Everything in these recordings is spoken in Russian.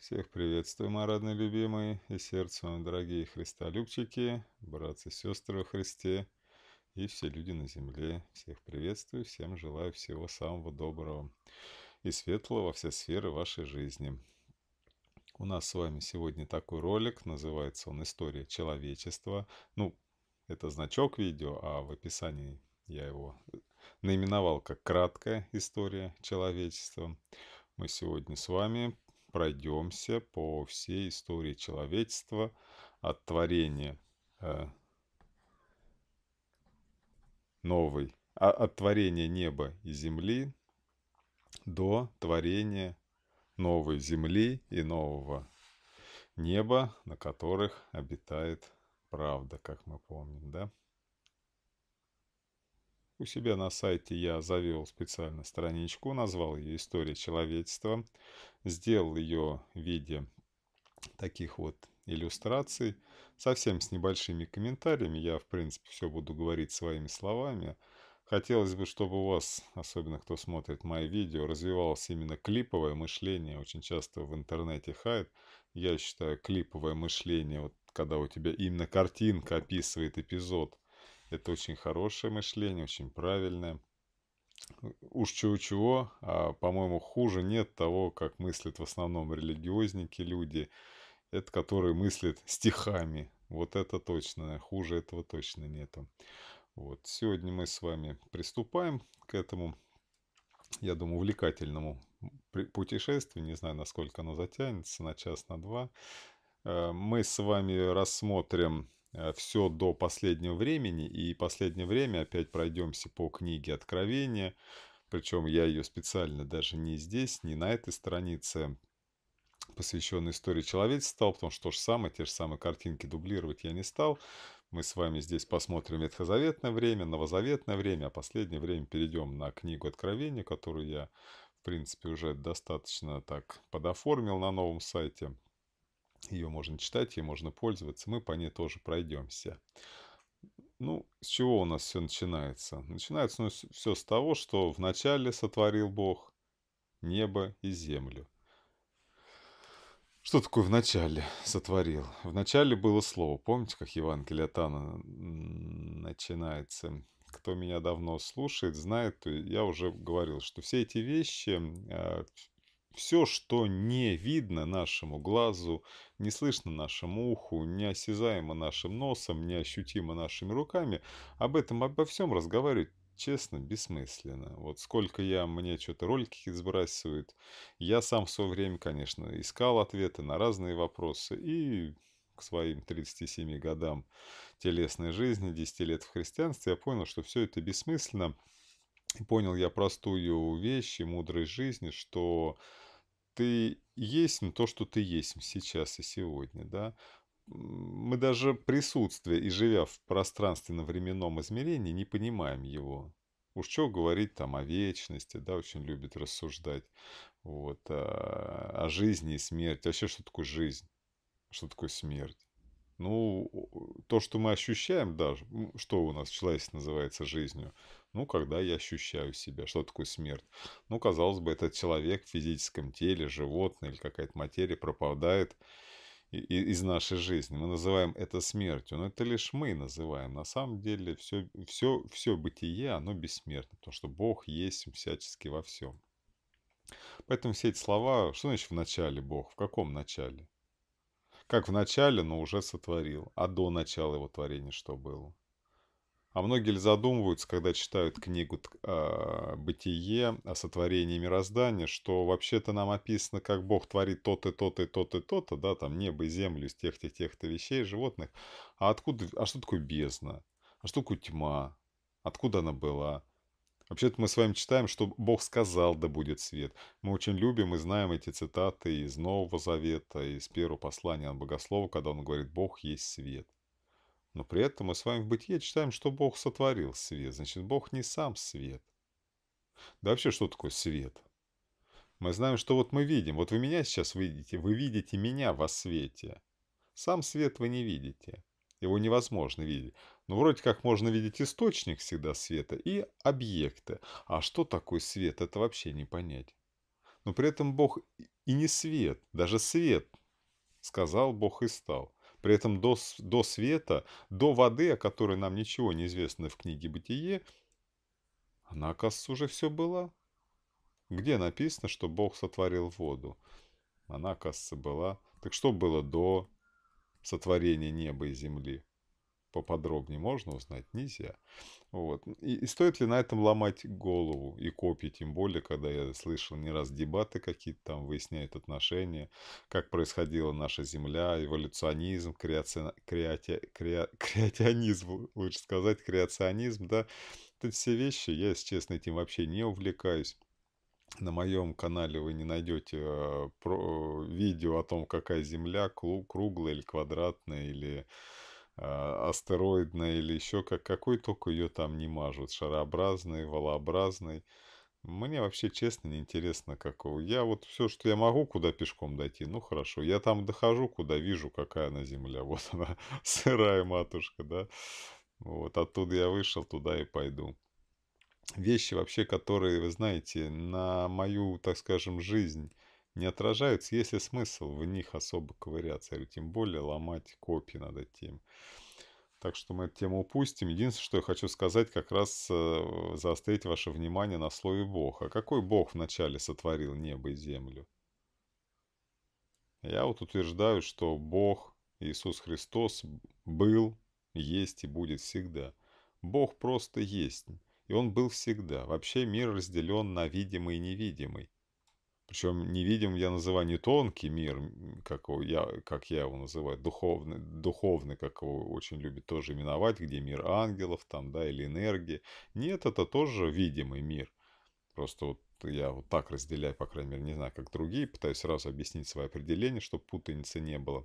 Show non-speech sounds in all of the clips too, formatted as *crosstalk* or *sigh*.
Всех приветствую, мои родные любимые и сердцу вам, дорогие христолюбчики, братцы, сестры во Христе и все люди на земле. Всех приветствую, всем желаю всего самого доброго и светлого во все сферы вашей жизни. У нас с вами сегодня такой ролик, называется он «История человечества». Ну, это значок видео, а в описании я его наименовал как «Краткая история человечества». Мы сегодня с вами пройдемся по всей истории человечества от творения э, новой, а, от творения неба и земли до творения новой земли и нового неба, на которых обитает правда, как мы помним, да? У себя на сайте я завел специально страничку, назвал ее «История человечества», сделал ее в виде таких вот иллюстраций, совсем с небольшими комментариями. Я, в принципе, все буду говорить своими словами. Хотелось бы, чтобы у вас, особенно кто смотрит мои видео, развивалось именно клиповое мышление. Очень часто в интернете хайп. Я считаю, клиповое мышление, вот когда у тебя именно картинка описывает эпизод, это очень хорошее мышление, очень правильное. Уж чего-чего, а, по-моему, хуже нет того, как мыслят в основном религиозники, люди, это которые мыслят стихами. Вот это точно, хуже этого точно нету. Вот, сегодня мы с вами приступаем к этому, я думаю, увлекательному путешествию. Не знаю, насколько оно затянется, на час, на два. Э, мы с вами рассмотрим Э, все до последнего времени. И последнее время опять пройдемся по книге Откровения. Причем я ее специально даже не здесь, не на этой странице, посвященной истории человечества стал, потому что то же самое, те же самые картинки дублировать я не стал. Мы с вами здесь посмотрим ветхозаветное время, новозаветное время, а последнее время перейдем на книгу Откровения, которую я, в принципе, уже достаточно так подоформил на новом сайте. Ее можно читать, ей можно пользоваться. Мы по ней тоже пройдемся. Ну, с чего у нас все начинается? Начинается ну, все с того, что вначале сотворил Бог небо и землю. Что такое вначале сотворил? Вначале было слово. Помните, как Евангелие от Анна начинается? Кто меня давно слушает, знает, я уже говорил, что все эти вещи, а, все, что не видно нашему глазу, не слышно нашему уху, не осязаемо нашим носом, не ощутимо нашими руками, об этом, обо всем разговаривать честно, бессмысленно. Вот сколько я, мне что-то ролики сбрасывают. Я сам в свое время, конечно, искал ответы на разные вопросы и к своим 37 годам телесной жизни, 10 лет в христианстве, я понял, что все это бессмысленно. понял я простую вещь и мудрость жизни, что ты есть то, что ты есть сейчас и сегодня, да. Мы даже присутствие и живя в пространственно-временном измерении не понимаем его. Уж что говорить там о вечности, да, очень любит рассуждать вот, о, а, о жизни и смерти. Вообще, что такое жизнь, что такое смерть? Ну, то, что мы ощущаем, даже что у нас в человечестве называется жизнью, ну, когда я ощущаю себя, что такое смерть? Ну, казалось бы, этот человек в физическом теле, животное или какая-то материя пропадает из нашей жизни. Мы называем это смертью, но это лишь мы называем. На самом деле все, все, все бытие, оно бессмертно, потому что Бог есть всячески во всем. Поэтому все эти слова, что значит в начале Бог, в каком начале? Как в начале, но уже сотворил, а до начала его творения что было. А многие ли задумываются, когда читают книгу э, «Бытие» о сотворении мироздания, что вообще-то нам описано, как Бог творит то-то, то-то, то-то, то-то, да, там небо и землю из тех-то, тех-то вещей, животных. А откуда, а что такое бездна? А что такое тьма? Откуда она была? Вообще-то мы с вами читаем, что Бог сказал, да будет свет. Мы очень любим и знаем эти цитаты из Нового Завета, из первого послания от Богослова, когда он говорит «Бог есть свет». Но при этом мы с вами в бытие читаем, что Бог сотворил свет. Значит, Бог не сам свет. Да вообще, что такое свет? Мы знаем, что вот мы видим. Вот вы меня сейчас видите. Вы видите меня во свете. Сам свет вы не видите. Его невозможно видеть. Но ну, вроде как можно видеть источник всегда света и объекты. А что такое свет, это вообще не понять. Но при этом Бог и не свет, даже свет, сказал Бог и стал. При этом до, до света, до воды, о которой нам ничего не известно в книге «Бытие», она, оказывается, уже все была. Где написано, что Бог сотворил воду? Она, оказывается, была. Так что было до сотворения неба и земли? поподробнее можно узнать? Нельзя. Вот. И, и стоит ли на этом ломать голову и копии, тем более, когда я слышал не раз дебаты какие-то там, выясняют отношения, как происходила наша Земля, эволюционизм, креаци... креати... креа- *laughs* креатионизм, лучше сказать, креационизм, да, это все вещи, я, если честно, этим вообще не увлекаюсь. На моем канале вы не найдете э, про, э, видео о том, какая Земля, круглая или квадратная, или а, астероидной или еще как, какой только ее там не мажут, шарообразной, волообразной. Мне вообще честно не интересно какого. Я вот все, что я могу, куда пешком дойти, ну хорошо. Я там дохожу, куда вижу, какая она земля. *laughs* Вот она, сырая матушка, да. Вот оттуда я вышел, туда и пойду. Вещи вообще, которые, вы знаете, на мою, так скажем, жизнь не отражаются, если смысл в них особо ковыряться, или тем более ломать копии над этим. Так что мы эту тему упустим. Единственное, что я хочу сказать, как раз э, заострить ваше внимание на слове Бог. А какой Бог вначале сотворил небо и землю? Я вот утверждаю, что Бог, Иисус Христос, был, есть и будет всегда. Бог просто есть, и Он был всегда. Вообще мир разделен на видимый и невидимый. Причем невидим я называю не тонкий мир, как, его я, как я его называю, духовный, духовный, как его очень любит тоже именовать, где мир ангелов там, да, или энергии. Нет, это тоже видимый мир. Просто вот я вот так разделяю, по крайней мере, не знаю, как другие, пытаюсь сразу объяснить свое определение, чтобы путаницы не было.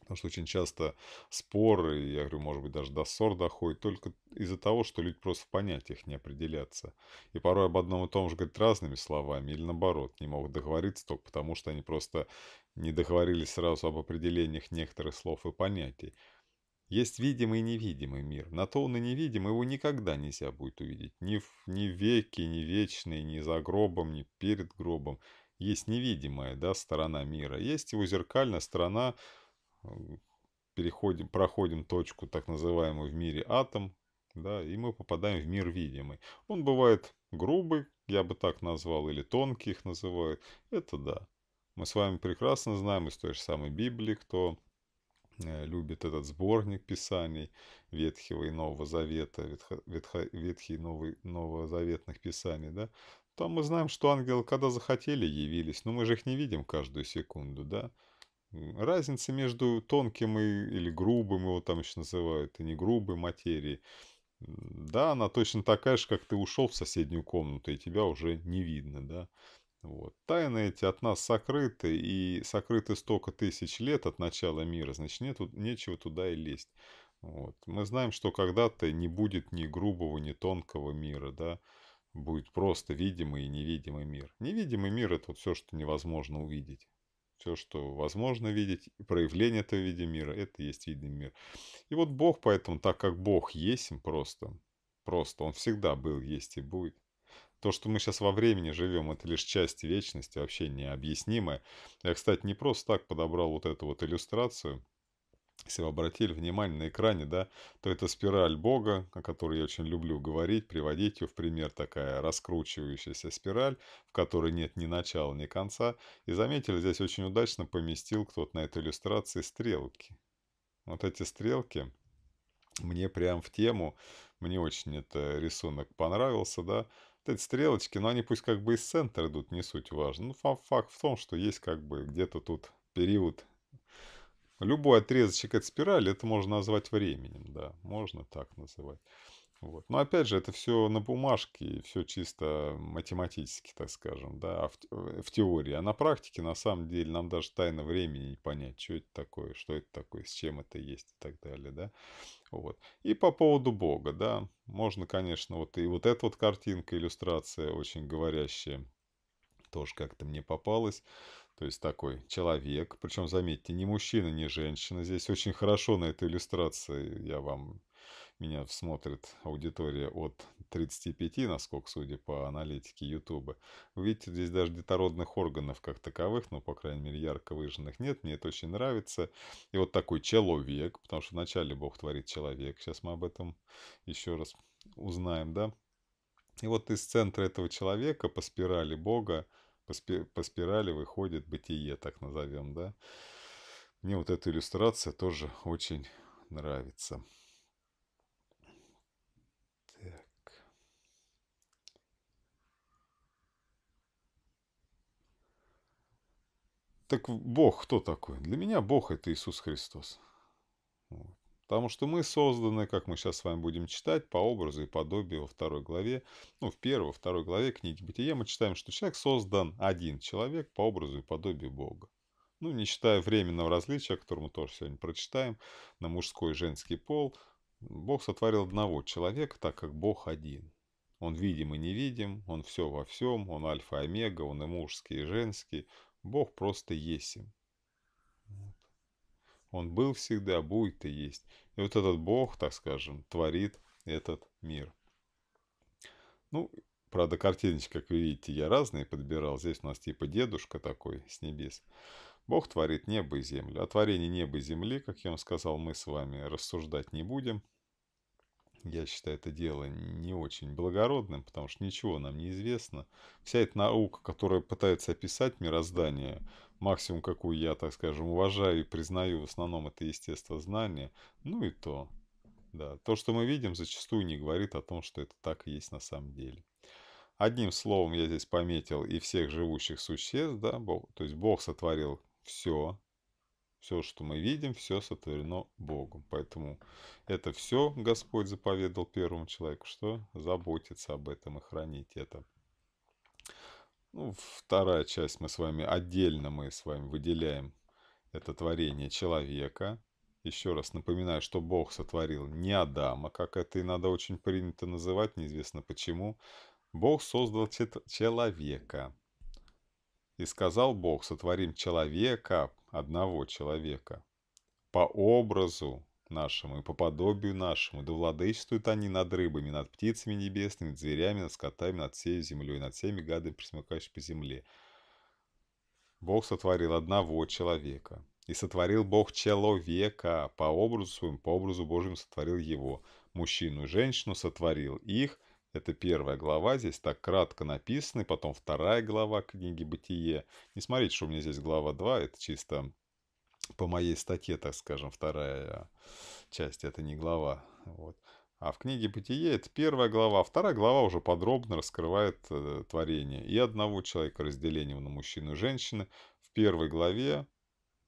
Потому что очень часто споры, я говорю, может быть, даже до ссор доходит, только из-за того, что люди просто в понятиях не определятся. И порой об одном и том же говорят разными словами или наоборот, не могут договориться только потому, что они просто не договорились сразу об определениях некоторых слов и понятий. Есть видимый и невидимый мир. На то он и невидимый, его никогда нельзя будет увидеть. Ни в, ни веки, ни вечные, ни за гробом, ни перед гробом. Есть невидимая да, сторона мира. Есть его зеркальная сторона, переходим, проходим точку, так называемую в мире атом, да, и мы попадаем в мир видимый. Он бывает грубый, я бы так назвал, или тонкий их называют. Это да. Мы с вами прекрасно знаем из той же самой Библии, кто э, любит этот сборник писаний Ветхого и Нового Завета, Ветхо, Ветхо, Ветхий и Новый, Новозаветных писаний, да, то мы знаем, что ангелы, когда захотели, явились, но мы же их не видим каждую секунду, да разница между тонким и, или грубым, его там еще называют, и не грубой материей, да, она точно такая же, как ты ушел в соседнюю комнату, и тебя уже не видно, да. Вот. Тайны эти от нас сокрыты, и сокрыты столько тысяч лет от начала мира, значит, нету нечего туда и лезть. Вот. Мы знаем, что когда-то не будет ни грубого, ни тонкого мира, да, будет просто видимый и невидимый мир. Невидимый мир – это вот все, что невозможно увидеть все, что возможно видеть, и проявление этого виде мира, это есть видимый мир. И вот Бог поэтому, так как Бог есть просто, просто, Он всегда был, есть и будет. То, что мы сейчас во времени живем, это лишь часть вечности, вообще необъяснимая. Я, кстати, не просто так подобрал вот эту вот иллюстрацию если вы обратили внимание на экране, да, то это спираль Бога, о которой я очень люблю говорить, приводить ее в пример, такая раскручивающаяся спираль, в которой нет ни начала, ни конца. И заметили, здесь очень удачно поместил кто-то на этой иллюстрации стрелки. Вот эти стрелки мне прям в тему, мне очень этот рисунок понравился, да, вот эти стрелочки, но они пусть как бы из центра идут, не суть важно. Ну, факт в том, что есть как бы где-то тут период Любой отрезочек от спирали это можно назвать временем, да, можно так называть. Вот. Но опять же, это все на бумажке, и все чисто математически, так скажем, да, а в, э, в теории. А на практике, на самом деле, нам даже тайна времени не понять, что это такое, что это такое, с чем это есть и так далее, да. Вот. И по поводу Бога, да, можно, конечно, вот и вот эта вот картинка, иллюстрация очень говорящая, тоже как-то мне попалась то есть такой человек, причем, заметьте, не мужчина, не женщина. Здесь очень хорошо на этой иллюстрации я вам меня смотрит аудитория от 35, насколько судя по аналитике Ютуба. Вы видите, здесь даже детородных органов как таковых, ну, по крайней мере, ярко выжженных нет. Мне это очень нравится. И вот такой человек, потому что вначале Бог творит человек. Сейчас мы об этом еще раз узнаем, да? И вот из центра этого человека по спирали Бога по, спи, по спирали выходит бытие, так назовем, да. Мне вот эта иллюстрация тоже очень нравится. Так. Так Бог кто такой? Для меня Бог это Иисус Христос. Вот. Потому что мы созданы, как мы сейчас с вами будем читать, по образу и подобию во второй главе, ну, в первой, во второй главе книги Бытия мы читаем, что человек создан один человек по образу и подобию Бога. Ну, не считая временного различия, которое мы тоже сегодня прочитаем, на мужской и женский пол, Бог сотворил одного человека, так как Бог один. Он видим и невидим, он все во всем, он альфа и омега, он и мужский, и женский. Бог просто есть им. Он был всегда, будет и есть. И вот этот Бог, так скажем, творит этот мир. Ну, правда, картиночки, как вы видите, я разные подбирал. Здесь у нас типа дедушка такой с небес. Бог творит небо и землю. О а творении неба и земли, как я вам сказал, мы с вами рассуждать не будем. Я считаю это дело не очень благородным, потому что ничего нам не известно. Вся эта наука, которая пытается описать мироздание, максимум, какую я, так скажем, уважаю и признаю, в основном это естествознание, ну и то. Да, то, что мы видим, зачастую не говорит о том, что это так и есть на самом деле. Одним словом, я здесь пометил и всех живущих существ, да, Бог, то есть Бог сотворил все, все, что мы видим, все сотворено Богом. Поэтому это все Господь заповедал первому человеку, что заботиться об этом и хранить это. Ну, вторая часть мы с вами отдельно мы с вами выделяем это творение человека. Еще раз напоминаю, что Бог сотворил не Адама, как это надо очень принято называть, неизвестно почему. Бог создал человека. И сказал Бог, сотворим человека одного человека. По образу нашему и по подобию нашему, да владычествуют они над рыбами, над птицами небесными, над зверями, над скотами, над всей землей, над всеми гадами, присмыкающими по земле. Бог сотворил одного человека. И сотворил Бог человека по образу своему, по образу Божьему сотворил его. Мужчину и женщину сотворил их – это первая глава здесь так кратко написана, потом вторая глава книги «Бытие». Не смотрите, что у меня здесь глава 2, это чисто по моей статье, так скажем, вторая часть, это не глава. Вот. А в книге «Бытие» это первая глава, а вторая глава уже подробно раскрывает э, творение и одного человека, разделение на мужчину и женщину В первой главе,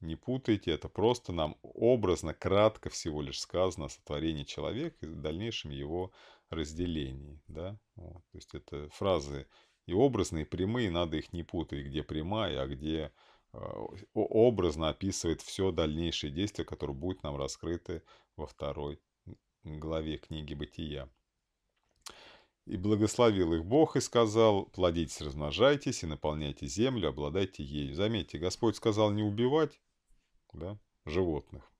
не путайте, это просто нам образно, кратко всего лишь сказано о сотворении человека и дальнейшем его разделений. Да? Вот. То есть это фразы и образные, и прямые, надо их не путать, где прямая, а где э, образно описывает все дальнейшее действие, которое будет нам раскрыто во второй главе книги «Бытия». «И благословил их Бог и сказал, плодитесь, размножайтесь и наполняйте землю, обладайте ею». Заметьте, Господь сказал не убивать да, животных,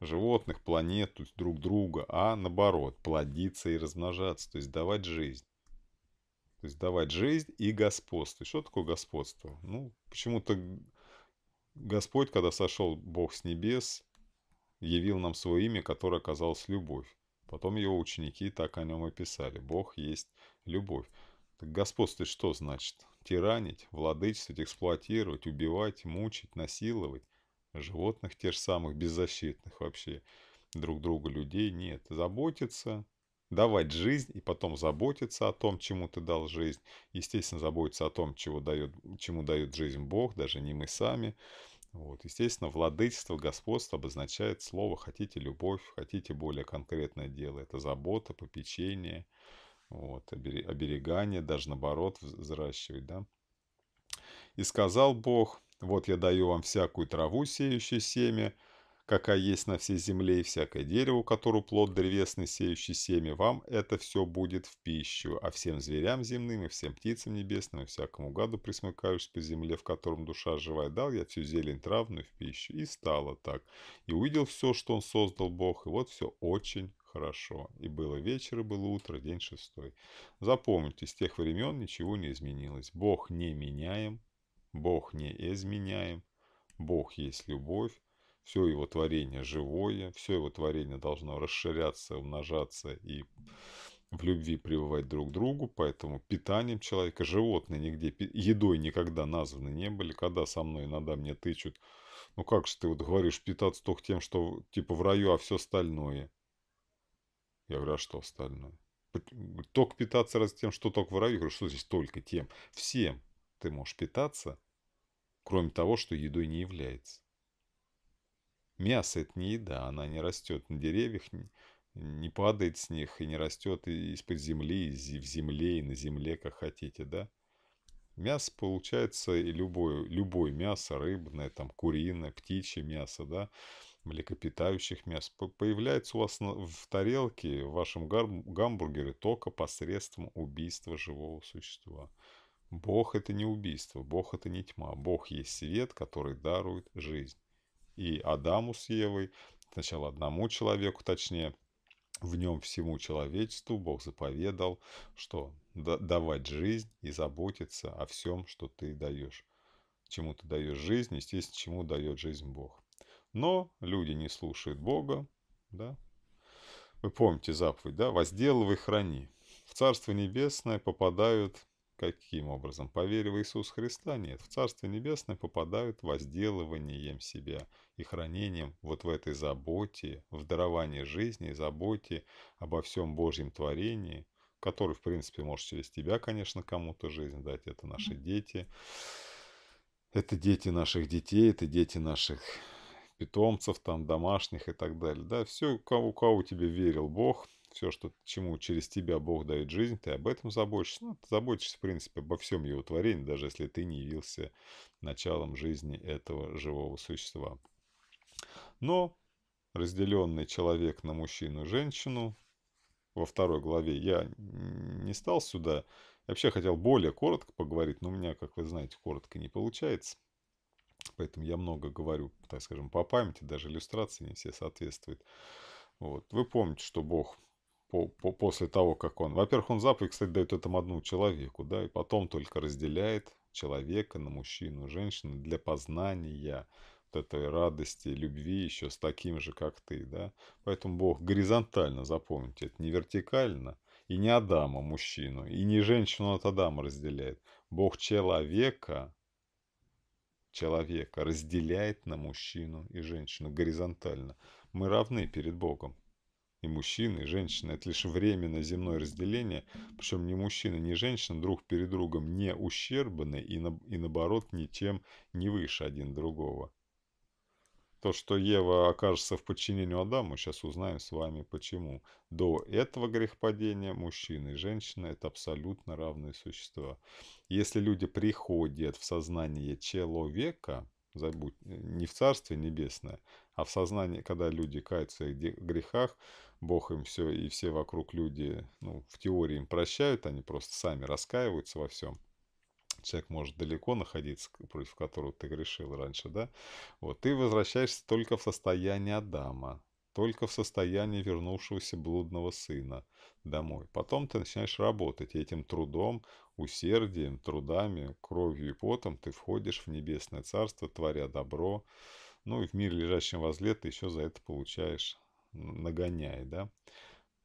животных, планет, то есть друг друга, а наоборот, плодиться и размножаться, то есть давать жизнь. То есть давать жизнь и господство. И что такое господство? Ну, почему-то Господь, когда сошел Бог с небес, явил нам свое имя, которое оказалось любовь. Потом его ученики так о нем и писали. Бог есть любовь. Так господствовать что значит? Тиранить, владычествовать, эксплуатировать, убивать, мучить, насиловать – животных, тех же самых беззащитных вообще, друг друга людей. Нет, заботиться, давать жизнь и потом заботиться о том, чему ты дал жизнь. Естественно, заботиться о том, чего дает, чему дает жизнь Бог, даже не мы сами. Вот. Естественно, владычество, господство обозначает слово «хотите любовь», «хотите более конкретное дело». Это забота, попечение, вот, оберегание, даже наоборот взращивать. Да? «И сказал Бог, вот я даю вам всякую траву, сеющую семя, какая есть на всей земле, и всякое дерево, у которого плод древесный, сеющий семя, вам это все будет в пищу, а всем зверям земным, и всем птицам небесным, и всякому гаду присмыкающись по земле, в котором душа живая, дал я всю зелень травную в пищу, и стало так. И увидел все, что он создал Бог, и вот все очень хорошо. И было вечер, и было утро, день шестой. Запомните, с тех времен ничего не изменилось. Бог не меняем, Бог не изменяем, Бог есть любовь, все его творение живое, все его творение должно расширяться, умножаться и в любви пребывать друг к другу, поэтому питанием человека, животные нигде, едой никогда названы не были, когда со мной иногда мне тычут, ну как же ты вот говоришь питаться только тем, что типа в раю, а все остальное. Я говорю, а что остальное? Только питаться раз тем, что только в раю, я говорю, что здесь только тем, всем, ты можешь питаться, кроме того, что едой не является. Мясо – это не еда, она не растет на деревьях, не падает с них и не растет из-под земли, и в земле, и на земле, как хотите, да? Мясо получается и любое, любое мясо, рыбное, там, куриное, птичье мясо, да, млекопитающих мясо появляется у вас в тарелке, в вашем гамбургере только посредством убийства живого существа – Бог — это не убийство, Бог — это не тьма. Бог есть свет, который дарует жизнь. И Адаму с Евой, сначала одному человеку, точнее, в нем всему человечеству Бог заповедал, что давать жизнь и заботиться о всем, что ты даешь. Чему ты даешь жизнь, естественно, чему дает жизнь Бог. Но люди не слушают Бога, да? Вы помните заповедь, да? «Возделывай, храни». В Царство Небесное попадают Каким образом? Поверив в Иисус Христа, нет. В Царство Небесное попадают возделыванием себя и хранением вот в этой заботе, в даровании жизни, заботе обо всем Божьем творении, который, в принципе, может через тебя, конечно, кому-то жизнь дать. Это наши дети, это дети наших детей, это дети наших питомцев, там, домашних и так далее. Да, все, у кого, у кого тебе верил Бог – все, что, чему через тебя Бог дает жизнь, ты об этом заботишься. Ну, ты заботишься, в принципе, обо всем его творении, даже если ты не явился началом жизни этого живого существа. Но разделенный человек на мужчину и женщину, во второй главе я не стал сюда. Я вообще хотел более коротко поговорить, но у меня, как вы знаете, коротко не получается. Поэтому я много говорю, так скажем, по памяти, даже иллюстрации не все соответствуют. Вот. Вы помните, что Бог по, по, после того, как он... Во-первых, он заповедь, кстати, дает этому одному человеку, да, и потом только разделяет человека на мужчину, женщину для познания вот этой радости, любви еще с таким же, как ты, да. Поэтому Бог горизонтально, запомните, это не вертикально, и не Адама мужчину, и не женщину от Адама разделяет. Бог человека, человека разделяет на мужчину и женщину горизонтально. Мы равны перед Богом. И мужчины, и женщины. Это лишь временное земное разделение. Причем ни мужчина, ни женщина друг перед другом не ущербны и, на, и наоборот ничем не выше один другого. То, что Ева окажется в подчинении Адаму, сейчас узнаем с вами почему. До этого грехопадения мужчины и женщины это абсолютно равные существа. Если люди приходят в сознание человека, забудь, не в Царстве Небесное, а в сознание, когда люди каются в своих грехах, Бог им все и все вокруг люди, ну, в теории им прощают, они просто сами раскаиваются во всем. Человек может далеко находиться, против которого ты грешил раньше, да? Вот, ты возвращаешься только в состояние Адама, только в состояние вернувшегося блудного сына домой. Потом ты начинаешь работать, этим трудом, усердием, трудами, кровью и потом ты входишь в небесное царство, творя добро, ну и в мире лежащем возле ты еще за это получаешь нагоняй, да.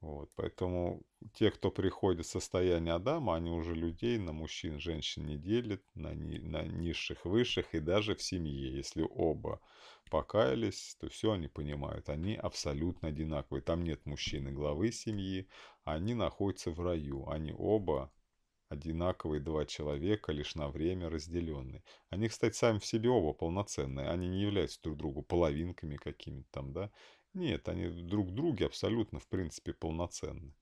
Вот, поэтому те, кто приходит в состояние Адама, они уже людей на мужчин, женщин не делят, на, ни, на низших, высших и даже в семье. Если оба покаялись, то все они понимают, они абсолютно одинаковые. Там нет мужчины главы семьи, они находятся в раю, они оба одинаковые два человека, лишь на время разделенные. Они, кстати, сами в себе оба полноценные, они не являются друг другу половинками какими-то там, да, нет, они друг в друге абсолютно, в принципе, полноценны.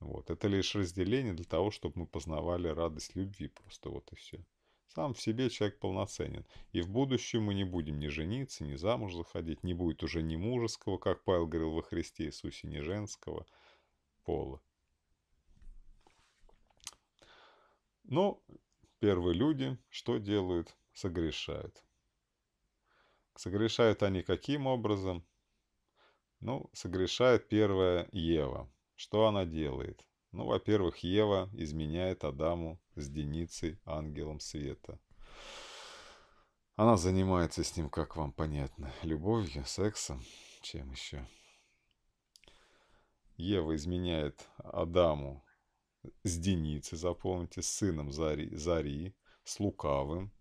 Вот. Это лишь разделение для того, чтобы мы познавали радость любви просто вот и все. Сам в себе человек полноценен. И в будущем мы не будем ни жениться, ни замуж заходить, не будет уже ни мужеского, как Павел говорил во Христе Иисусе, ни женского пола. Но первые люди что делают? Согрешают. Согрешают они каким образом? Ну, согрешает первая Ева. Что она делает? Ну, во-первых, Ева изменяет Адаму с Деницей, ангелом света. Она занимается с ним, как вам понятно, любовью, сексом, чем еще. Ева изменяет Адаму с Деницей, запомните, с сыном Зари, Зари с Лукавым,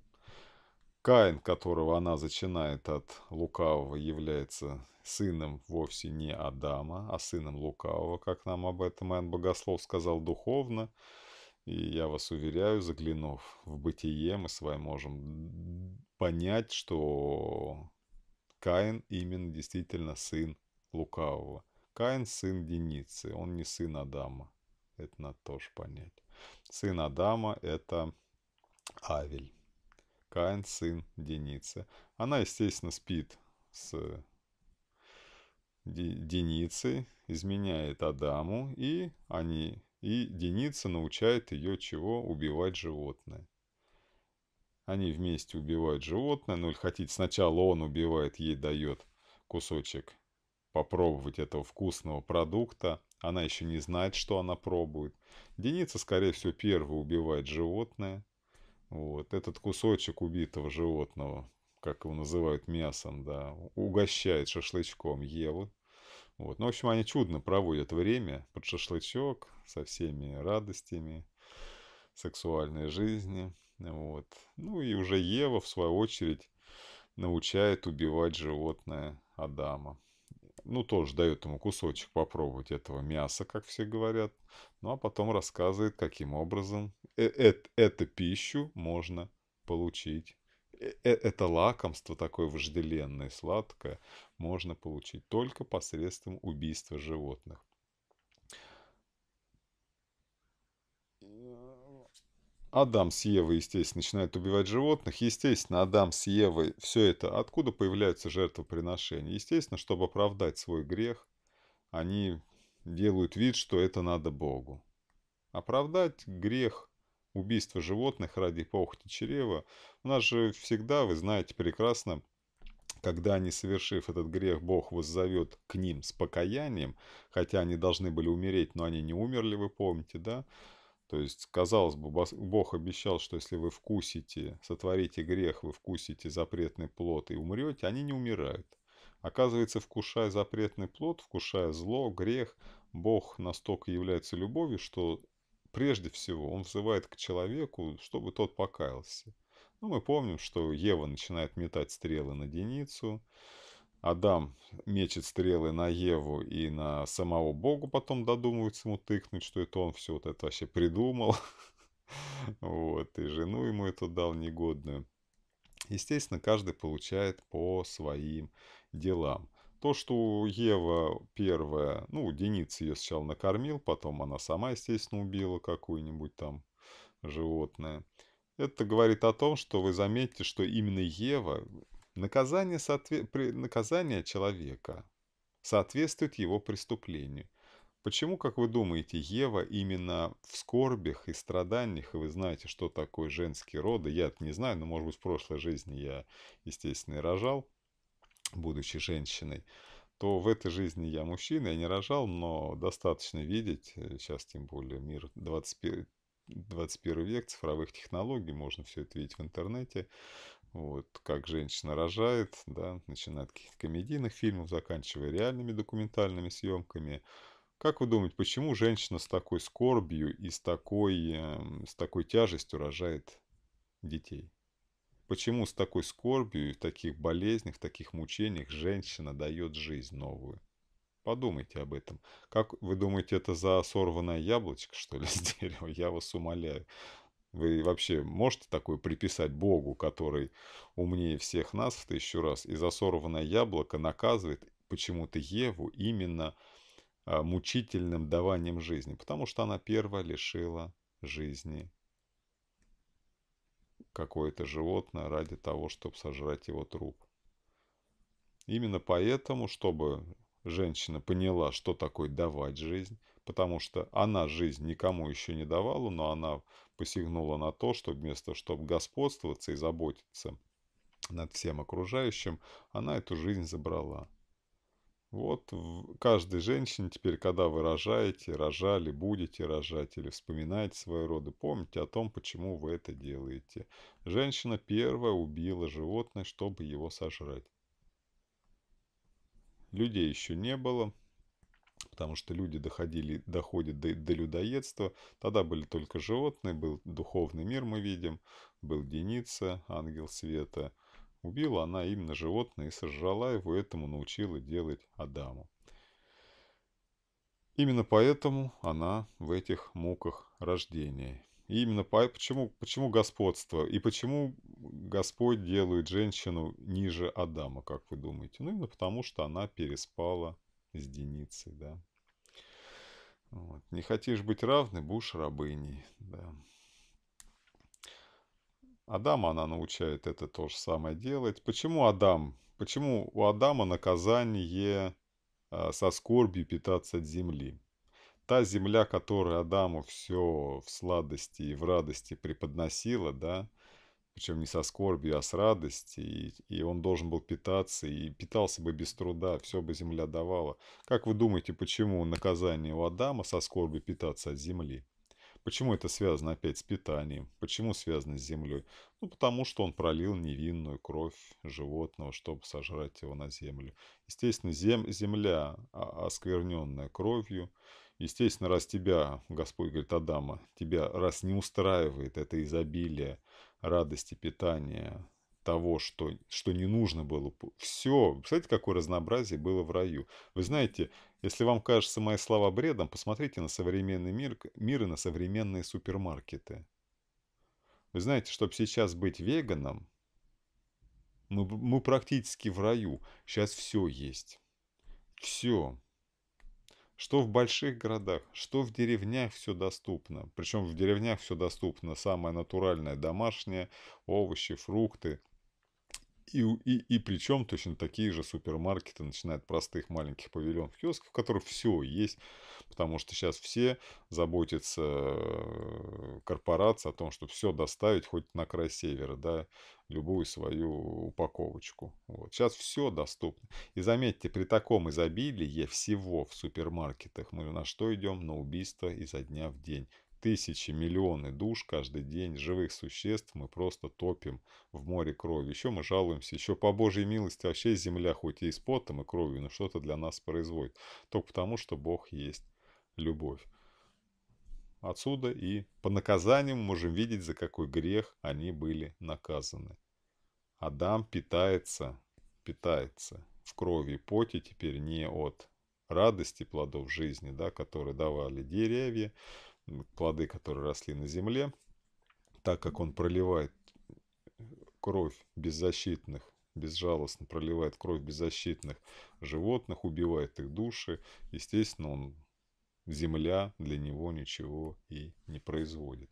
Каин, которого она зачинает от лукавого, является сыном вовсе не Адама, а сыном лукавого, как нам об этом Иоанн Богослов сказал духовно. И я вас уверяю, заглянув в бытие, мы с вами можем понять, что Каин именно действительно сын лукавого. Каин сын Деницы, он не сын Адама. Это надо тоже понять. Сын Адама это Авель. Каин сын Деницы. Она, естественно, спит с Деницей, изменяет Адаму, и они и Деница научает ее чего? Убивать животное. Они вместе убивают животное, ну или хотите, сначала он убивает, ей дает кусочек попробовать этого вкусного продукта. Она еще не знает, что она пробует. Деница, скорее всего, первый убивает животное. Вот этот кусочек убитого животного, как его называют мясом, да, угощает шашлычком Еву. Вот. Ну, в общем, они чудно проводят время под шашлычок со всеми радостями сексуальной жизни. Вот. Ну и уже Ева, в свою очередь, научает убивать животное Адама. Ну, тоже дает ему кусочек попробовать этого мяса, как все говорят. Ну, а потом рассказывает, каким образом Э, эту пищу можно получить. Э, э, это лакомство такое вожделенное, сладкое, можно получить только посредством убийства животных. Адам с Евой, естественно, начинают убивать животных. Естественно, Адам с Евой, все это, откуда появляются жертвоприношения? Естественно, чтобы оправдать свой грех, они делают вид, что это надо Богу. Оправдать грех убийство животных ради похоти чрева, у нас же всегда, вы знаете прекрасно, когда, они совершив этот грех, Бог воззовет к ним с покаянием, хотя они должны были умереть, но они не умерли, вы помните, да? То есть, казалось бы, Бог обещал, что если вы вкусите, сотворите грех, вы вкусите запретный плод и умрете, они не умирают. Оказывается, вкушая запретный плод, вкушая зло, грех, Бог настолько является любовью, что прежде всего он взывает к человеку, чтобы тот покаялся. Ну, мы помним, что Ева начинает метать стрелы на Деницу, Адам мечет стрелы на Еву и на самого Бога, потом додумывается ему тыкнуть, что это он все вот это вообще придумал. *laughs* Вот, и жену ему эту дал негодную. Естественно, каждый получает по своим делам. То, что Ева первая, ну, Дениц ее сначала накормил, потом она сама, естественно, убила какое-нибудь там животное. Это говорит о том, что вы заметите, что именно Ева, наказание, соотве... наказание человека соответствует его преступлению. Почему, как вы думаете, Ева именно в скорбях и страданиях, и вы знаете, что такое женский род, я это не знаю, но, может быть, в прошлой жизни я, естественно, и рожал, будучи женщиной, то в этой жизни я мужчина, я не рожал, но достаточно видеть, сейчас э, тем более мир 21, 21 век, цифровых технологий, можно все это видеть в интернете, вот, как женщина рожает, да, начинает от каких-то комедийных фильмов, заканчивая реальными документальными съемками. Как вы думаете, почему женщина с такой скорбью и с такой, эм, с такой тяжестью рожает детей? Почему с такой скорбью и в таких болезнях, в таких мучениях женщина дает жизнь новую? Подумайте об этом. Как вы думаете, это за сорванное яблочко, что ли, *laughs* с дерева? Я вас умоляю. Вы вообще можете такое приписать Богу, который умнее всех нас в тысячу раз, и за сорванное яблоко наказывает почему-то Еву именно а, мучительным даванием жизни, потому что она первая лишила жизни какое-то животное ради того, чтобы сожрать его труп. Именно поэтому, чтобы женщина поняла, что такое давать жизнь, потому что она жизнь никому еще не давала, но она посягнула на то, что вместо чтобы господствоваться и заботиться над всем окружающим, она эту жизнь забрала. Вот в каждой женщине теперь, когда вы рожаете, рожали, будете рожать или вспоминаете свои роды, помните о том, почему вы это делаете. Женщина первая убила животное, чтобы его сожрать. Людей еще не было, потому что люди доходили, доходят до, до людоедства. Тогда были только животные, был духовный мир, мы видим, был Деница, ангел света – Убила она именно животное и сожрала его, этому научила делать Адаму. Именно поэтому она в этих муках рождения. И именно по, почему, почему господство и почему Господь делает женщину ниже Адама, как вы думаете? Ну, именно потому, что она переспала с Деницей, да. Вот. Не хотишь быть равной, будешь рабыней, да. Адама она научает это то же самое делать. Почему Адам? Почему у Адама наказание а, со скорбью питаться от земли? Та земля, которая Адаму все в сладости и в радости преподносила, да, причем не со скорбью, а с радости, и, и он должен был питаться, и питался бы без труда, все бы земля давала. Как вы думаете, почему наказание у Адама со скорбью питаться от земли? Почему это связано опять с питанием? Почему связано с землей? Ну, потому что он пролил невинную кровь животного, чтобы сожрать его на землю. Естественно, зем, земля, а, оскверненная кровью. Естественно, раз тебя, Господь говорит Адама, тебя раз не устраивает это изобилие радости питания, того, что, что не нужно было. Все. Представляете, какое разнообразие было в раю. Вы знаете, если вам кажутся мои слова бредом, посмотрите на современный мир, мир и на современные супермаркеты. Вы знаете, чтобы сейчас быть веганом, мы, мы практически в раю. Сейчас все есть. Все. Что в больших городах, что в деревнях все доступно. Причем в деревнях все доступно. Самое натуральное, домашнее, овощи, фрукты. И, и, и причем точно такие же супермаркеты, начиная от простых маленьких павильонов, киосков, в которых все есть, потому что сейчас все заботятся корпорация о том, чтобы все доставить хоть на край севера, да, любую свою упаковочку. Вот. Сейчас все доступно. И заметьте, при таком изобилии всего в супермаркетах мы на что идем? На убийство изо дня в день тысячи, миллионы душ каждый день, живых существ мы просто топим в море крови. Еще мы жалуемся, еще по Божьей милости вообще земля хоть и из потом и кровью, но что-то для нас производит. Только потому, что Бог есть любовь. Отсюда и по наказаниям можем видеть, за какой грех они были наказаны. Адам питается, питается в крови и поте теперь не от радости плодов жизни, да, которые давали деревья, плоды, которые росли на земле, так как он проливает кровь беззащитных, безжалостно проливает кровь беззащитных животных, убивает их души, естественно, он, земля для него ничего и не производит.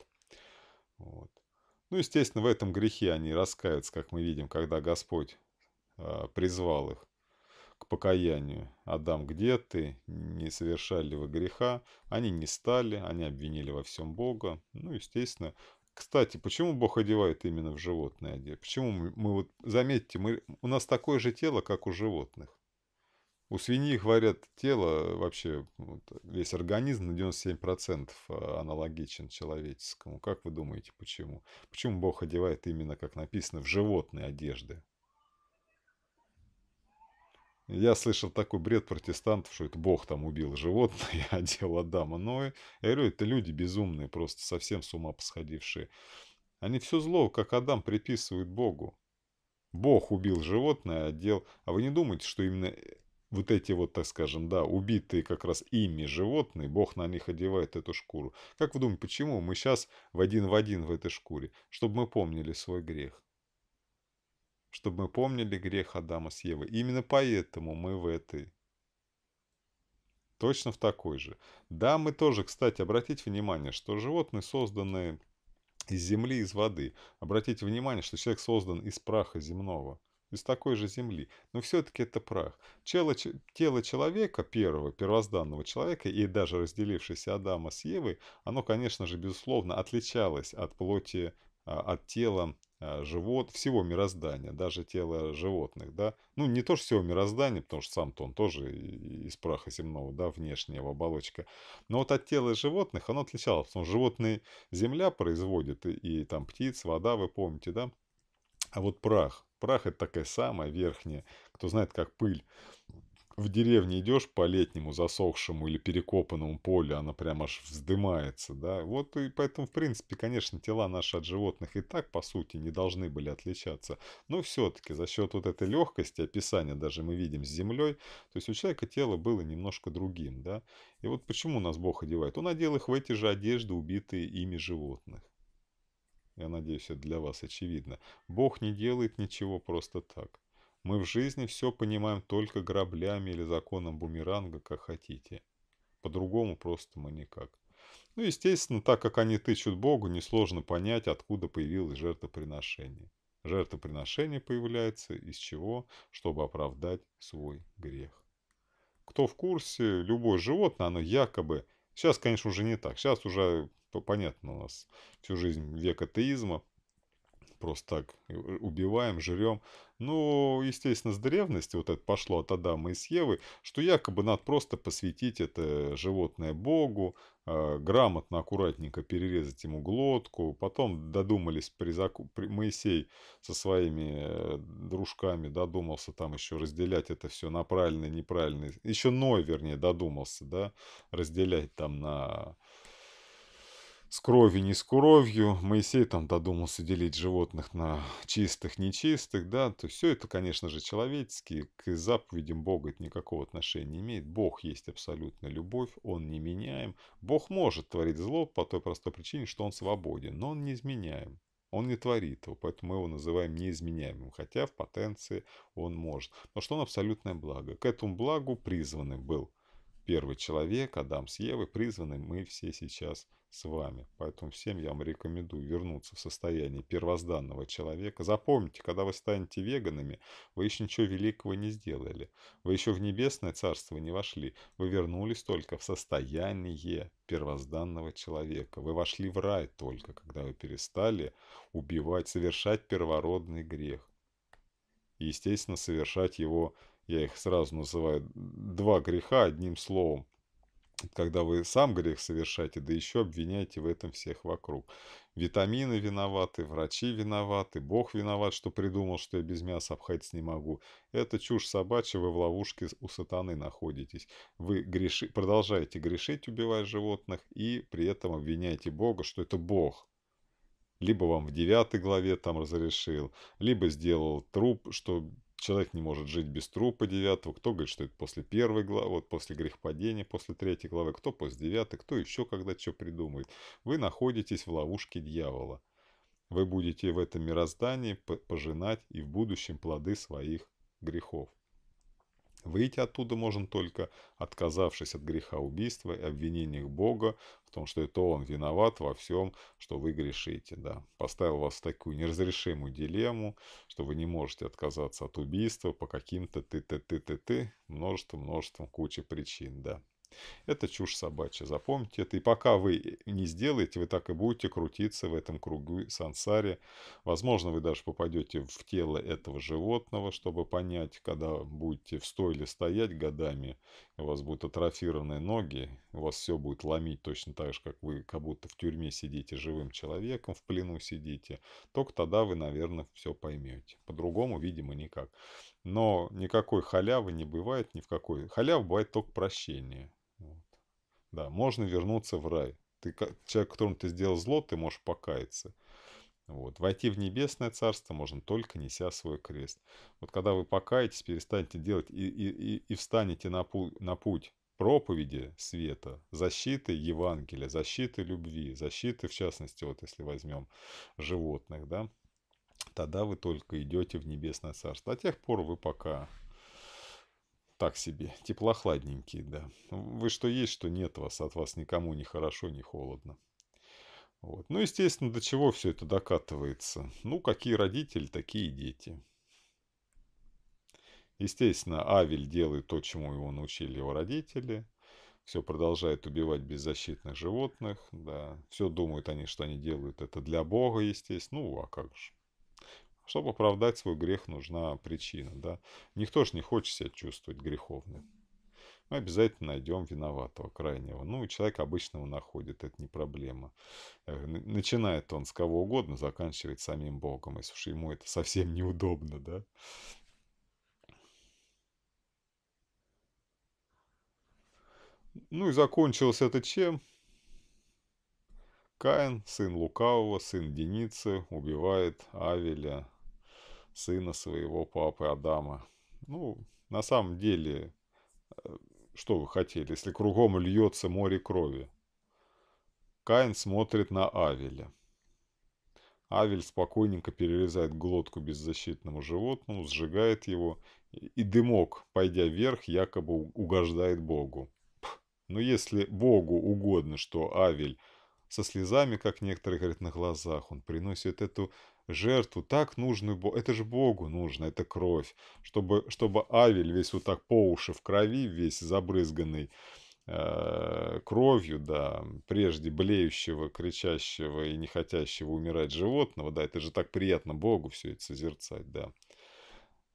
Вот. Ну, естественно, в этом грехе они раскаются, как мы видим, когда Господь э, призвал их к покаянию. «Адам, где ты?» не совершали вы греха. Они не стали, они обвинили во всем Бога. Ну, естественно. Кстати, почему Бог одевает именно в животное одежду? Почему мы, мы вот, заметьте, мы, у нас такое же тело, как у животных. У свиньи, говорят, тело, вообще вот, весь организм на 97% а, аналогичен человеческому. Как вы думаете, почему? Почему Бог одевает именно, как написано, в животные одежды? Я слышал такой бред протестантов, что это бог там убил животное, а *laughs* дело дама. Но я говорю, это люди безумные, просто совсем с ума посходившие. Они все зло, как Адам, приписывают Богу. Бог убил животное, отдел. А вы не думаете, что именно э, вот эти вот, так скажем, да, убитые как раз ими животные, Бог на них одевает эту шкуру. Как вы думаете, почему мы сейчас в один в один в этой шкуре? Чтобы мы помнили свой грех чтобы мы помнили грех Адама с Евой. именно поэтому мы в этой. Точно в такой же. Да, мы тоже, кстати, обратите внимание, что животные созданы из земли, из воды. Обратите внимание, что человек создан из праха земного из такой же земли. Но все-таки это прах. Тело, тело человека, первого, первозданного человека, и даже разделившегося Адама с Евой, оно, конечно же, безусловно, отличалось от плоти, а, от тела а, живот, всего мироздания, даже тела животных, да. Ну, не то, что всего мироздания, потому что сам-то он тоже из праха земного, да, внешняя оболочка. Но вот от тела животных оно отличалось, потому что животные земля производит, и, и там птиц, вода, вы помните, да. А вот прах, прах это такая самая верхняя, кто знает, как пыль в деревне идешь по летнему засохшему или перекопанному полю, она прям аж вздымается, да. Вот и поэтому, в принципе, конечно, тела наши от животных и так, по сути, не должны были отличаться. Но все-таки за счет вот этой легкости описания даже мы видим с землей, то есть у человека тело было немножко другим, да. И вот почему нас Бог одевает? Он одел их в эти же одежды, убитые ими животных. Я надеюсь, это для вас очевидно. Бог не делает ничего просто так. Мы в жизни все понимаем только граблями или законом бумеранга, как хотите. По-другому просто мы никак. Ну, естественно, так как они тычут Богу, несложно понять, откуда появилось жертвоприношение. Жертвоприношение появляется из чего? Чтобы оправдать свой грех. Кто в курсе, любое животное, оно якобы... Сейчас, конечно, уже не так. Сейчас уже понятно у нас всю жизнь век атеизма просто так э, убиваем, жрем. Ну, естественно, с древности вот это пошло от Адама и Евы, что якобы надо просто посвятить это животное Богу, э, грамотно, аккуратненько перерезать ему глотку. Потом додумались, призаку... при... Моисей со своими э, дружками додумался там еще разделять это все на правильное неправильное. Еще Ной, вернее, додумался, да, разделять там на с кровью, не с кровью. Моисей там додумался делить животных на чистых, нечистых, да. То все это, конечно же, человеческие. К заповедям Бога это никакого отношения не имеет. Бог есть абсолютная любовь, Он не меняем. Бог может творить зло по той простой причине, что Он свободен, но Он не изменяем. Он не творит его, поэтому мы его называем неизменяемым, хотя в потенции он может. Но что он абсолютное благо. К этому благу призваны был первый человек, Адам с Евой, призваны мы все сейчас с вами. Поэтому всем я вам рекомендую вернуться в состояние первозданного человека. Запомните, когда вы станете веганами, вы еще ничего великого не сделали. Вы еще в небесное царство не вошли. Вы вернулись только в состояние первозданного человека. Вы вошли в рай только, когда вы перестали убивать, совершать первородный грех. И, естественно, совершать его я их сразу называю, два греха одним словом. Когда вы сам грех совершаете, да еще обвиняете в этом всех вокруг. Витамины виноваты, врачи виноваты, Бог виноват, что придумал, что я без мяса обходиться не могу. Это чушь собачья, вы в ловушке у сатаны находитесь. Вы греши, продолжаете грешить, убивая животных, и при этом обвиняете Бога, что это Бог либо вам в девятой главе там разрешил, либо сделал труп, что человек не может жить без трупа девятого, кто говорит, что это после первой главы, вот после грехопадения, после третьей главы, кто после девятой, кто еще когда что придумает. Вы находитесь в ловушке дьявола. Вы будете в этом мироздании пожинать и в будущем плоды своих грехов. Выйти оттуда можно только, отказавшись от греха убийства и обвинениях Бога в том, что это Он виноват во всем, что вы грешите. Да. Поставил вас в такую неразрешимую дилемму, что вы не можете отказаться от убийства по каким-то ты-ты-ты-ты-ты, множеством-множеством кучи причин. Да. Это чушь собачья, запомните это. И пока вы не сделаете, вы так и будете крутиться в этом кругу сансаре. Возможно, вы даже попадете в тело этого животного, чтобы понять, когда будете в стойле стоять годами, у вас будут атрофированные ноги, у вас все будет ломить точно так же, как вы как будто в тюрьме сидите живым человеком, в плену сидите, только тогда вы, наверное, все поймете. По-другому, видимо, никак. Но никакой халявы не бывает ни в какой. Халява бывает только прощение. Да, можно вернуться в рай. Ты, человек, которому ты сделал зло, ты можешь покаяться. Вот. Войти в небесное царство можно только неся свой крест. Вот когда вы покаетесь, перестанете делать и, и, и, и встанете на, пу на путь проповеди света, защиты Евангелия, защиты любви, защиты, в частности, вот если возьмем животных, да, тогда вы только идете в небесное царство. А тех пор вы пока так себе. Тепла хладненькие, да. Вы что есть, что нет вас. От вас никому ни хорошо, ни холодно. Вот. Ну, естественно, до чего все это докатывается. Ну, какие родители, такие дети. Естественно, Авель делает то, чему его научили его родители. Все продолжает убивать беззащитных животных. Да. Все думают они, что они делают это для Бога, естественно. Ну, а как же. Чтобы оправдать свой грех, нужна причина. Да? Никто же не хочет себя чувствовать греховным. Мы обязательно найдем виноватого, крайнего. Ну, и человек обычно его находит, это не проблема. Э, начинает он с кого угодно, заканчивает самим Богом, если уж ему это совсем неудобно, да. Ну и закончилось это чем? Каин, сын Лукавого, сын Деницы, убивает Авеля, сына своего папы Адама. Ну, на самом деле, э, что вы хотели, если кругом льется море крови? Каин смотрит на Авеля. Авель спокойненько перерезает глотку беззащитному животному, сжигает его, и дымок, пойдя вверх, якобы угождает Богу. Но ну если Богу угодно, что Авель со слезами, как некоторые говорят, на глазах, он приносит эту жертву, так нужную, это же Богу нужно, это кровь, чтобы, чтобы Авель весь вот так по уши в крови, весь забрызганный э, кровью, да, прежде блеющего, кричащего и не хотящего умирать животного, да, это же так приятно Богу все это созерцать, да.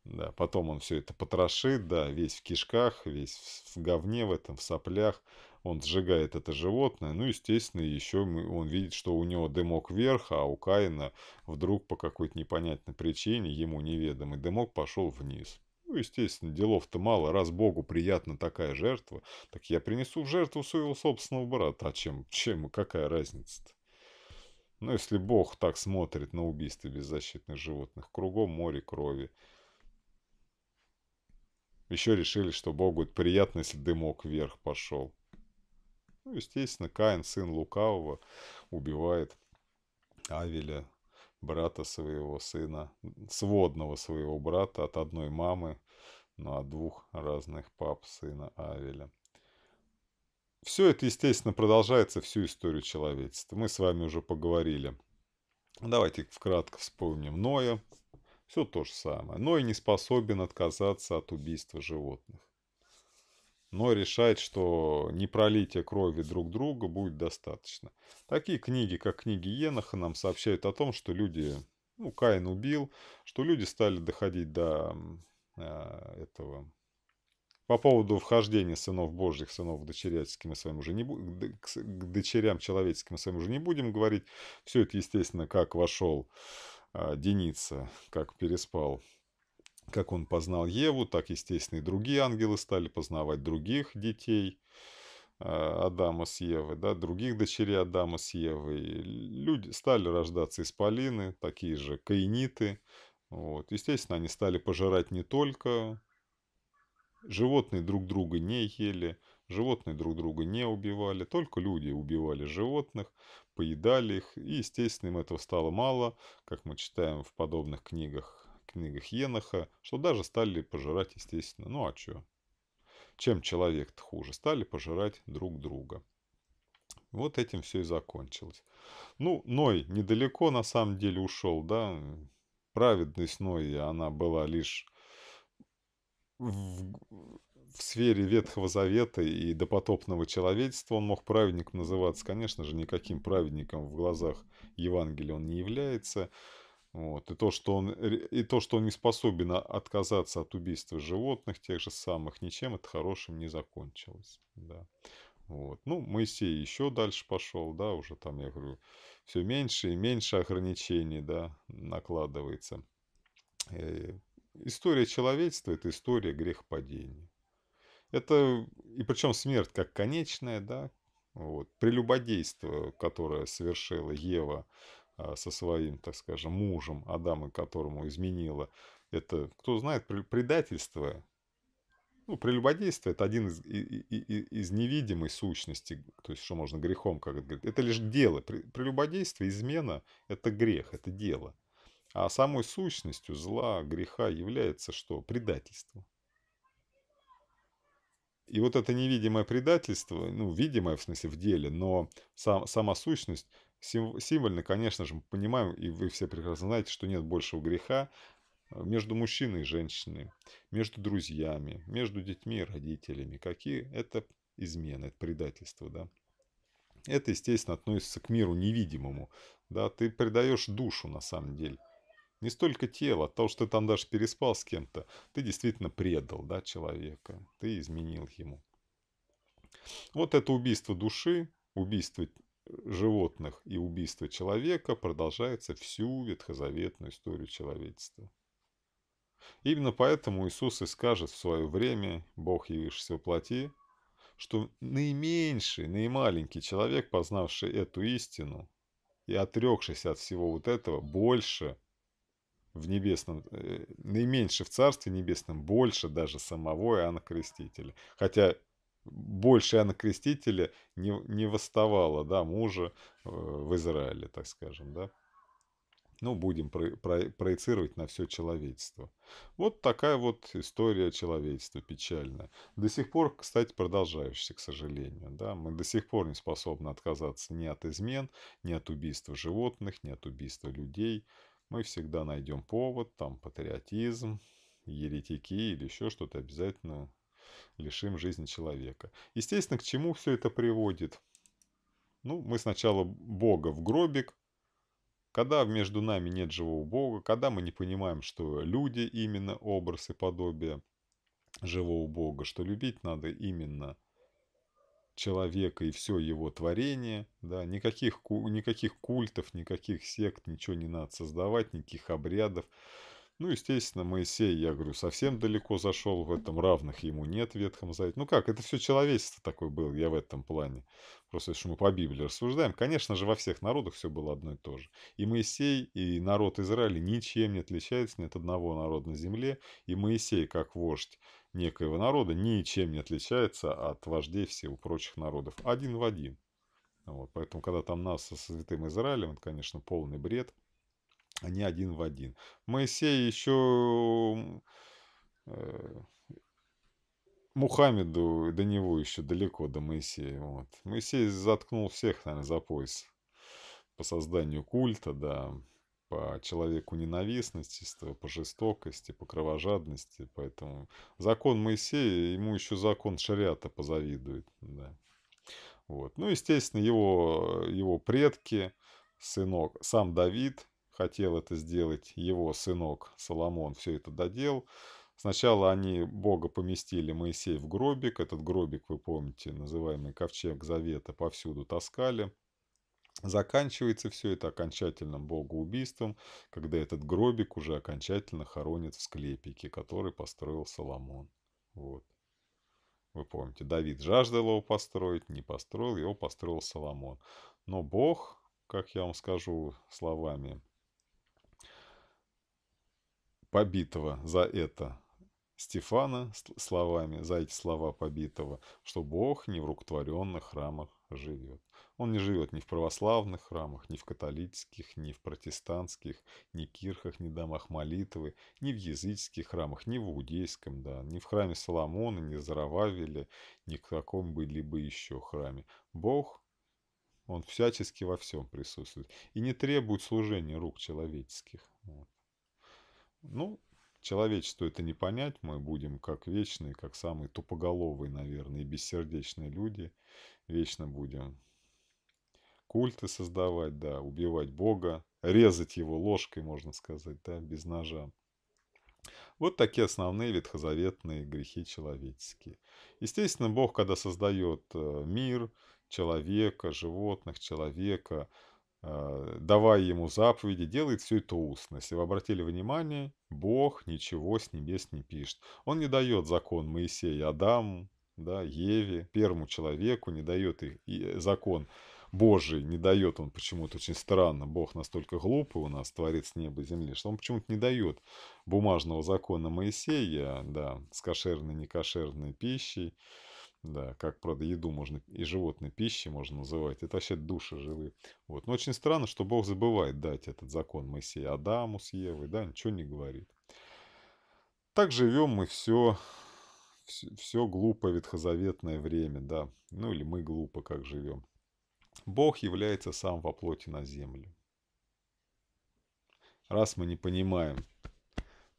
Да, потом он все это потрошит, да, весь в кишках, весь в говне в этом, в соплях. Он сжигает это животное. Ну, естественно, еще он видит, что у него дымок вверх, а у Каина вдруг по какой-то непонятной причине, ему неведомый дымок пошел вниз. Ну, естественно, делов-то мало. Раз Богу приятна такая жертва, так я принесу в жертву своего собственного брата. А чем, чем какая разница-то? Ну, если Бог так смотрит на убийство беззащитных животных, кругом море крови. Еще решили, что Богу это приятно, если дымок вверх пошел. Ну, естественно, Каин, сын Лукавого, убивает Авеля, брата своего сына, сводного своего брата от одной мамы, но ну, от двух разных пап сына Авеля. Все это, естественно, продолжается всю историю человечества. Мы с вами уже поговорили. Давайте вкратко вспомним Ноя. Все то же самое. Ной не способен отказаться от убийства животных но решать, что не пролитие крови друг друга будет достаточно. Такие книги, как книги Еноха, нам сообщают о том, что люди, ну, Каин убил, что люди стали доходить до э, этого. По поводу вхождения сынов Божьих, сынов дочерятским мы с вами уже не будем, к дочерям человеческим мы с вами уже не будем говорить. Все это, естественно, как вошел э, Деница, как переспал как он познал Еву, так, естественно, и другие ангелы стали познавать других детей э, Адама с Евой, да, других дочерей Адама с Евой. люди стали рождаться из Полины, такие же каиниты. Вот. Естественно, они стали пожирать не только животные друг друга не ели, животные друг друга не убивали, только люди убивали животных, поедали их, и, естественно, им этого стало мало, как мы читаем в подобных книгах книгах Еноха, что даже стали пожирать, естественно, ну а чё? Чем человек-то хуже? Стали пожирать друг друга. Вот этим все и закончилось. Ну, Ной недалеко на самом деле ушел, да. Праведность Ной, она была лишь в, в сфере Ветхого Завета и допотопного человечества. Он мог праведником называться, конечно же, никаким праведником в глазах Евангелия он не является. Вот. И, то, что он, и то, что он не способен отказаться от убийства животных, тех же самых, ничем это хорошим не закончилось. Да. Вот. Ну, Моисей еще дальше пошел, да, уже там, я говорю, все меньше и меньше ограничений, да, накладывается. И э, история человечества – это история грехопадения. Это, и причем смерть как конечная, да, вот, прелюбодейство, которое совершила Ева а, со своим, так скажем, мужем, Адама, которому изменила. Это, кто знает, предательство, ну, прелюбодейство – это один из, из, невидимой сущности, то есть, что можно грехом, как это говорит. Это лишь дело. Прелюбодейство, измена – это грех, это дело. А самой сущностью зла, греха является что? Предательство. И вот это невидимое предательство, ну, видимое в смысле в деле, но сам, сама сущность Сим символьно, конечно же, мы понимаем, и вы все прекрасно знаете, что нет большего греха э, между мужчиной и женщиной, между друзьями, между детьми и родителями. Какие это измены, это предательство, да. Это, естественно, относится к миру невидимому. Да, ты предаешь душу на самом деле. Не столько тело, от того, что ты там даже переспал с кем-то, ты действительно предал да, человека, ты изменил ему. Вот это убийство души, убийство животных и убийство человека продолжается всю ветхозаветную историю человечества. Именно поэтому Иисус и скажет в свое время, Бог явившийся во плоти, что наименьший, наималенький человек, познавший эту истину и отрекшийся от всего вот этого, больше в небесном, э, наименьше в Царстве Небесном, больше даже самого Иоанна Крестителя. Хотя больше Иоанна Крестителя не, не восставало, да, мужа э, в Израиле, так скажем, да. Ну, будем про, про, проецировать на все человечество. Вот такая вот история человечества печальная. До сих пор, кстати, продолжающаяся, к сожалению. Да? Мы до сих пор не способны отказаться ни от измен, ни от убийства животных, ни от убийства людей. Мы всегда найдем повод, там патриотизм, еретики или еще что-то обязательно лишим жизни человека. Естественно, к чему все это приводит? Ну, мы сначала Бога в гробик, когда между нами нет живого Бога, когда мы не понимаем, что люди именно образ и подобие живого Бога, что любить надо именно человека и все его творение, да, никаких, никаких культов, никаких сект, ничего не надо создавать, никаких обрядов. Ну, естественно, Моисей, я говорю, совсем далеко зашел, в этом равных ему нет в Ветхом Завете. Ну как, это все человечество такое было, я в этом плане. Просто если мы по Библии рассуждаем, конечно же, во всех народах все было одно и то же. И Моисей, и народ Израиля ничем не отличается ни от одного народа на земле. И Моисей, как вождь некоего народа, ничем не отличается от вождей всего прочих народов. Один в один. Вот, поэтому, когда там нас со святым Израилем, это, конечно, полный бред они а один в один. Моисей еще э, Мухаммеду, до него еще далеко, до Моисея. Вот. Моисей заткнул всех, наверное, за пояс по созданию культа, да, по человеку ненавистности, по жестокости, по кровожадности. Поэтому закон Моисея, ему еще закон шариата позавидует. Да. Вот. Ну, естественно, его, его предки, сынок, сам Давид – хотел это сделать его сынок Соломон, все это доделал. Сначала они Бога поместили Моисей в гробик. Этот гробик, вы помните, называемый Ковчег Завета, повсюду таскали. Заканчивается все это окончательным богоубийством, когда этот гробик уже окончательно хоронит в склепике, который построил Соломон. Вот. Вы помните, Давид жаждал его построить, не построил, его построил Соломон. Но Бог, как я вам скажу словами побитого за это Стефана словами, за эти слова побитого, что Бог не в рукотворенных храмах живет. Он не живет ни в православных храмах, ни в католических, ни в протестантских, ни кирхах, ни домах молитвы, ни в языческих храмах, ни в иудейском, да, ни в храме Соломона, ни в Зарававеле, ни в каком бы либо еще храме. Бог, он всячески во всем присутствует и не требует служения рук человеческих. Вот. Ну, человечество это не понять. Мы будем как вечные, как самые тупоголовые, наверное, и бессердечные люди. Вечно будем культы создавать, да, убивать Бога, резать его ложкой, можно сказать, да, без ножа. Вот такие основные ветхозаветные грехи человеческие. Естественно, Бог, когда создает э, мир, человека, животных, человека, Э, давая ему заповеди, делает все это устно. Если вы обратили внимание, Бог ничего с небес не пишет. Он не дает закон Моисея Адаму, да, Еве, первому человеку, не дает их и закон Божий, не дает он почему-то очень странно. Бог настолько глупый у нас, творец неба и земли, что он почему-то не дает бумажного закона Моисея, да, с кошерной, некошерной пищей да, как, правда, еду можно и животной пищи можно называть. Это вообще души живые. Вот. Но очень странно, что Бог забывает дать этот закон Моисея Адаму с Евой, да, ничего не говорит. Так живем мы все, все, все глупо ветхозаветное время, да. Ну или мы глупо как живем. Бог является сам во плоти на землю. Раз мы не понимаем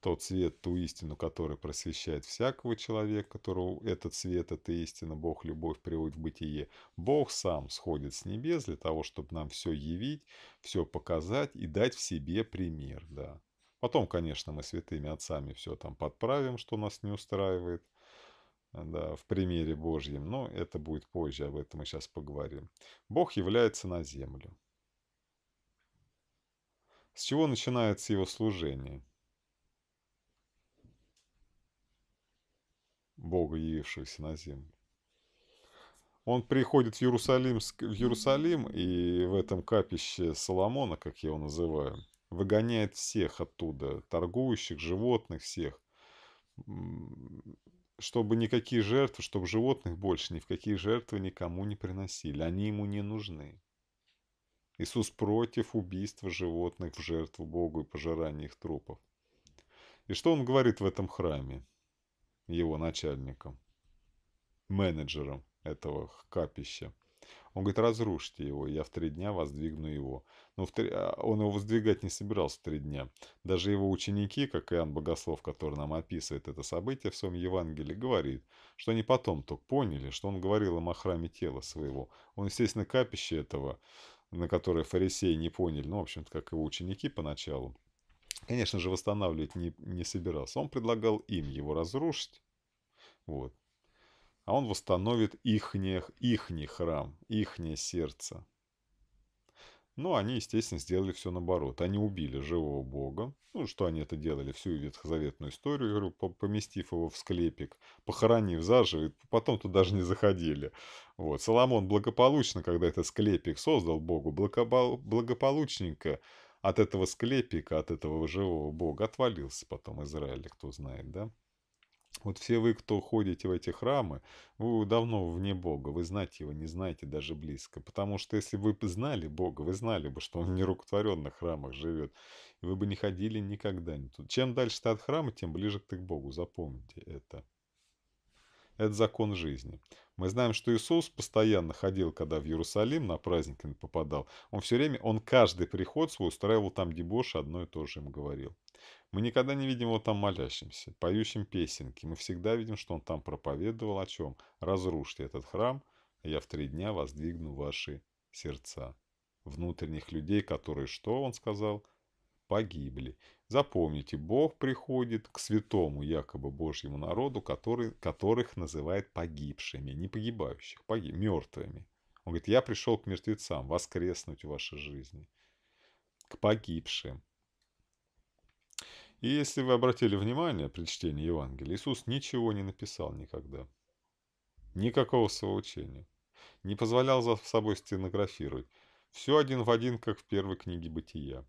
тот свет, ту истину, который просвещает всякого человека, которого этот свет, эта истина, Бог, любовь приводит в бытие. Бог сам сходит с небес для того, чтобы нам все явить, все показать и дать в себе пример, да. Потом, конечно, мы святыми отцами все там подправим, что нас не устраивает, да, в примере Божьем, но это будет позже, об этом мы сейчас поговорим. Бог является на землю. С чего начинается его служение? Бога, явившегося на землю. Он приходит в Иерусалим, в Иерусалим и в этом капище Соломона, как я его называю, выгоняет всех оттуда, торгующих, животных всех, чтобы никакие жертвы, чтобы животных больше ни в какие жертвы никому не приносили, они ему не нужны. Иисус против убийства животных в жертву Богу и пожирания их трупов. И что он говорит в этом храме? его начальником, менеджером этого капища. Он говорит, разрушите его, я в три дня воздвигну его. Но в три... А, он его воздвигать не собирался в три дня. Даже его ученики, как Иоанн Богослов, который нам описывает это событие в своем Евангелии, говорит, что они потом только поняли, что он говорил им о храме тела своего. Он, естественно, капище этого, на которое фарисеи не поняли, ну, в общем-то, как его ученики поначалу, конечно же, восстанавливать не, не собирался. Он предлагал им его разрушить. Вот. А он восстановит ихних, ихне храм, ихнее сердце. Ну, они, естественно, сделали все наоборот. Они убили живого бога. Ну, что они это делали всю ветхозаветную историю, говорю, поместив его в склепик, похоронив заживо, потом туда даже не заходили. Вот. Соломон благополучно, когда этот склепик создал богу, благополучненько от этого склепика, от этого живого бога отвалился потом Израиль, кто знает, да? Вот все вы, кто ходите в эти храмы, вы давно вне Бога, вы знать его не знаете даже близко. Потому что если бы вы знали Бога, вы знали бы, что он *laughs* в нерукотворенных храмах живет. И вы бы не ходили никогда не тут. Чем дальше ты от храма, тем ближе ты к Богу, запомните это. Это закон жизни. Мы знаем, что Иисус постоянно ходил, когда в Иерусалим на праздник попадал. Он все время, он каждый приход свой устраивал там дебош, одно и то же им говорил. Мы никогда не видим его там молящимся, поющим песенки. Мы всегда видим, что он там проповедовал о чем? Разрушьте этот храм, а я в три дня воздвигну ваши сердца. Внутренних людей, которые что, он сказал, погибли. Запомните, Бог приходит к святому якобы Божьему народу, который, которых называет погибшими, не погибающих, погиб, мертвыми. Он говорит, я пришел к мертвецам, воскреснуть в вашей жизни, к погибшим. И если вы обратили внимание при чтении Евангелия, Иисус ничего не написал никогда. Никакого своего учения. Не позволял за собой стенографировать. Все один в один, как в первой книге «Бытия».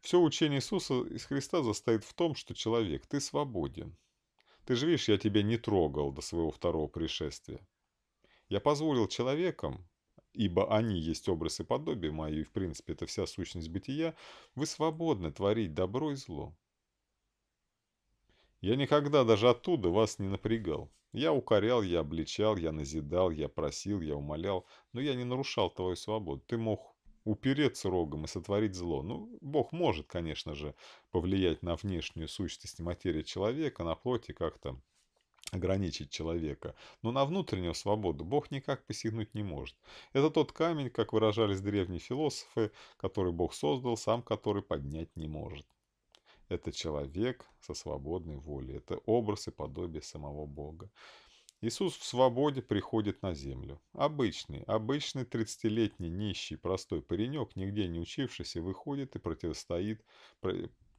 Все учение Иисуса из Христа состоит в том, что человек, ты свободен. Ты же видишь, я тебя не трогал до своего второго пришествия. Я позволил человекам, ибо они есть образ и подобие мое, и в принципе это вся сущность бытия, вы свободны творить добро и зло. Я никогда даже оттуда вас не напрягал. Я укорял, я обличал, я назидал, я просил, я умолял, но я не нарушал твою свободу. Ты мог упереться рогом и сотворить зло. Ну, Бог может, конечно же, повлиять на внешнюю сущность и материю человека, на плоти как-то ограничить человека, но на внутреннюю свободу Бог никак посягнуть не может. Это тот камень, как выражались древние философы, который Бог создал, сам который поднять не может. Это человек со свободной волей, это образ и подобие самого Бога. Иисус в свободе приходит на землю. Обычный, обычный 30-летний нищий простой паренек, нигде не учившийся, выходит и противостоит,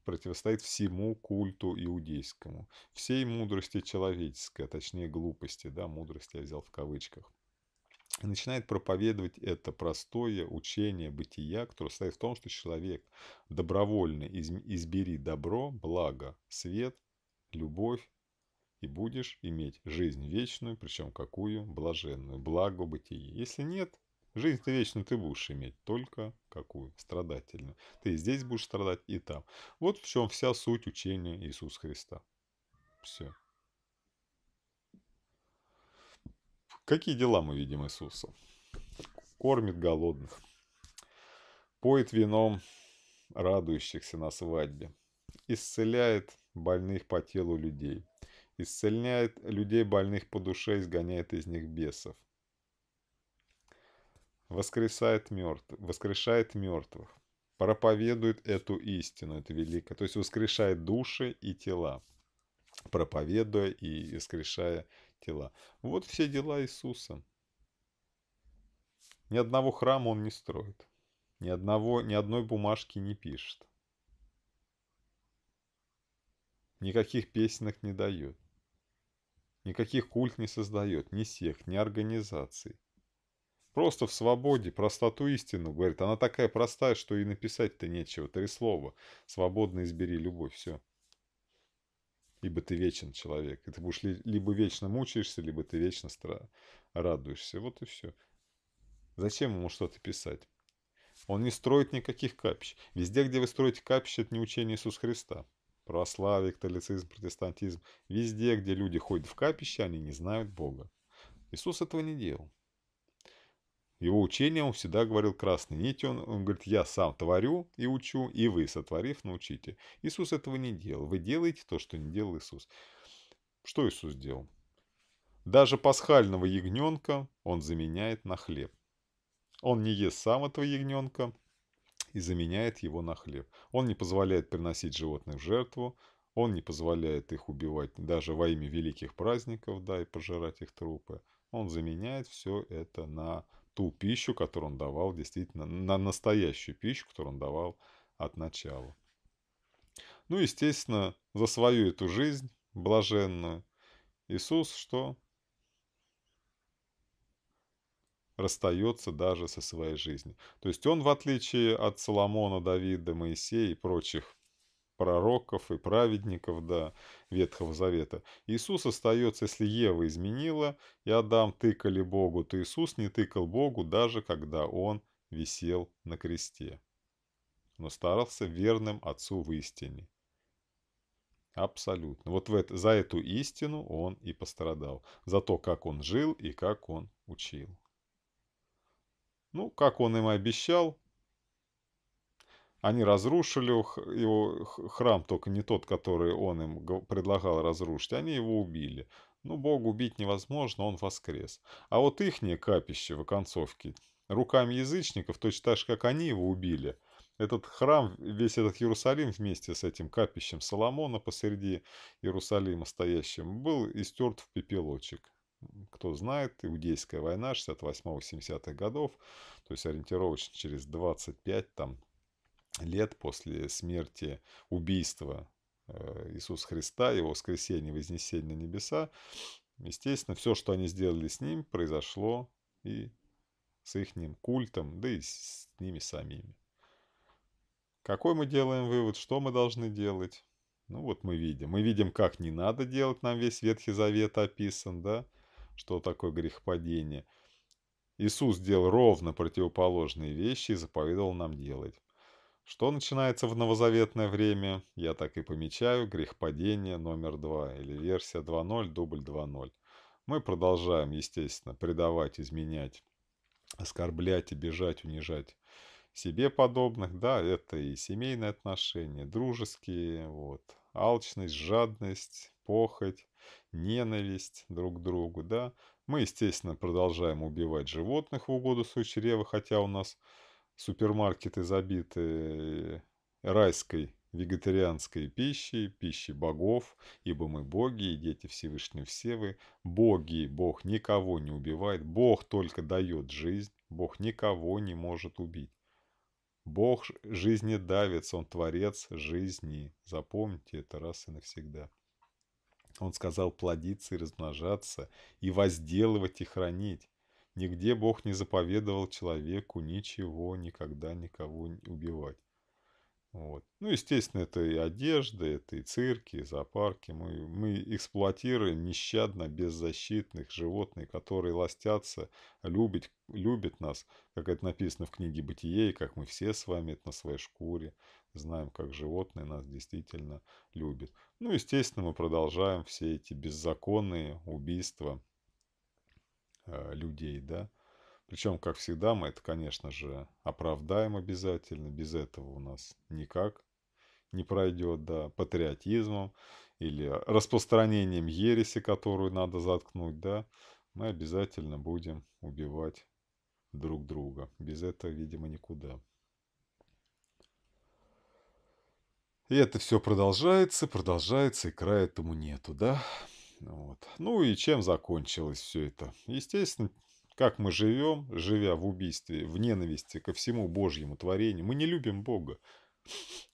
противостоит всему культу иудейскому, всей мудрости человеческой, а точнее глупости, да, мудрости, я взял в кавычках. И начинает проповедовать это простое учение бытия, которое состоит в том, что человек добровольно избери добро, благо, свет, любовь, и будешь иметь жизнь вечную, причем какую? Блаженную, благо бытие. Если нет, жизнь-то вечную ты будешь иметь, только какую? Страдательную. Ты и здесь будешь страдать, и там. Вот в чем вся суть учения Иисуса Христа. Все. Какие дела мы видим Иисуса? Кормит голодных, поет вином радующихся на свадьбе, исцеляет больных по телу людей – исцеляет людей больных по душе, изгоняет из них бесов. Воскресает, мертв... воскрешает мертвых, проповедует эту истину, это велико. то есть воскрешает души и тела, проповедуя и воскрешая тела. Вот все дела Иисуса. Ни одного храма он не строит, ни, одного, ни одной бумажки не пишет никаких песенок не дает. Никаких культ не создает, ни сект, ни организаций. Просто в свободе, простоту истину, говорит. Она такая простая, что и написать-то нечего. Три слова. Свободно избери любовь, все. Либо ты вечен человек. И ты будешь либо вечно мучаешься, либо ты вечно стра... радуешься. Вот и все. Зачем ему что-то писать? Он не строит никаких капищ. Везде, где вы строите капищ, это не учение Иисуса Христа православие, католицизм, протестантизм. Везде, где люди ходят в капище, они не знают Бога. Иисус этого не делал. Его учение он всегда говорил красной нитью. Он, он говорит, я сам творю и учу, и вы, сотворив, научите. Иисус этого не делал. Вы делаете то, что не делал Иисус. Что Иисус делал? Даже пасхального ягненка он заменяет на хлеб. Он не ест сам этого ягненка, и заменяет его на хлеб. Он не позволяет приносить животных в жертву, он не позволяет их убивать даже во имя великих праздников, да, и пожирать их трупы. Он заменяет все это на ту пищу, которую он давал, действительно, на настоящую пищу, которую он давал от начала. Ну, естественно, за свою эту жизнь блаженную Иисус что? расстается даже со своей жизнью. То есть он, в отличие от Соломона, Давида, Моисея и прочих пророков и праведников до да, Ветхого Завета. Иисус остается, если Ева изменила, и Адам тыкали Богу, то Иисус не тыкал Богу, даже когда он висел на кресте, но старался верным Отцу в истине. Абсолютно. Вот в это, за эту истину он и пострадал, за то, как он жил и как он учил. Ну, как он им и обещал, они разрушили его храм, только не тот, который он им предлагал разрушить. Они его убили. Ну, Бог убить невозможно, он воскрес. А вот ихнее капище в оконцовке, руками язычников, точно так же, как они его убили, этот храм, весь этот Иерусалим вместе с этим капищем Соломона посреди Иерусалима стоящим, был истерт в пепелочек. Кто знает, Иудейская война 68-70-х годов, то есть ориентировочно через 25 там, лет после смерти убийства э, Иисуса Христа, Его воскресения и вознесения на небеса, естественно, все, что они сделали с Ним, произошло и с их культом, да и с ними самими. Какой мы делаем вывод, что мы должны делать? Ну вот мы видим. Мы видим, как не надо делать, нам весь Ветхий Завет описан, да? что такое грехопадение. Иисус делал ровно противоположные вещи и заповедовал нам делать. Что начинается в новозаветное время, я так и помечаю, грехопадение номер 2 или версия 2.0, дубль 2.0. Мы продолжаем, естественно, предавать, изменять, оскорблять, обижать, унижать себе подобных, да, это и семейные отношения, дружеские, вот, алчность, жадность, похоть, ненависть друг к другу, да. Мы, естественно, продолжаем убивать животных в угоду сучрева, хотя у нас супермаркеты забиты райской вегетарианской пищи, пищи богов, ибо мы боги и дети Всевышнего Всевы, Боги, Бог никого не убивает, Бог только дает жизнь, Бог никого не может убить. Бог жизни давец, он творец жизни. Запомните это раз и навсегда. Он сказал плодиться и размножаться, и возделывать и хранить. Нигде Бог не заповедовал человеку ничего, никогда никого не убивать. Вот. Ну, естественно, это и одежда, это и цирки, и зоопарки. Мы, мы эксплуатируем нещадно беззащитных животных, которые ластятся, любят, любят нас, как это написано в книге «Бытие», и как мы все с вами это на своей шкуре знаем, как животные нас действительно любят. Ну, естественно, мы продолжаем все эти беззаконные убийства э, людей, да. Причем, как всегда, мы это, конечно же, оправдаем обязательно. Без этого у нас никак не пройдет, да, патриотизмом или распространением ереси, которую надо заткнуть, да, мы обязательно будем убивать друг друга. Без этого, видимо, никуда. И это все продолжается, продолжается, и края этому нету, да? Вот. Ну и чем закончилось все это? Естественно, как мы живем, живя в убийстве, в ненависти ко всему Божьему творению, мы не любим Бога.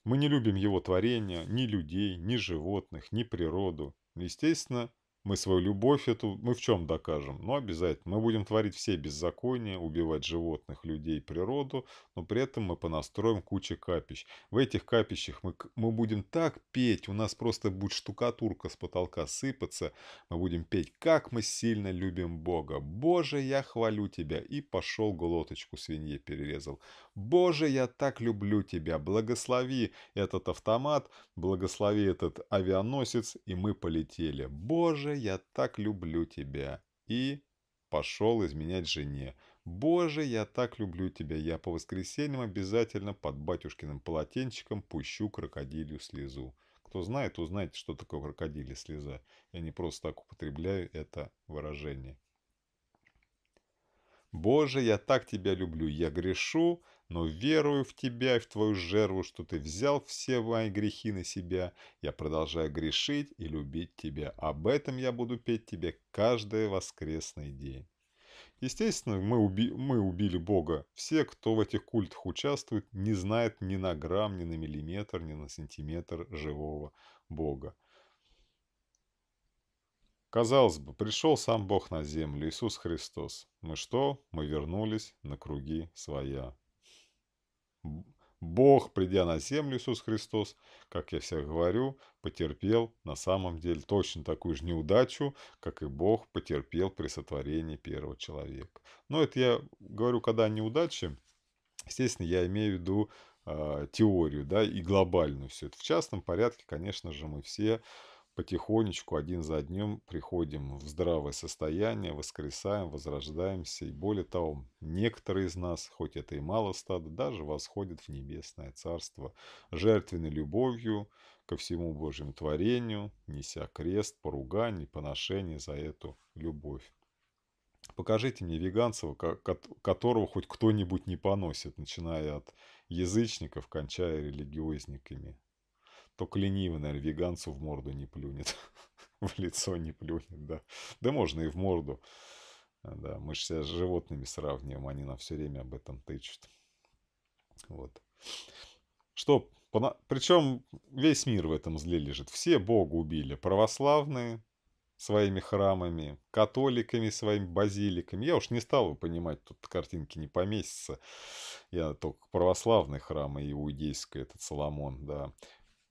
Мы не любим Его творения, ни людей, ни животных, ни природу. Естественно, мы свою любовь эту, мы в чем докажем? Ну, обязательно. Мы будем творить все беззакония, убивать животных, людей, природу, но при этом мы понастроим кучу капищ. В этих капищах мы, мы будем так петь, у нас просто будет штукатурка с потолка сыпаться. Мы будем петь, как мы сильно любим Бога. Боже, я хвалю тебя. И пошел глоточку свинье перерезал. «Боже, я так люблю тебя! Благослови этот автомат, благослови этот авианосец, и мы полетели! Боже, я так люблю тебя!» И пошел изменять жене. «Боже, я так люблю тебя! Я по воскресеньям обязательно под батюшкиным полотенчиком пущу крокодилью слезу». Кто знает, узнайте, что такое крокодилья слеза. Я не просто так употребляю это выражение. «Боже, я так тебя люблю! Я грешу, но верую в тебя и в твою жертву, что ты взял все мои грехи на себя. Я продолжаю грешить и любить тебя. Об этом я буду петь тебе каждый воскресный день. Естественно, мы, уби мы убили Бога. Все, кто в этих культах участвует, не знает ни на грамм, ни на миллиметр, ни на сантиметр живого Бога. Казалось бы, пришел сам Бог на землю, Иисус Христос. Мы что? Мы вернулись на круги своя. Бог, придя на землю, Иисус Христос, как я всех говорю, потерпел на самом деле точно такую же неудачу, как и Бог потерпел при сотворении первого человека. Но это я говорю, когда неудачи, естественно, я имею в виду э, теорию, да, и глобальную все это. В частном порядке, конечно же, мы все потихонечку, один за днем приходим в здравое состояние, воскресаем, возрождаемся. И более того, некоторые из нас, хоть это и мало стада, даже восходят в небесное царство, жертвенной любовью ко всему Божьему творению, неся крест, поругание, поношение за эту любовь. Покажите мне веганцева, которого хоть кто-нибудь не поносит, начиная от язычников, кончая религиозниками. Только ленивый, наверное, веганцу в морду не плюнет. *laughs* в лицо не плюнет, да. Да можно и в морду. Да, мы же себя с животными сравниваем, они нам все время об этом тычут. Вот. Что, пона... причем весь мир в этом зле лежит. Все Бога убили. Православные своими храмами, католиками своими базиликами. Я уж не стал понимать, тут картинки не поместятся. Я только православные храмы, иудейская, это Соломон, да.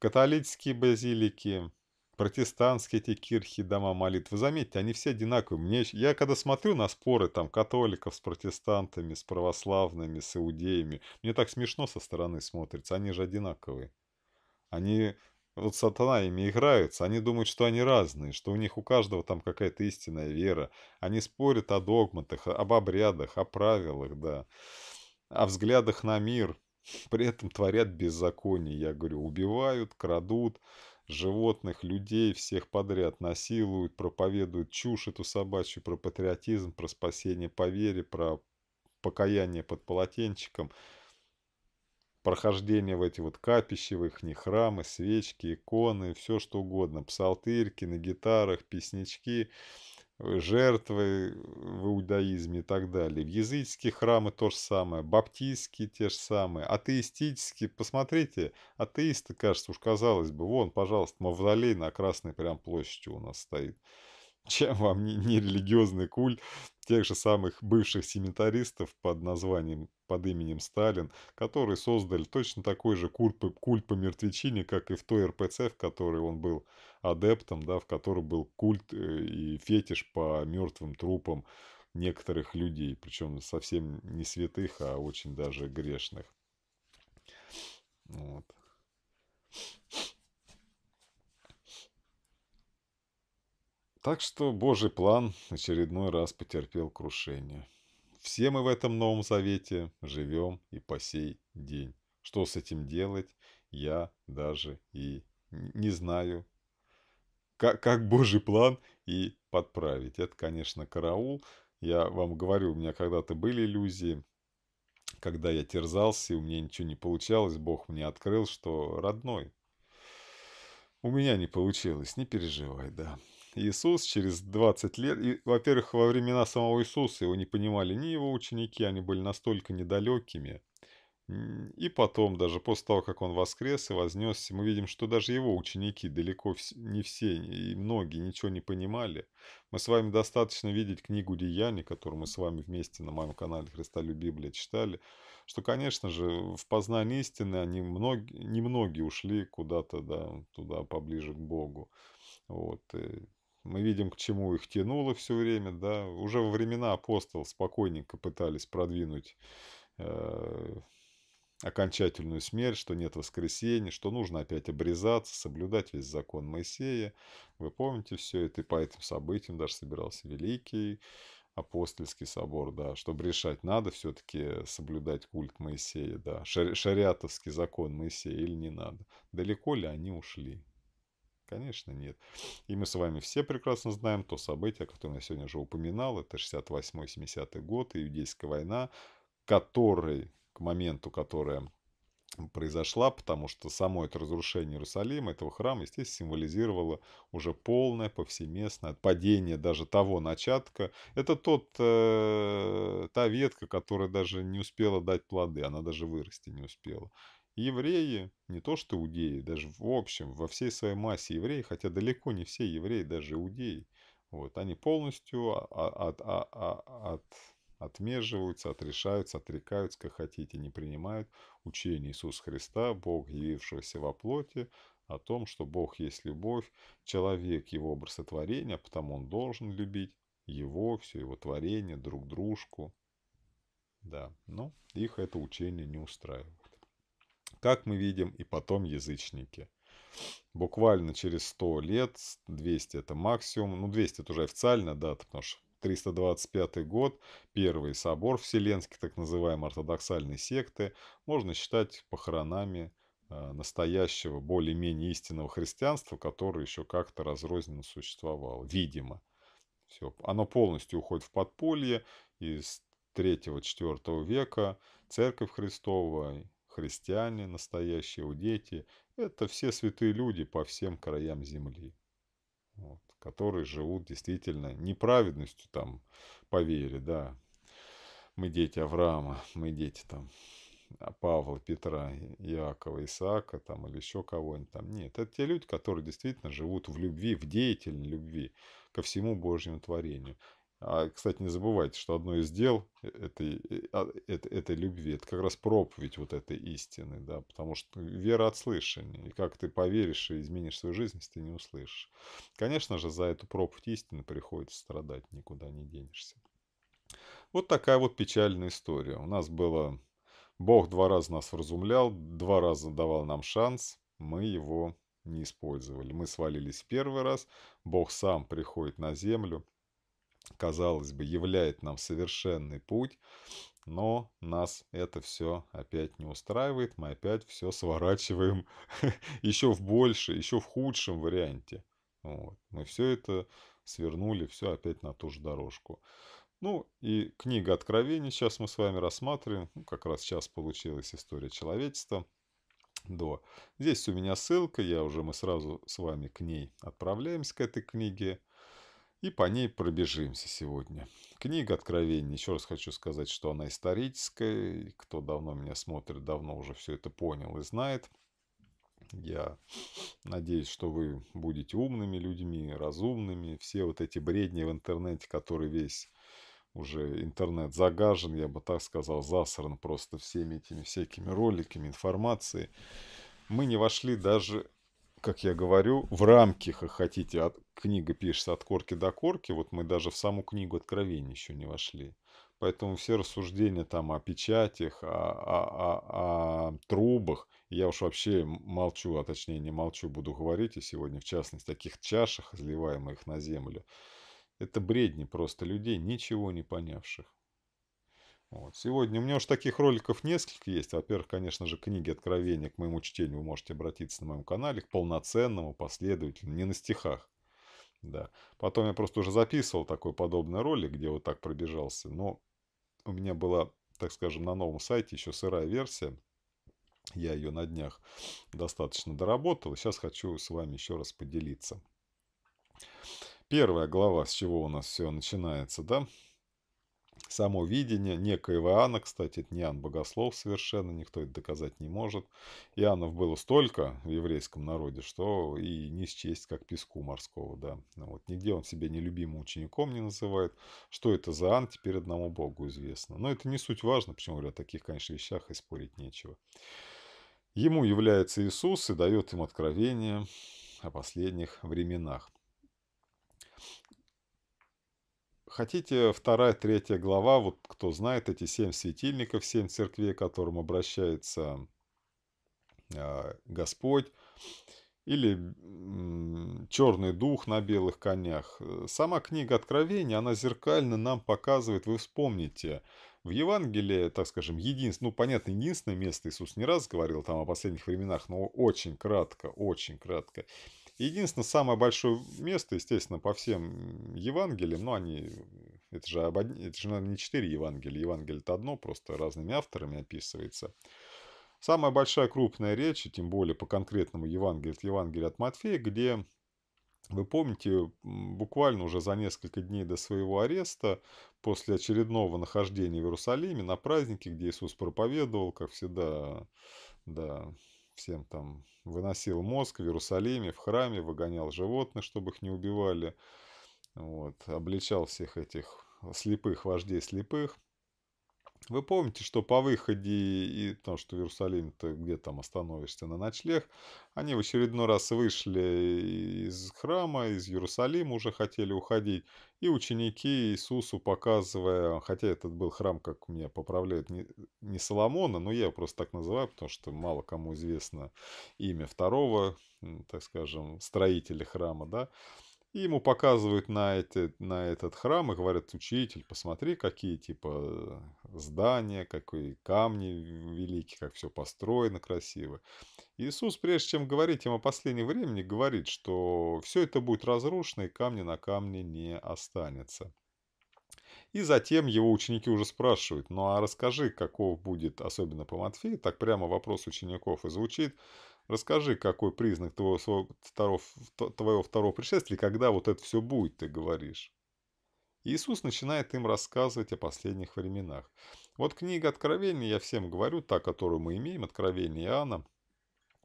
Католические базилики, протестантские эти кирхи, дома молитвы. Заметьте, они все одинаковые. Мне, я когда смотрю на споры там католиков с протестантами, с православными, с иудеями, мне так смешно со стороны смотрится. Они же одинаковые. Они вот сатана ими играются, они думают, что они разные, что у них у каждого там какая-то истинная вера. Они спорят о догматах, об обрядах, о правилах, да, о взглядах на мир при этом творят беззаконие. Я говорю, убивают, крадут животных, людей, всех подряд насилуют, проповедуют чушь эту собачью про патриотизм, про спасение по вере, про покаяние под полотенчиком, прохождение в эти вот капища, в их храмы, свечки, иконы, все что угодно, псалтырьки на гитарах, песнички – жертвы в иудаизме и так далее. В языческие храмы то же самое, баптистские те же самые, атеистические. Посмотрите, атеисты, кажется, уж казалось бы, вон, пожалуйста, мавзолей на Красной прям площади у нас стоит. *laughs* Чем вам не, не религиозный культ, тех же самых бывших семитаристов под названием, под именем Сталин, которые создали точно такой же культ, культ по мертвечине, как и в той РПЦ, в которой он был адептом, да, в которой был культ э, и фетиш по мертвым трупам некоторых людей, причем совсем не святых, а очень даже грешных. Вот. Так что Божий план очередной раз потерпел крушение. Все мы в этом Новом Завете живем и по сей день. Что с этим делать, я даже и не знаю. Как, как Божий план и подправить. Это, конечно, караул. Я вам говорю, у меня когда-то были иллюзии, когда я терзался, и у меня ничего не получалось, Бог мне открыл, что родной. У меня не получилось, не переживай, да. Иисус через 20 лет, и, во-первых, во времена самого Иисуса его не понимали ни его ученики, они были настолько недалекими. И потом, даже после того, как он воскрес и вознесся, мы видим, что даже его ученики далеко не все, и многие ничего не понимали. Мы с вами достаточно видеть книгу «Деяний», которую мы с вами вместе на моем канале «Христоли Библия» читали, что, конечно же, в познании истины они многие, немногие ушли куда-то, да, туда поближе к Богу. Вот. Э, мы видим, к чему их тянуло все время, да. Уже во времена апостол спокойненько пытались продвинуть э, окончательную смерть, что нет воскресения, что нужно опять обрезаться, соблюдать весь закон Моисея. Вы помните все это, и по этим событиям даже собирался Великий апостольский собор, да, чтобы решать, надо все-таки соблюдать культ Моисея, да, шариатовский закон Моисея или не надо. Далеко ли они ушли? Конечно, нет. И мы с вами все прекрасно знаем то событие, которое я сегодня уже упоминал. Это 68-70 год, Иудейская война, который, к моменту, которая произошла, потому что само это разрушение Иерусалима, этого храма, естественно, символизировало уже полное, повсеместное падение даже того начатка. Это тот, э, та ветка, которая даже не успела дать плоды, она даже вырасти не успела. Евреи, не то что иудеи, даже в общем, во всей своей массе евреи, хотя далеко не все евреи, даже иудеи, вот, они полностью от, от, от, от, отмеживаются, отрешаются, отрекаются, как хотите, не принимают учение Иисуса Христа, Бог, явившегося во плоти, о том, что Бог есть любовь, человек его образ сотворения, потому он должен любить его, все его творение, друг дружку. Да, но ну, их это учение не устраивает как мы видим, и потом язычники. Буквально через 100 лет, 200 это максимум, ну 200 это уже официально да, потому что 325 год, первый собор вселенский, так называемой ортодоксальной секты, можно считать похоронами э, настоящего, более-менее истинного христианства, которое еще как-то разрозненно существовало, видимо. Все. Оно полностью уходит в подполье из 3-4 века, церковь Христова, христиане, настоящие удети – это все святые люди по всем краям земли, вот, которые живут действительно неправедностью там по вере, да. Мы дети Авраама, мы дети там Павла, Петра, Иакова, Исаака там, или еще кого-нибудь там. Нет, это те люди, которые действительно живут в любви, в деятельной любви ко всему Божьему творению. А, кстати, не забывайте, что одно из дел этой, э, а, этой, этой любви – это как раз проповедь вот этой истины, да, потому что э, вера от слышания. И как ты поверишь и изменишь свою жизнь, если ты не услышишь. Конечно же, за эту проповедь истины приходится страдать, никуда не денешься. Вот такая вот печальная история. У нас было... Бог два раза нас вразумлял, два раза давал нам шанс, мы его не использовали. Мы свалились первый раз, Бог сам приходит на землю – казалось бы, являет нам совершенный путь, но нас это все опять не устраивает, мы опять все сворачиваем *laughs* еще в больше, еще в худшем варианте. Вот. Мы все это свернули, все опять на ту же дорожку. Ну и книга Откровений сейчас мы с вами рассматриваем. Ну, как раз сейчас получилась история человечества. Да. Здесь у меня ссылка, я уже мы сразу с вами к ней отправляемся, к этой книге и по ней пробежимся сегодня. Книга Откровения, еще раз хочу сказать, что она историческая, кто давно меня смотрит, давно уже все это понял и знает. Я надеюсь, что вы будете умными людьми, разумными. Все вот эти бредни в интернете, которые весь уже интернет загажен, я бы так сказал, засран просто всеми этими всякими роликами, информацией. Мы не вошли даже как я говорю, в рамке, а хотите, от, книга пишется от корки до корки, вот мы даже в саму книгу Откровения еще не вошли. Поэтому все рассуждения там о печатях, о, о, о, о трубах, я уж вообще молчу, а точнее не молчу, буду говорить, и сегодня в частности, таких чашах, изливаемых на землю, это бредни просто людей, ничего не понявших. Вот. Сегодня у меня уж таких роликов несколько есть. Во-первых, конечно же, книги откровения к моему чтению вы можете обратиться на моем канале, к полноценному, последовательному, не на стихах. Да. Потом я просто уже записывал такой подобный ролик, где вот так пробежался. Но у меня была, так скажем, на новом сайте еще сырая версия. Я ее на днях достаточно доработал. Сейчас хочу с вами еще раз поделиться. Первая глава, с чего у нас все начинается, да? само видение некоего Иоанна, кстати, это не Иоанн Богослов совершенно, никто это доказать не может. Иоаннов было столько в еврейском народе, что и не счесть как песку морского, да. Ну вот. Нигде он себя нелюбимым учеником не называет. Что это за Иоанн, теперь одному Богу известно. Но это не суть важно, почему говорят о таких, конечно, вещах и спорить нечего. Ему является Иисус и дает им откровение о последних временах. Хотите, вторая, третья глава, вот кто знает эти семь светильников, семь церквей, к которым обращается а, Господь, или «Черный дух на белых конях». Э, сама книга Откровения, она зеркально нам показывает, вы вспомните, в Евангелии, так скажем, единственное, ну, понятно, единственное место, Иисус не раз говорил там о последних временах, но очень кратко, очень кратко. Единственное, самое большое место, естественно, по всем Евангелиям, но они, это же, об, это же наверное, не четыре Евангелия, Евангелие это одно, просто разными авторами описывается. Самая большая крупная речь, тем более по конкретному Евангелию, это Евангелие от Матфея, где, вы помните, буквально уже за несколько дней до своего ареста, после очередного нахождения в Иерусалиме на празднике, где Иисус проповедовал, как всегда, да, всем там выносил мозг в Иерусалиме, в храме, выгонял животных, чтобы их не убивали. Вот, обличал всех этих слепых вождей слепых. Вы помните, что по выходе, и, потому что в Иерусалиме ты где там остановишься на ночлег, они в очередной раз вышли из храма, из Иерусалима уже хотели уходить. И ученики Иисусу, показывая, хотя этот был храм, как мне поправляют, не, не Соломона, но я его просто так называю, потому что мало кому известно имя второго, так скажем, строителя храма, да, и ему показывают на, эти, на этот храм и говорят, учитель, посмотри, какие типа э, здания, какие камни великие, как все построено красиво. Иисус, прежде чем говорить им о последнем времени, говорит, что все это будет разрушено и камни на камне не останется. И затем его ученики уже спрашивают, ну а расскажи, каков будет, особенно по Матфею, так прямо вопрос учеников и звучит, Расскажи, какой признак твоего, своего, второго, твоего второго пришествия, когда вот это все будет, ты говоришь. Иисус начинает им рассказывать о последних временах. Вот книга Откровения, я всем говорю, та, которую мы имеем, Откровение Иоанна,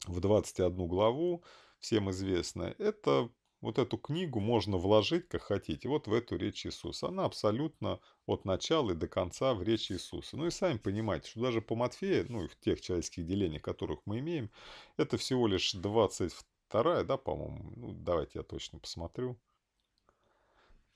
в 21 главу, всем известная, это вот эту книгу можно вложить, как хотите, вот в эту речь Иисуса. Она абсолютно от начала и до конца в речи Иисуса. Ну и сами понимаете, что даже по Матфея, ну и в тех человеческих делениях, которых мы имеем, это всего лишь 22, да, по-моему, ну давайте я точно посмотрю.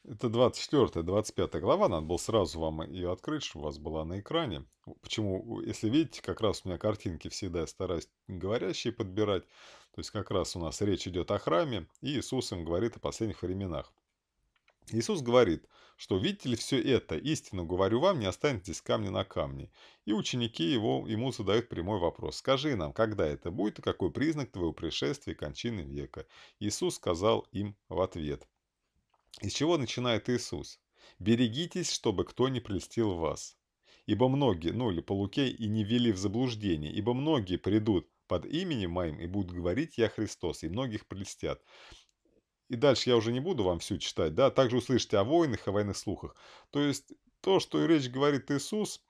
Это 24-25 глава, надо было сразу вам ее открыть, чтобы у вас была на экране. Почему, если видите, как раз у меня картинки всегда стараюсь говорящие подбирать. То есть как раз у нас речь идет о храме, и Иисус им говорит о последних временах. Иисус говорит, что видите ли все это, истину говорю вам, не останетесь камня на камне. И ученики его, ему задают прямой вопрос. Скажи нам, когда это будет и какой признак твоего пришествия и кончины века? Иисус сказал им в ответ – из чего начинает Иисус? «Берегитесь, чтобы кто не прельстил вас». Ибо многие, ну или полукей, и не вели в заблуждение, ибо многие придут под именем моим и будут говорить «Я Христос», и многих прельстят. И дальше я уже не буду вам всю читать, да, также услышите о войнах, о военных слухах. То есть то, что речь говорит Иисус,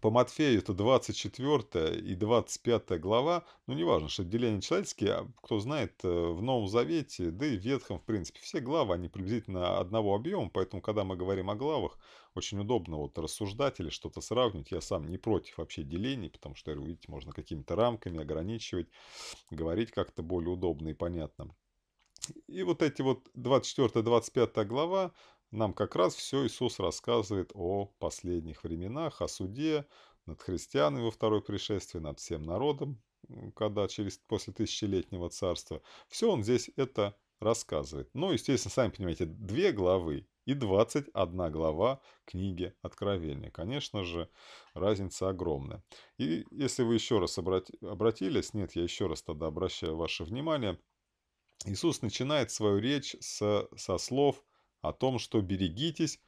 по Матфею это 24 и 25 глава, ну неважно, что деление человеческие, а кто знает, э, в Новом Завете, да и в Ветхом, в принципе, все главы, они приблизительно одного объема, поэтому, когда мы говорим о главах, очень удобно вот рассуждать или что-то сравнивать. Я сам не против вообще делений, потому что, видите, можно какими-то рамками ограничивать, говорить как-то более удобно и понятно. И вот эти вот 24-25 глава, нам как раз все Иисус рассказывает о последних временах, о суде над христианами во второй пришествии, над всем народом, когда через, после тысячелетнего царства. Все он здесь это рассказывает. Ну, естественно, сами понимаете, две главы и 21 глава книги Откровения. Конечно же, разница огромная. И если вы еще раз обратились, нет, я еще раз тогда обращаю ваше внимание, Иисус начинает свою речь со, со слов о том, что берегитесь,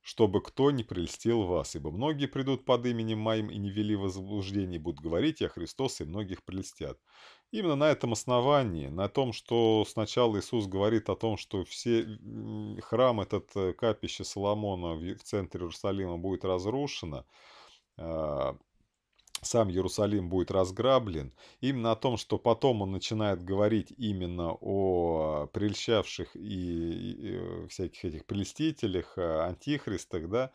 чтобы кто не прельстил вас, ибо многие придут под именем моим и не вели в будут говорить, я Христос, и многих прельстят. Именно на этом основании, на том, что сначала Иисус говорит о том, что все храм этот, э, капище Соломона в центре Иерусалима будет разрушено, а, сам Иерусалим будет разграблен, именно о том, что потом он начинает говорить именно о прельщавших и, и э, всяких этих прелестителях, э, антихристах, да,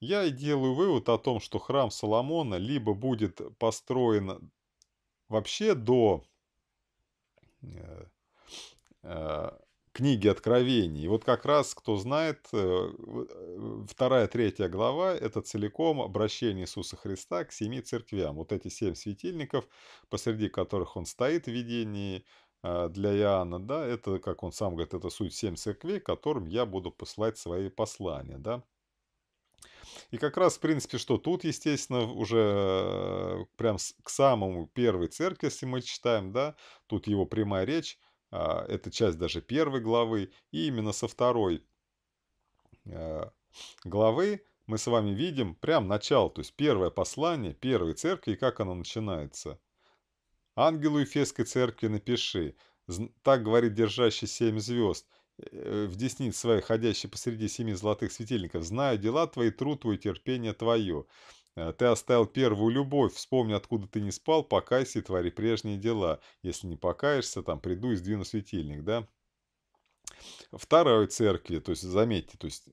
я и делаю вывод о том, что храм Соломона либо будет построен вообще до э, книги Откровений. И вот как раз, кто знает, э, э, вторая, третья глава – это целиком обращение Иисуса Христа к семи церквям. Вот эти семь светильников, посреди которых он стоит в видении э, для Иоанна, да, это, как он сам говорит, это суть семь церквей, которым я буду посылать свои послания, да. И как раз, в принципе, что тут, естественно, уже прям к самому первой церкви, если мы читаем, да, тут его прямая речь – а, это часть даже первой главы. И именно со второй а, главы мы с вами видим прям начало, то есть первое послание первой церкви и как оно начинается. «Ангелу Ефесской церкви напиши, так говорит держащий семь звезд, э, в деснице своей, ходящий посреди семи золотых светильников, знаю дела твои, труд твой, терпение твое». Э, ты оставил первую любовь, вспомни, откуда ты не спал, покайся и твори прежние дела. Если не покаешься, там приду и сдвину светильник, да? Второй церкви, то есть, заметьте, то есть,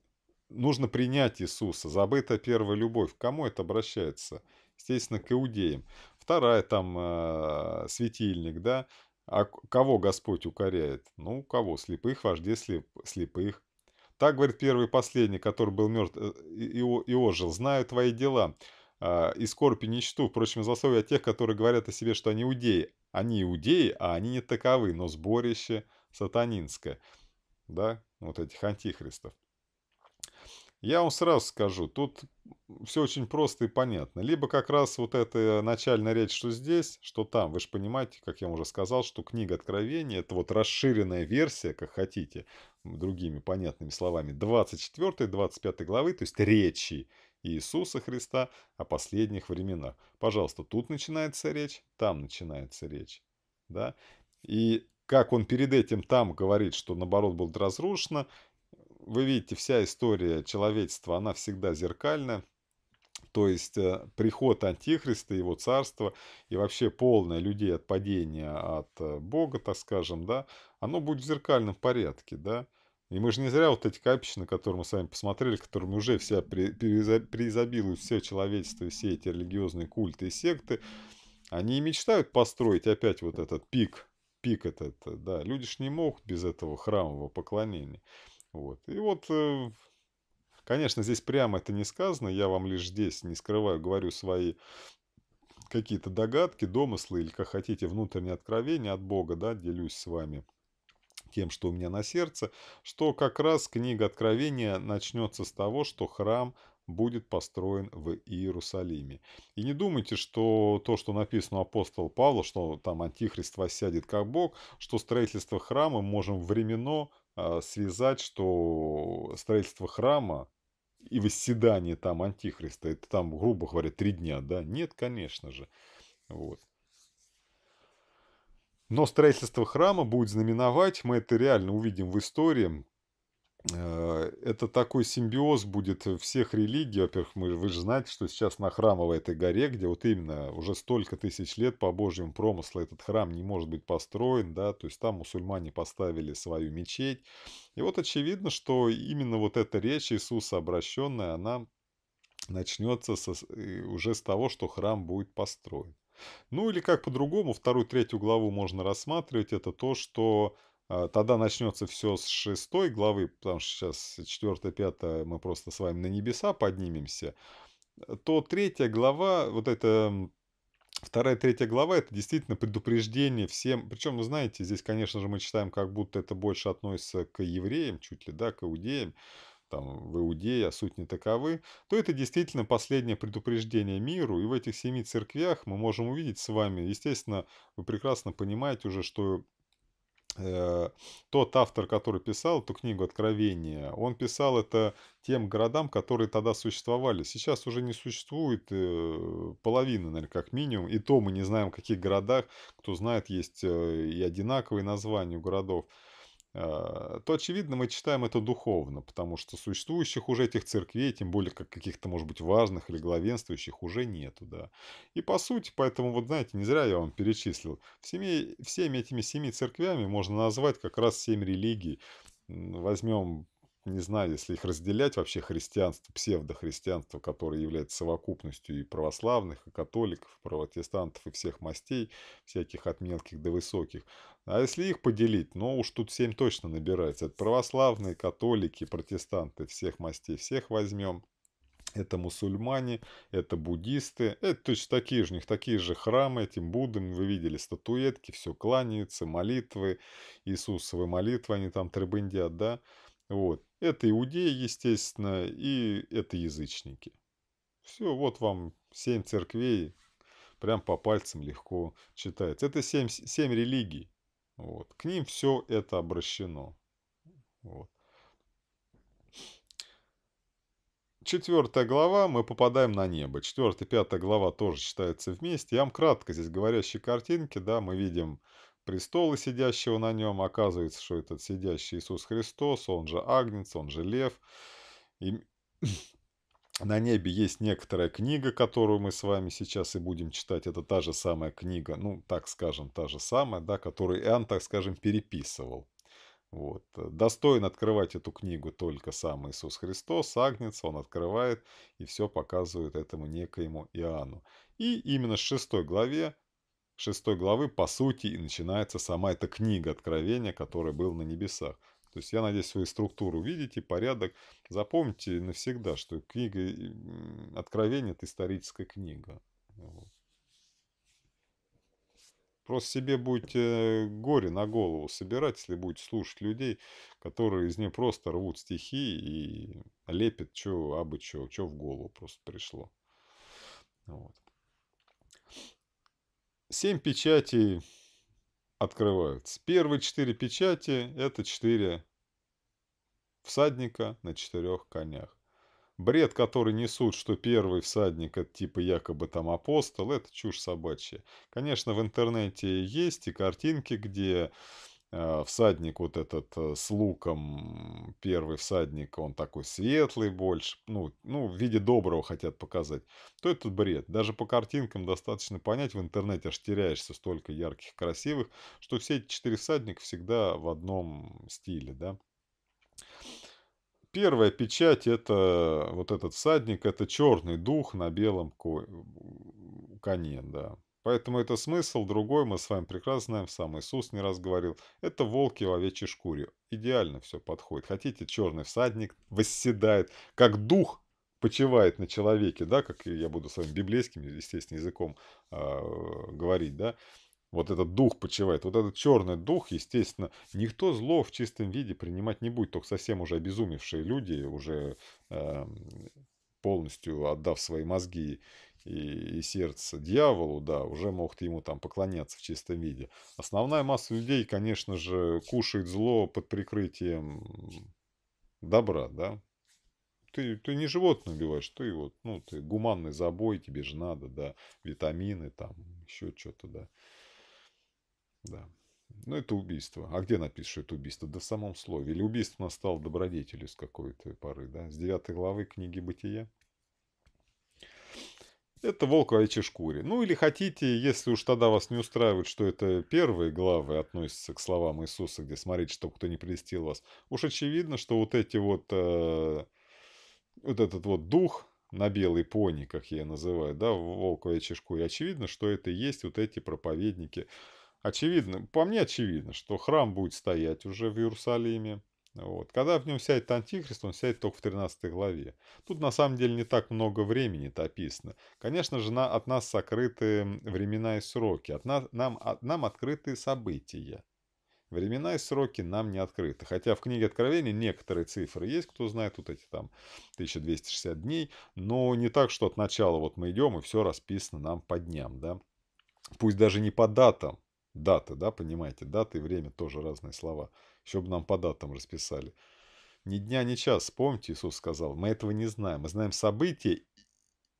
нужно принять Иисуса, забытая первая любовь. К кому это обращается? Естественно, к иудеям. Вторая там э, светильник, да? А кого Господь укоряет? Ну, кого? Слепых вождей слеп, слепых. Так говорит первый и последний, который был мертв э, и, и ожил. Знаю твои дела а, и скорби не чту, впрочем, злословия тех, которые говорят о себе, что они иудеи. Они иудеи, а они не таковы, но сборище сатанинское. Да, вот этих антихристов. Я вам сразу скажу, тут все очень просто и понятно. Либо как раз вот эта начальная речь, что здесь, что там. Вы же понимаете, как я уже сказал, что книга Откровения – это вот расширенная версия, как хотите, другими понятными словами, 24-25 главы, то есть речи Иисуса Христа о последних временах. Пожалуйста, тут начинается речь, там начинается речь. Да? И как он перед этим там говорит, что наоборот будет разрушено – вы видите, вся история человечества, она всегда зеркальна. То есть э, приход Антихриста, его царство и вообще полное людей отпадение от э, Бога, так скажем, да, оно будет в зеркальном порядке, да. И мы же не зря вот эти капищи, на которые мы с вами посмотрели, которыми уже вся преизобилует все человечество и все эти религиозные культы и секты, они и мечтают построить опять вот этот пик, пик этот, э, да. Люди ж не могут без этого храмового поклонения. Вот. И вот, э, конечно, здесь прямо это не сказано, я вам лишь здесь, не скрываю, говорю свои какие-то догадки, домыслы или, как хотите, внутренние откровения от Бога, да, делюсь с вами тем, что у меня на сердце, что как раз книга Откровения начнется с того, что храм будет построен в Иерусалиме. И не думайте, что то, что написано у апостола Павла, что там антихрист воссядет как Бог, что строительство храма можем временно а, связать, что строительство храма и восседание там Антихриста, это там, грубо говоря, три дня, да? Нет, конечно же. Вот. Но строительство храма будет знаменовать, мы это реально увидим в истории, Э, это такой симбиоз будет всех религий. Во-первых, мы, вы же знаете, что сейчас на храмовой этой горе, где вот именно уже столько тысяч лет по божьему промыслу этот храм не может быть построен, да, то есть там мусульмане поставили свою мечеть. И вот очевидно, что именно вот эта речь Иисуса обращенная, она начнется со, э, уже с того, что храм будет построен. Ну или как по-другому, вторую-третью главу можно рассматривать, это то, что а, тогда начнется все с шестой главы, потому что сейчас четвертая, пятая мы просто с вами на небеса поднимемся. То третья глава, вот это Вторая, третья глава – это действительно предупреждение всем. Причем, вы знаете, здесь, конечно же, мы читаем, как будто это больше относится к евреям, чуть ли, да, к иудеям, там, в Иудее, а суть не таковы, то это действительно последнее предупреждение миру. И в этих семи церквях мы можем увидеть с вами, естественно, вы прекрасно понимаете уже, что Э, тот автор, который писал эту книгу «Откровение», он писал это тем городам, которые тогда существовали. Сейчас уже не существует э, половины, наверное, как минимум. И то мы не знаем, в каких городах. Кто знает, есть э, и одинаковые названия у городов. А, то, очевидно, мы читаем это духовно, потому что существующих уже этих церквей, тем более как каких-то, может быть, важных или главенствующих, уже нету, да. И по сути, поэтому, вот знаете, не зря я вам перечислил, всеми, всеми этими семи церквями можно назвать как раз семь религий. Возьмем не знаю, если их разделять вообще христианство, псевдохристианство, которое является совокупностью и православных, и католиков, и протестантов, и всех мастей, всяких от мелких до высоких. А если их поделить, ну уж тут семь точно набирается. Это православные, католики, протестанты, всех мастей, всех возьмем. Это мусульмане, это буддисты, это точно такие же, у них такие же храмы этим Буддам, вы видели статуэтки, все кланяются, молитвы, Иисусовы молитвы, они там требындят, да, вот, это иудеи, естественно, и это язычники. Все, вот вам семь церквей, прям по пальцам легко читается. Это семь, семь религий. Вот. К ним все это обращено. Вот. Четвертая глава, мы попадаем на небо. Четвертая, пятая глава тоже читается вместе. Я вам кратко здесь говорящие картинки, да, мы видим престола, сидящего на нем. Оказывается, что этот сидящий Иисус Христос, он же Агнец, он же Лев. И *clears throat* на небе есть некоторая книга, которую мы с вами сейчас и будем читать. Это та же самая книга, ну, так скажем, та же самая, да, которую Иоанн, так скажем, переписывал. Вот. Достоин открывать эту книгу только сам Иисус Христос, Агнец, он открывает и все показывает этому некоему Иоанну. И именно в 6 главе шестой главы, по сути, и начинается сама эта книга Откровения, которая была на небесах. То есть, я надеюсь, вы структуру видите, порядок. Запомните навсегда, что книга Откровения – это историческая книга. Вот. Просто себе будете э, горе на голову собирать, если будете слушать людей, которые из нее просто рвут стихи и лепят, что абы что, что в голову просто пришло. Вот. Семь печатей открываются. Первые четыре печати – это четыре всадника на четырех конях. Бред, который несут, что первый всадник – это типа якобы там апостол, это чушь собачья. Конечно, в интернете есть и картинки, где Э, всадник вот этот э, с луком, первый всадник, он такой светлый больше, ну, ну, в виде доброго хотят показать, то это бред. Даже по картинкам достаточно понять, в интернете аж теряешься столько ярких, красивых, что все эти четыре всадника всегда в одном стиле, да. Первая печать – это вот этот всадник, это черный дух на белом коне, да, Поэтому это смысл, другой мы с вами прекрасно знаем, сам Иисус не раз говорил. Это волки в овечьей шкуре. Идеально все подходит. Хотите, черный всадник восседает, как дух почивает на человеке, да, как я буду с вами библейским, естественно, языком э, говорить, да, вот этот дух почивает, вот этот черный дух, естественно, никто зло в чистом виде принимать не будет, только совсем уже обезумевшие люди, уже э, полностью отдав свои мозги и, и сердце дьяволу, да, уже могут ему там поклоняться в чистом виде. Основная масса людей, конечно же, кушает зло под прикрытием добра, да. Ты, ты не животное убиваешь, ты вот, ну, ты гуманный забой, тебе же надо, да, витамины там, еще что-то, да. Да. Ну, это убийство. А где написано, что это убийство? Да в самом слове. Или убийство настало добродетелю с какой-то поры, да? С девятой главы книги «Бытия». Это волк в овечьей шкуре. Ну или хотите, если уж тогда вас не устраивает, что это первые главы относятся к словам Иисуса, где смотрите, чтобы кто не прелестил вас. Уж очевидно, что вот эти вот... Э, вот этот вот дух на белой пони, как я ее называю, да, волк в овечьей шкуре. Очевидно, что это и есть вот эти проповедники. Очевидно, по мне очевидно, что храм будет стоять уже в Иерусалиме. Вот. Когда в нем сядет Антихрист, он сядет только в 13 главе. Тут на самом деле не так много времени-то описано. Конечно же, на, от нас сокрыты времена и сроки, от нас, нам, от, а, нам открыты события. Времена и сроки нам не открыты. Хотя в книге Откровения некоторые цифры есть, кто знает, вот эти там 1260 дней, но не так, что от начала вот мы идем и все расписано нам по дням, да. Пусть даже не по датам, даты, да, понимаете, даты и время тоже разные слова – чтобы нам по датам расписали. Ни дня, ни час, помните, Иисус сказал, мы этого не знаем. Мы знаем события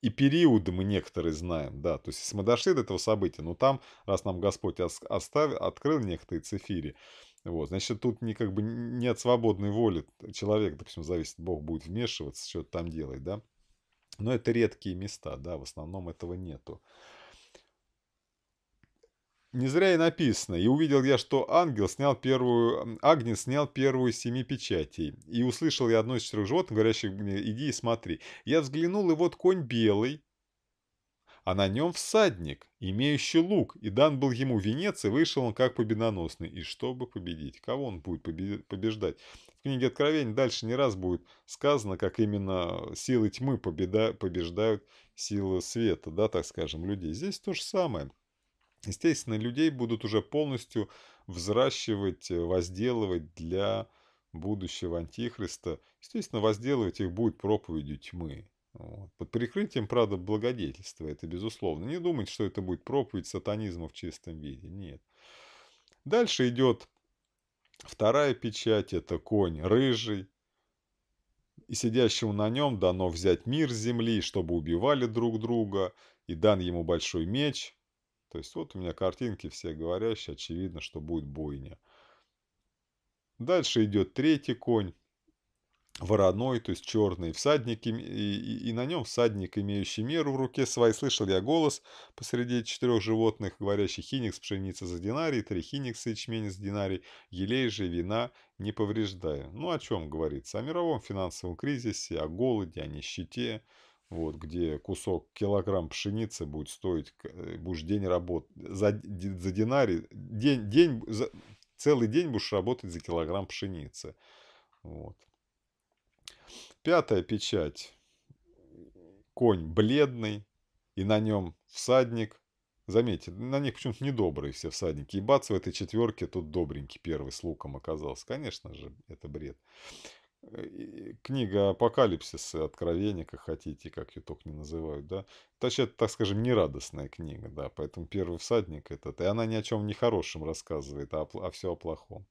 и периоды мы некоторые знаем, да. То есть, если мы дошли до этого события, но ну, там, раз нам Господь оставил, открыл некоторые цифири, вот, значит, тут не как бы не от свободной воли человек, допустим, зависит, Бог будет вмешиваться, что-то там делать, да. Но это редкие места, да, в основном этого нету. Не зря и написано, и увидел я, что ангел снял первую, агнец снял первую из семи печатей, и услышал я одно из четырех животных, говорящих мне, иди и смотри. Я взглянул, и вот конь белый, а на нем всадник, имеющий лук, и дан был ему венец, и вышел он как победоносный. И чтобы победить, кого он будет побеждать? В книге Откровений дальше не раз будет сказано, как именно силы тьмы победа, побеждают силы света, да, так скажем, людей. Здесь то же самое. Естественно, людей будут уже полностью взращивать, э, возделывать для будущего Антихриста. Естественно, возделывать их будет проповедью тьмы. Вот. Под прикрытием, правда, благодетельства, это безусловно. Не думать, что это будет проповедь сатанизма в чистом виде, нет. Дальше идет вторая печать, это конь рыжий. И сидящему на нем дано взять мир с земли, чтобы убивали друг друга, и дан ему большой меч – то есть вот у меня картинки все говорящие, очевидно, что будет бойня. Дальше идет третий конь, вороной, то есть черный всадник, и, и, и на нем всадник, имеющий меру в руке своей. Слышал я голос посреди четырех животных, говорящий хиникс, пшеница за динарий, три хиникса, ячмень за динарий, елей же, вина, не повреждая. Ну о чем говорится? О мировом финансовом кризисе, о голоде, о нищете, вот, где кусок килограмм пшеницы будет стоить, э, будешь день работать, за, за динарий, день, день, за, целый день будешь работать за килограмм пшеницы. Вот. Пятая печать. Конь бледный, и на нем всадник. Заметьте, на них почему-то недобрые все всадники. И бац, в этой четверке тут добренький первый с луком оказался. Конечно же, это бред. Э, книга «Апокалипсис», «Откровение», как хотите, как ее только не называют, да. Точнее, это, так скажем, нерадостная книга, да, поэтому «Первый всадник» этот, и она ни о чем не хорошем рассказывает, а, о, а все о плохом.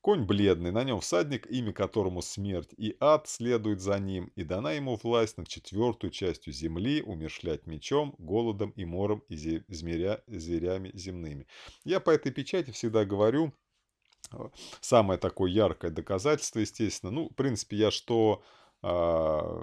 Конь бледный, на нем всадник, имя которому смерть, и ад следует за ним, и дана ему власть над четвертую частью земли умершлять мечом, голодом и мором и зверя, зверями земными. Я по этой печати всегда говорю, Самое такое яркое доказательство, естественно. Ну, в принципе, я что а,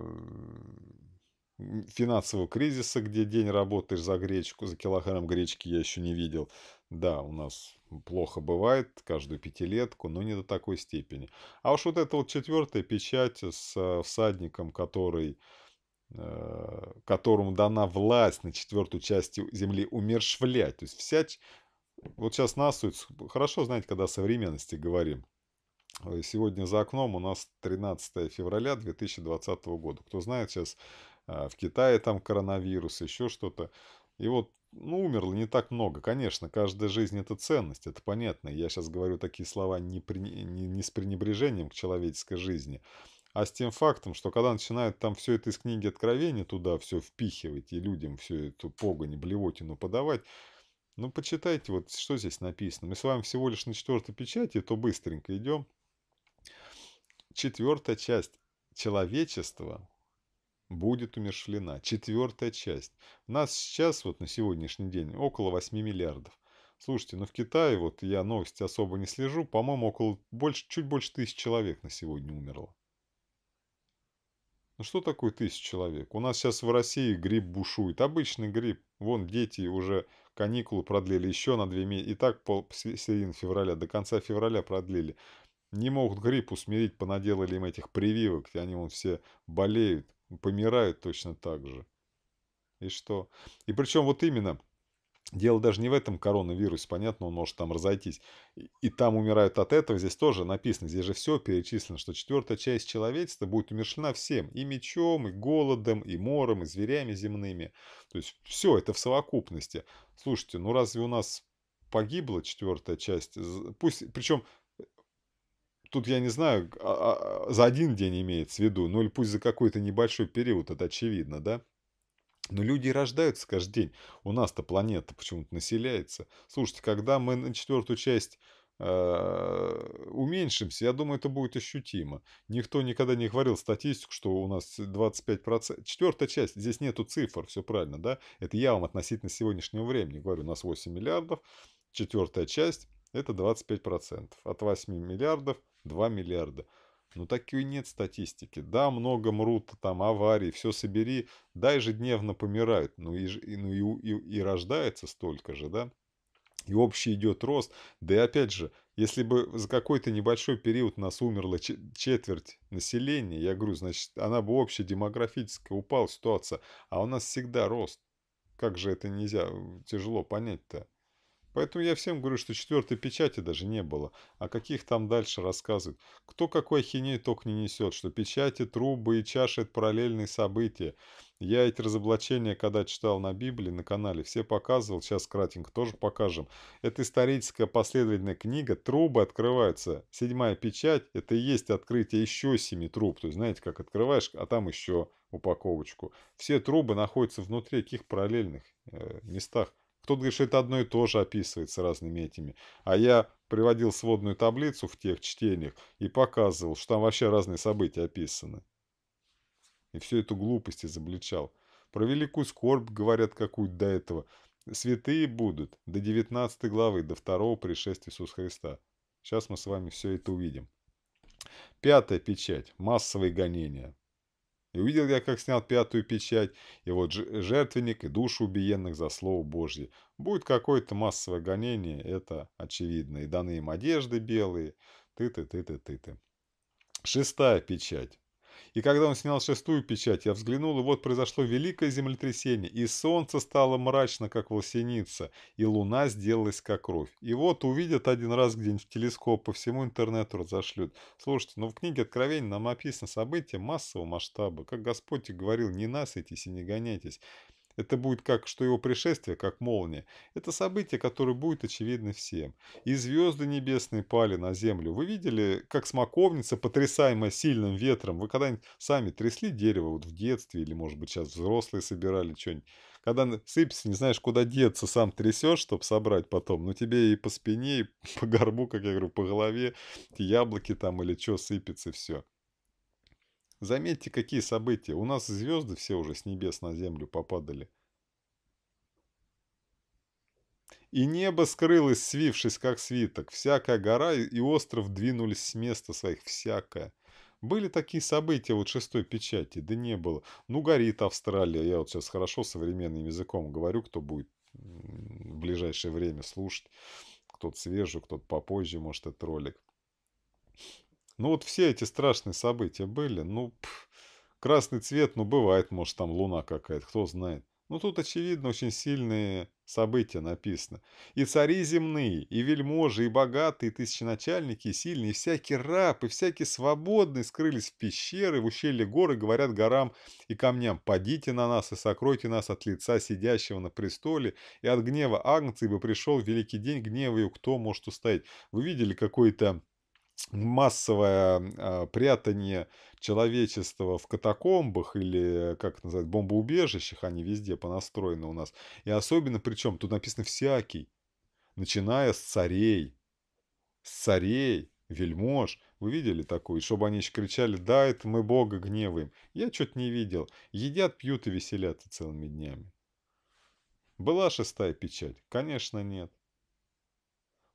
финансового кризиса, где день работаешь за гречку, за килограмм гречки я еще не видел. Да, у нас плохо бывает каждую пятилетку, но не до такой степени. А уж вот эта вот четвертая печать с а, всадником, который э, которому дана власть на четвертую часть земли умершвлять. То есть вся, вот сейчас нас суть, хорошо, знаете, когда о современности говорим. Э, сегодня за окном у нас 13 февраля 2020 года. Кто знает, сейчас а, в Китае там коронавирус, еще что-то. И вот, ну, умерло не так много. Конечно, каждая жизнь – это ценность, это понятно. Я сейчас говорю такие слова не, при, не, не с пренебрежением к человеческой жизни, а с тем фактом, что когда начинают там все это из книги Откровения туда все впихивать и людям всю эту погонь, блевотину подавать – ну, почитайте, вот что здесь написано. Мы с вами всего лишь на четвертой печати, то быстренько идем. Четвертая часть человечества будет умершлена. Четвертая часть. У нас сейчас, вот на сегодняшний день, около 8 миллиардов. Слушайте, ну в Китае, вот я новости особо не слежу, по-моему, около больше, чуть больше тысяч человек на сегодня умерло. Ну что такое тысяч человек? У нас сейчас в России грипп бушует. Обычный грипп. Вон дети уже каникулы продлили еще на две месяца. И так по середины февраля, до конца февраля продлили. Не могут грипп усмирить, понаделали им этих прививок. И они вон все болеют, помирают точно так же. И что? И причем вот именно Дело даже не в этом коронавирусе, понятно, он может там разойтись. И, там умирают от этого, здесь тоже написано, здесь же все перечислено, что четвертая часть человечества будет умершлена всем, и мечом, и голодом, и мором, и зверями земными. То есть все это в совокупности. Слушайте, ну разве у нас погибла четвертая часть? Пусть, причем э, тут я не знаю, а, а, а, за один день имеется в виду, ну или пусть за какой-то небольшой период, это очевидно, да? Но ну, люди рождаются каждый день. У нас-то планета почему-то населяется. Слушайте, когда мы на четвертую часть э, уменьшимся, я думаю, это будет ощутимо. Никто никогда не говорил статистику, что у нас 25%. Четвертая часть, здесь нету цифр, все правильно, да? Это я вам относительно сегодняшнего времени говорю, у нас 8 миллиардов, четвертая часть это 25%. От 8 миллиардов 2 миллиарда. Ну и нет статистики. Да, много мрут, там аварий, все собери, да, ежедневно помирают, но ну, и, ну, и, и, и рождается столько же, да. И общий идет рост. Да и опять же, если бы за какой-то небольшой период нас умерла четверть населения, я говорю, значит, она бы общая демографическая упала ситуация, а у нас всегда рост. Как же это нельзя, э, тяжело понять-то. Поэтому я всем говорю, что четвертой печати даже не было. А каких там дальше рассказывают? Кто какой хиней ток не несет, что печати, трубы и чаши – это параллельные события. Я эти разоблачения, когда читал на Библии, на канале, все показывал, сейчас кратенько тоже покажем. Это историческая последовательная книга, трубы открываются. Седьмая печать – это и есть открытие еще семи труб. То есть, знаете, как открываешь, а там еще упаковочку. Все трубы находятся внутри каких параллельных э, местах. Кто-то говорит, что это одно и то же описывается разными этими. А я приводил сводную таблицу в тех чтениях и показывал, что там вообще разные события описаны. И всю эту глупость изобличал. Про великую скорбь говорят какую-то до этого. Святые будут до 19 главы, до второго пришествия Иисуса Христа. Сейчас мы с вами все это увидим. Пятая печать. Массовые гонения. И увидел я, как снял пятую печать, и вот жертвенник, и душу убиенных за Слово Божье. Будет какое-то массовое гонение, это очевидно. И даны им одежды белые, ты-ты-ты-ты-ты-ты. Шестая печать. И когда он снял шестую печать, я взглянул, и вот произошло великое землетрясение, и солнце стало мрачно, как волсеница, и луна сделалась, как кровь. И вот увидят один раз где-нибудь в телескоп, по всему интернету разошлют. Слушайте, но ну, в книге Откровений нам описано событие массового масштаба. Как Господь и говорил, не насытись и не гоняйтесь. Это будет как, что его пришествие, как молния. Это событие, которое будет очевидно всем. И звезды небесные пали на землю. Вы видели, как смоковница, потрясаемая сильным ветром, вы когда-нибудь сами трясли дерево вот в детстве или, может быть, сейчас взрослые собирали что-нибудь? Когда сыпется, не знаешь, куда деться, сам трясешь, чтобы собрать потом, но тебе и по спине, и *laughs* по горбу, как я говорю, по голове, эти яблоки там или что сыпется, все. Заметьте, какие события. У нас звезды все уже с небес на землю попадали. И небо скрылось, свившись, как свиток. Всякая гора и остров двинулись с места своих, всякая. Были такие события вот шестой печати, да не было. Ну, горит Австралия, я вот сейчас хорошо современным языком говорю, кто будет в ближайшее время слушать. Кто-то свежий, кто-то попозже, может, этот ролик. Ну вот все эти страшные события были, ну, пф, красный цвет, ну бывает, может, там луна какая-то, кто знает. Ну тут, очевидно, очень сильные события написаны. И цари земные, и вельможи, и богатые, и тысяченачальники, и сильные, и всякий раб, и всякий свободный скрылись в пещеры, в ущелье горы, говорят горам и камням, «Падите на нас и сокройте нас от лица сидящего на престоле и от гнева Агнца, ибо пришел великий день гнева, и кто может устоять?» Вы видели какой-то массовое а, прятание человечества в катакомбах или, как это называют, бомбоубежищах, они везде понастроены у нас. И особенно, причем, тут написано «всякий», начиная с царей, с царей, вельмож. Вы видели такую? чтобы они еще кричали «Да, это мы Бога гневаем». Я что-то не видел. Едят, пьют и веселятся целыми днями. Была шестая печать? Конечно, нет.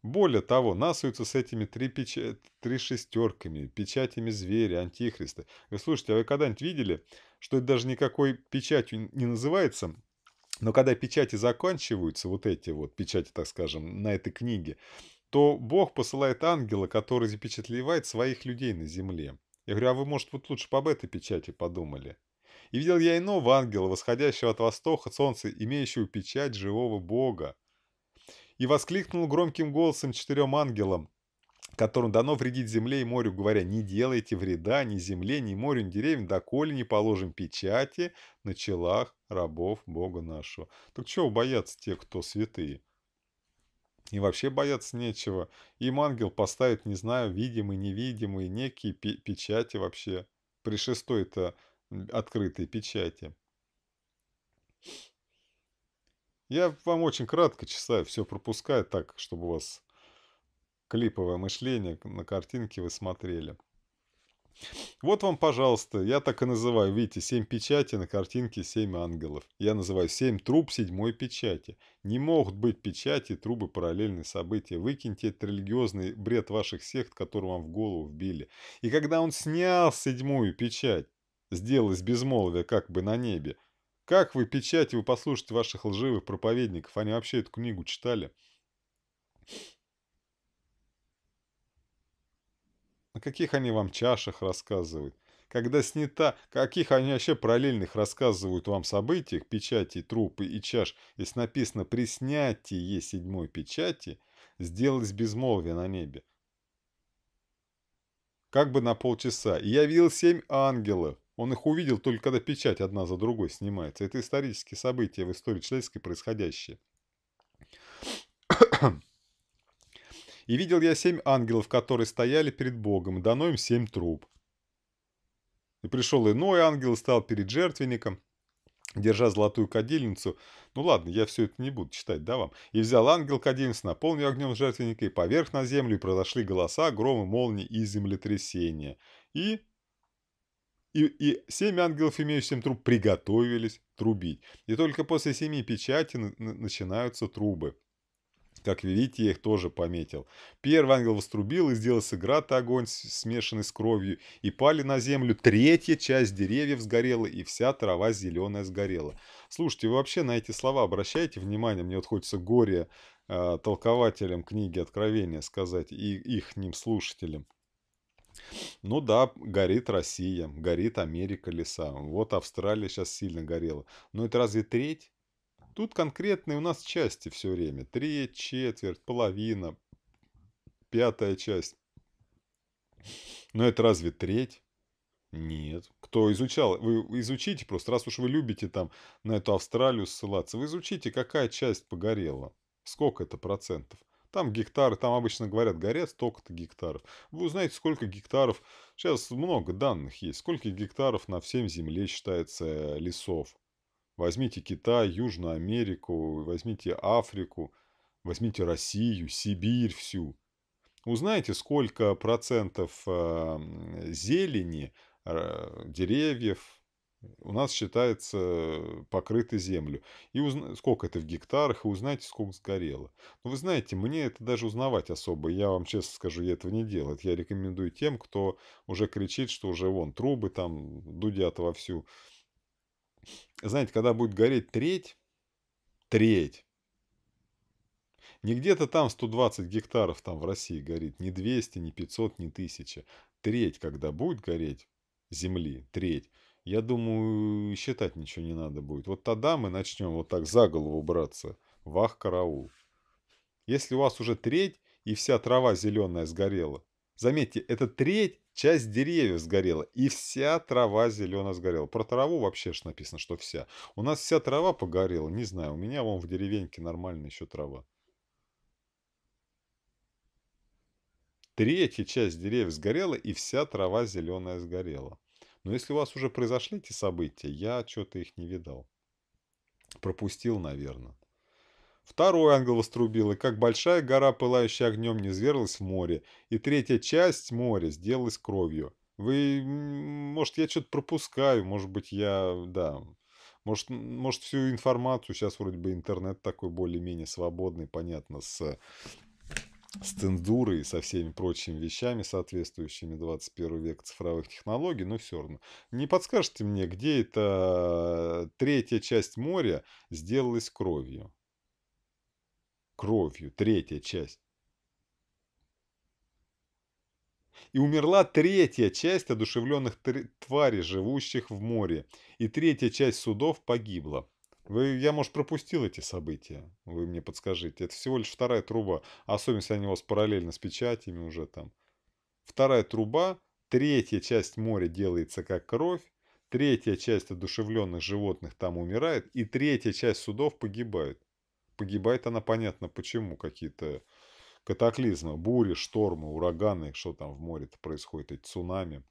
Более того, насуются с этими три, печ... три шестерками, печатями зверя, антихриста. Вы слушайте, а вы когда-нибудь видели, что это даже никакой печатью не называется, но когда печати заканчиваются, вот эти вот печати, так скажем, на этой книге, то Бог посылает ангела, который запечатлевает своих людей на земле. Я говорю, а вы, может, вот лучше по этой печати подумали? И видел я иного ангела, восходящего от востока солнца, имеющего печать живого Бога и воскликнул громким голосом четырем ангелам, которым дано вредить земле и морю, говоря, «Не делайте вреда ни земле, ни морю, ни деревьям, доколе не положим печати на челах рабов Бога нашего». Так чего боятся те, кто святые? И вообще бояться нечего. Им ангел поставит, не знаю, видимые, невидимые, некие печати вообще. При шестой-то открытой печати. Я вам очень кратко читаю, все пропускаю так, чтобы у вас клиповое мышление на картинке вы смотрели. Вот вам, пожалуйста, я так и называю, видите, семь печати на картинке семь ангелов. Я называю семь труб седьмой печати. Не могут быть печати и трубы параллельные события. Выкиньте этот религиозный бред ваших сект, который вам в голову вбили. И когда он снял седьмую печать, сделалось безмолвие как бы на небе, как вы, печати, вы послушаете ваших лживых проповедников? Они вообще эту книгу читали. О каких они вам чашах рассказывают? Когда снята, каких они вообще параллельных рассказывают вам событиях, печати, трупы и чаш, если написано «при снятии седьмой печати сделалось безмолвие на небе». Как бы на полчаса. И я видел семь ангелов, он их увидел только когда печать одна за другой снимается. Это исторические события в истории человеческой происходящие. «И видел я семь ангелов, которые стояли перед Богом, дано им семь труб. И пришел иной ангел и стал перед жертвенником, держа золотую кадильницу. Ну ладно, я все это не буду читать, да вам? И взял ангел кадильницу, наполнил огнем жертвенника и поверх на землю, и произошли голоса, громы, молнии и землетрясения. И и, и семь ангелов, имеющих семь труб, приготовились трубить. И только после семи печати начинаются трубы. Как видите, я их тоже пометил. Первый ангел вострубил, и сделал сыграть огонь, смешанный с кровью, и пали на землю. Третья часть деревьев сгорела, и вся трава зеленая сгорела. Слушайте, вы вообще на эти слова обращайте внимание? Мне вот хочется горе э, толкователям книги Откровения сказать и их ним слушателям. Ну да, горит Россия, горит Америка леса. Вот Австралия сейчас сильно горела. Но это разве треть? Тут конкретные у нас части все время. Треть, четверть, половина, пятая часть. Но это разве треть? Нет. Кто изучал? Вы изучите просто, раз уж вы любите там на эту Австралию ссылаться, вы изучите, какая часть погорела. Сколько это процентов? Там гектары, там обычно говорят, горят столько-то гектаров. Вы узнаете, сколько гектаров, сейчас много данных есть, сколько гектаров на всем земле считается э, лесов. Возьмите Китай, Южную Америку, возьмите Африку, возьмите Россию, Сибирь всю. Узнаете сколько процентов э, зелени, э, деревьев, у нас считается покрытой землю. И узна... сколько это в гектарах, и узнайте, сколько сгорело. Но ну, вы знаете, мне это даже узнавать особо, я вам честно скажу, я этого не делаю. Я рекомендую тем, кто уже кричит, что уже вон трубы там дудят вовсю. Знаете, когда будет гореть треть, треть, не где-то там 120 гектаров там в России горит, не 200, не 500, не 1000. Треть, когда будет гореть земли, треть, я думаю, считать ничего не надо будет. Вот тогда мы начнем вот так за голову браться. Вах, караул. Если у вас уже треть и вся трава зеленая сгорела. Заметьте, это треть, часть деревьев сгорела. И вся трава зеленая сгорела. Про траву вообще ж написано, что вся. У нас вся трава погорела. Не знаю, у меня вон в деревеньке нормальная еще трава. Третья часть деревьев сгорела, и вся трава зеленая сгорела. Но если у вас уже произошли эти события, я что-то их не видал. Пропустил, наверное. Второй ангел вострубил, и как большая гора, пылающая огнем, не зверлась в море, и третья часть моря сделалась кровью. Вы, может, я что-то пропускаю, может быть, я, да, может, может, всю информацию, сейчас вроде бы интернет такой более-менее свободный, понятно, с с цензурой и со всеми прочими вещами, соответствующими 21 век цифровых технологий, но все равно. Не подскажете мне, где эта э, третья часть моря сделалась кровью? Кровью, третья часть. И умерла третья часть одушевленных тварей, живущих в море, и третья часть судов погибла. Вы, я, может, пропустил эти события, вы мне подскажите. Это всего лишь вторая труба, особенно если они у вас параллельно с печатями уже там. Вторая труба, третья часть моря делается как кровь, третья часть одушевленных животных там умирает, и третья часть судов погибает. Погибает она, понятно, почему какие-то катаклизмы, бури, штормы, ураганы, что там в море-то происходит, эти цунами.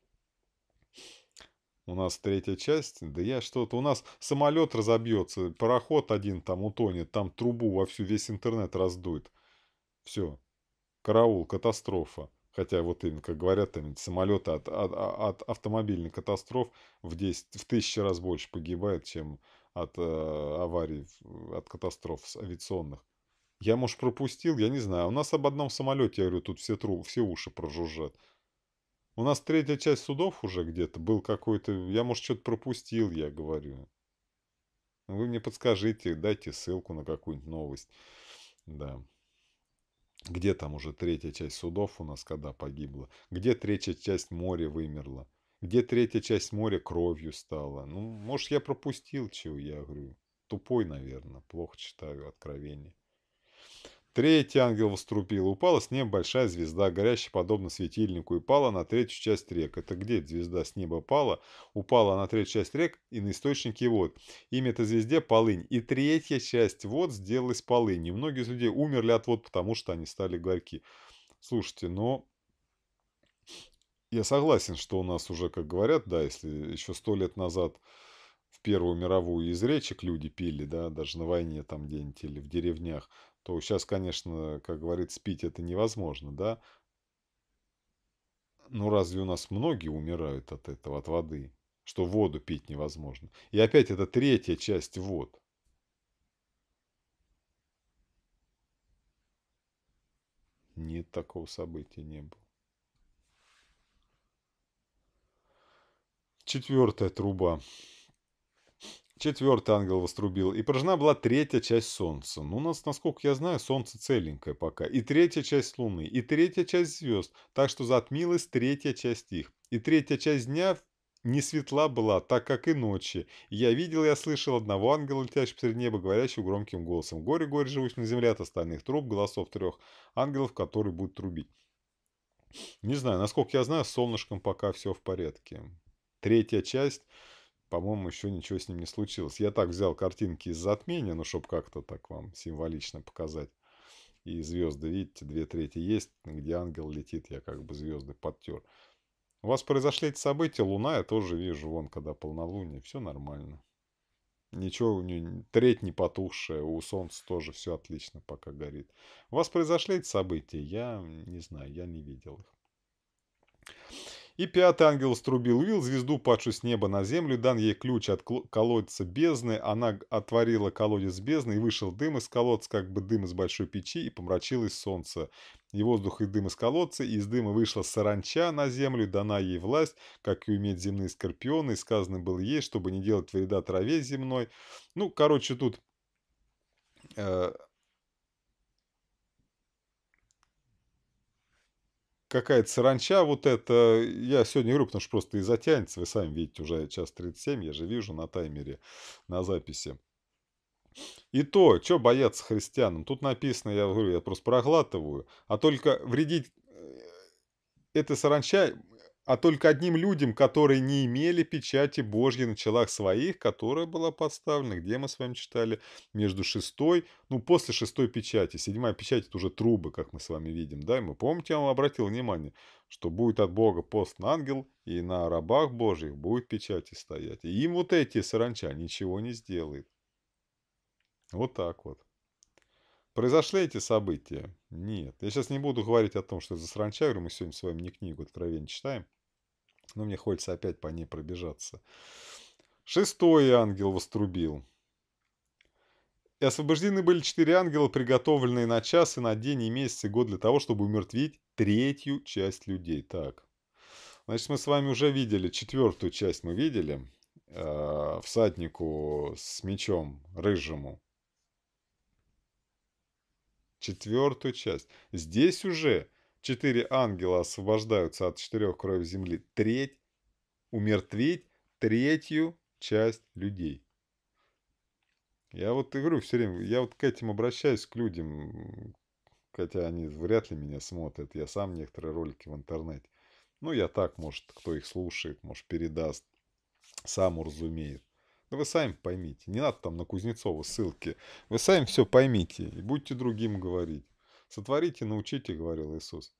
У нас третья часть, да я что-то... У нас самолет разобьется, пароход один там утонет, там трубу во всю весь интернет раздует. Все. Караул, катастрофа. Хотя вот именно, как говорят, там самолеты от, от, от автомобильных катастроф в, 10, в тысячи раз больше погибают, чем от э, аварий, от катастроф авиационных. Я, может, пропустил, я не знаю. У нас об одном самолете, я говорю, тут все, тру, все уши прожужжат. У нас третья часть судов уже где-то. Был какой-то... Я, может, что-то пропустил, я говорю. Вы мне подскажите, дайте ссылку на какую-нибудь новость. Да. Где там уже третья часть судов у нас когда погибла? Где третья часть моря вымерла? Где третья часть моря кровью стала? Ну, может, я пропустил чего, я говорю. Тупой, наверное, плохо читаю откровения. Третий ангел вострупил, упала с неба большая звезда, горящая подобно светильнику, и пала на третью часть рек. Это где звезда с неба пала? Упала на третью часть рек и на источники вод. Имя этой звезде – полынь. И третья часть вод сделалась полынью. Многие из людей умерли от вод, потому что они стали горьки. Слушайте, но я согласен, что у нас уже, как говорят, да, если еще сто лет назад в Первую мировую из речек люди пили, да, даже на войне там где-нибудь или в деревнях, то сейчас, конечно, как говорит, спить это невозможно, да? Но ну, разве у нас многие умирают от этого, от воды? Что воду пить невозможно. И опять это третья часть вод. Нет, такого события не было. Четвертая труба. Четвертый ангел вострубил, и поражена была третья часть солнца. Ну, у нас, насколько я знаю, солнце целенькое пока. И третья часть луны, и третья часть звезд. Так что затмилась третья часть их. И третья часть дня не светла была, так как и ночи. я видел я слышал одного ангела, летящего посреди неба, говорящего громким голосом. Горе, горе, живущим на земле от остальных труб, голосов трех ангелов, которые будут трубить. Не знаю, насколько я знаю, с солнышком пока все в порядке. Третья часть по-моему, еще ничего с ним не случилось. Я так взял картинки из затмения, ну, чтобы как-то так вам символично показать. И звезды, видите, две трети есть, где ангел летит, я как бы звезды подтер. У вас произошли эти события, луна я тоже вижу, вон, когда полнолуние, все нормально. Ничего у нее, треть не потухшая, у солнца тоже все отлично пока горит. У вас произошли эти события, я не знаю, я не видел их. И пятый ангел струбил вил, звезду, падшую с неба на землю, дан ей ключ от колодца бездны, она отворила колодец бездны, и вышел дым из колодца, как бы дым из большой печи, и помрачилось солнце. И воздух, и дым из колодца, и из дыма вышла саранча на землю, дана ей власть, как и уметь земные скорпионы, и сказано было ей, чтобы не делать вреда траве земной. Ну, короче, тут э, какая-то саранча вот это Я сегодня говорю, потому что просто и затянется. Вы сами видите, уже час 37, я же вижу на таймере, на записи. И то, что бояться христианам? Тут написано, я говорю, я просто проглатываю. А только вредить э, этой саранча а только одним людям, которые не имели печати Божьей на челах своих, которая была поставлена, где мы с вами читали, между шестой, ну, после шестой печати. Седьмая печать – это уже трубы, как мы с вами видим, да, и мы, помните, я вам обратил внимание, что будет от Бога пост на ангел, и на рабах Божьих будет печати стоять. И им вот эти саранча ничего не сделает. Вот так вот. Произошли эти события? Нет. Я сейчас не буду говорить о том, что это за саранча. Говорю, мы сегодня с вами не книгу Откровения читаем. Но ну, мне хочется опять по ней пробежаться. Шестой ангел вострубил. И освобождены были четыре ангела, приготовленные на час и на день и месяц и год для того, чтобы умертвить третью часть людей. Так. Значит, мы с вами уже видели, четвертую часть мы видели. Э, всаднику с мечом рыжему. Четвертую часть. Здесь уже четыре ангела освобождаются от четырех краев земли, треть, умертвить третью часть людей. Я вот говорю все время, я вот к этим обращаюсь, к людям, хотя они вряд ли меня смотрят, я сам некоторые ролики в интернете. Ну, я так, может, кто их слушает, может, передаст, сам уразумеет. Да вы сами поймите, не надо там на Кузнецова ссылки. Вы сами все поймите и будьте другим говорить. Сотворите, научите, говорил Иисус.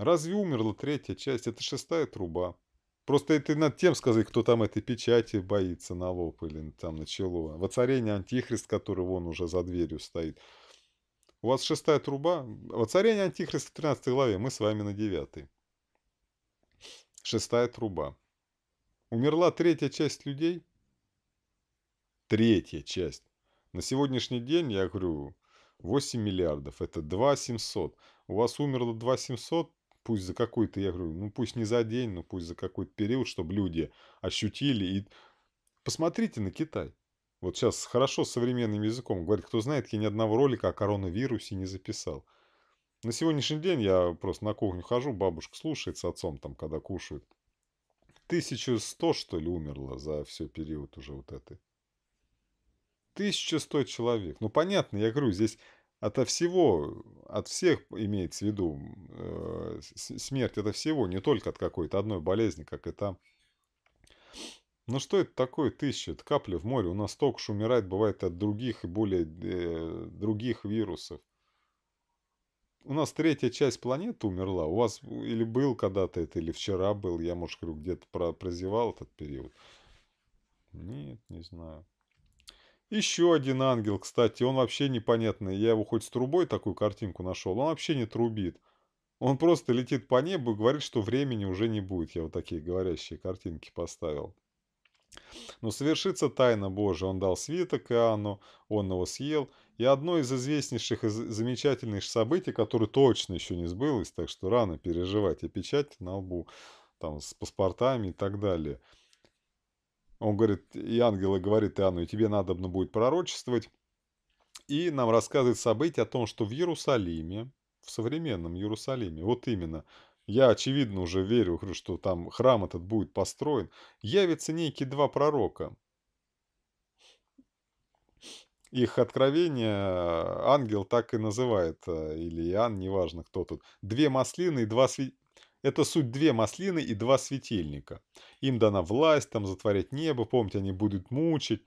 Разве умерла третья часть? Это шестая труба. Просто это над тем сказать, кто там этой печати боится на лоб или там начало. Воцарение Антихрист, который вон уже за дверью стоит. У вас шестая труба. Воцарение Антихриста в 13 главе. Мы с вами на 9. Шестая труба. Умерла третья часть людей? Третья часть. На сегодняшний день, я говорю, 8 миллиардов. Это 2 700. У вас умерло 2 700, пусть за какой-то, я говорю, ну пусть не за день, но пусть за какой-то период, чтобы люди ощутили. И посмотрите на Китай. Вот сейчас хорошо современным языком говорит, кто знает, я ни одного ролика о коронавирусе не записал. На сегодняшний день я просто на кухню хожу, бабушка слушает с отцом там, когда кушают. 1100, что ли, умерло за все период уже вот этой. 1100 человек. Ну, понятно, я говорю, здесь ото всего, от всех имеется в виду э, смерть это всего, не только от какой-то одной болезни, как это Ну что это такое тысяча? Это капля в море. У нас только что умирает, бывает, от других и более э, других вирусов. У нас третья часть планеты умерла. У вас или был когда-то это, или вчера был. Я, может, говорю, где-то прозевал этот период. Нет, не знаю. Еще один ангел, кстати, он вообще непонятный. Я его хоть с трубой такую картинку нашел, он вообще не трубит. Он просто летит по небу и говорит, что времени уже не будет. Я вот такие говорящие картинки поставил. Но совершится тайна Божия. Он дал свиток Иоанну, он его съел. И одно из известнейших и замечательных событий, которое точно еще не сбылось, так что рано переживать, и печать на лбу, там, с паспортами и так далее – он говорит, и ангелы говорит Иоанну, и тебе надобно будет пророчествовать. И нам рассказывает события о том, что в Иерусалиме, в современном Иерусалиме, вот именно, я очевидно уже верю, что там храм этот будет построен, явятся некие два пророка. Их откровение э, ангел так и называет, э, или Иоанн, неважно кто тут. Две маслины и два сви... Это суть две маслины и два светильника. Им дана власть там затворять небо, помните, они будут мучить.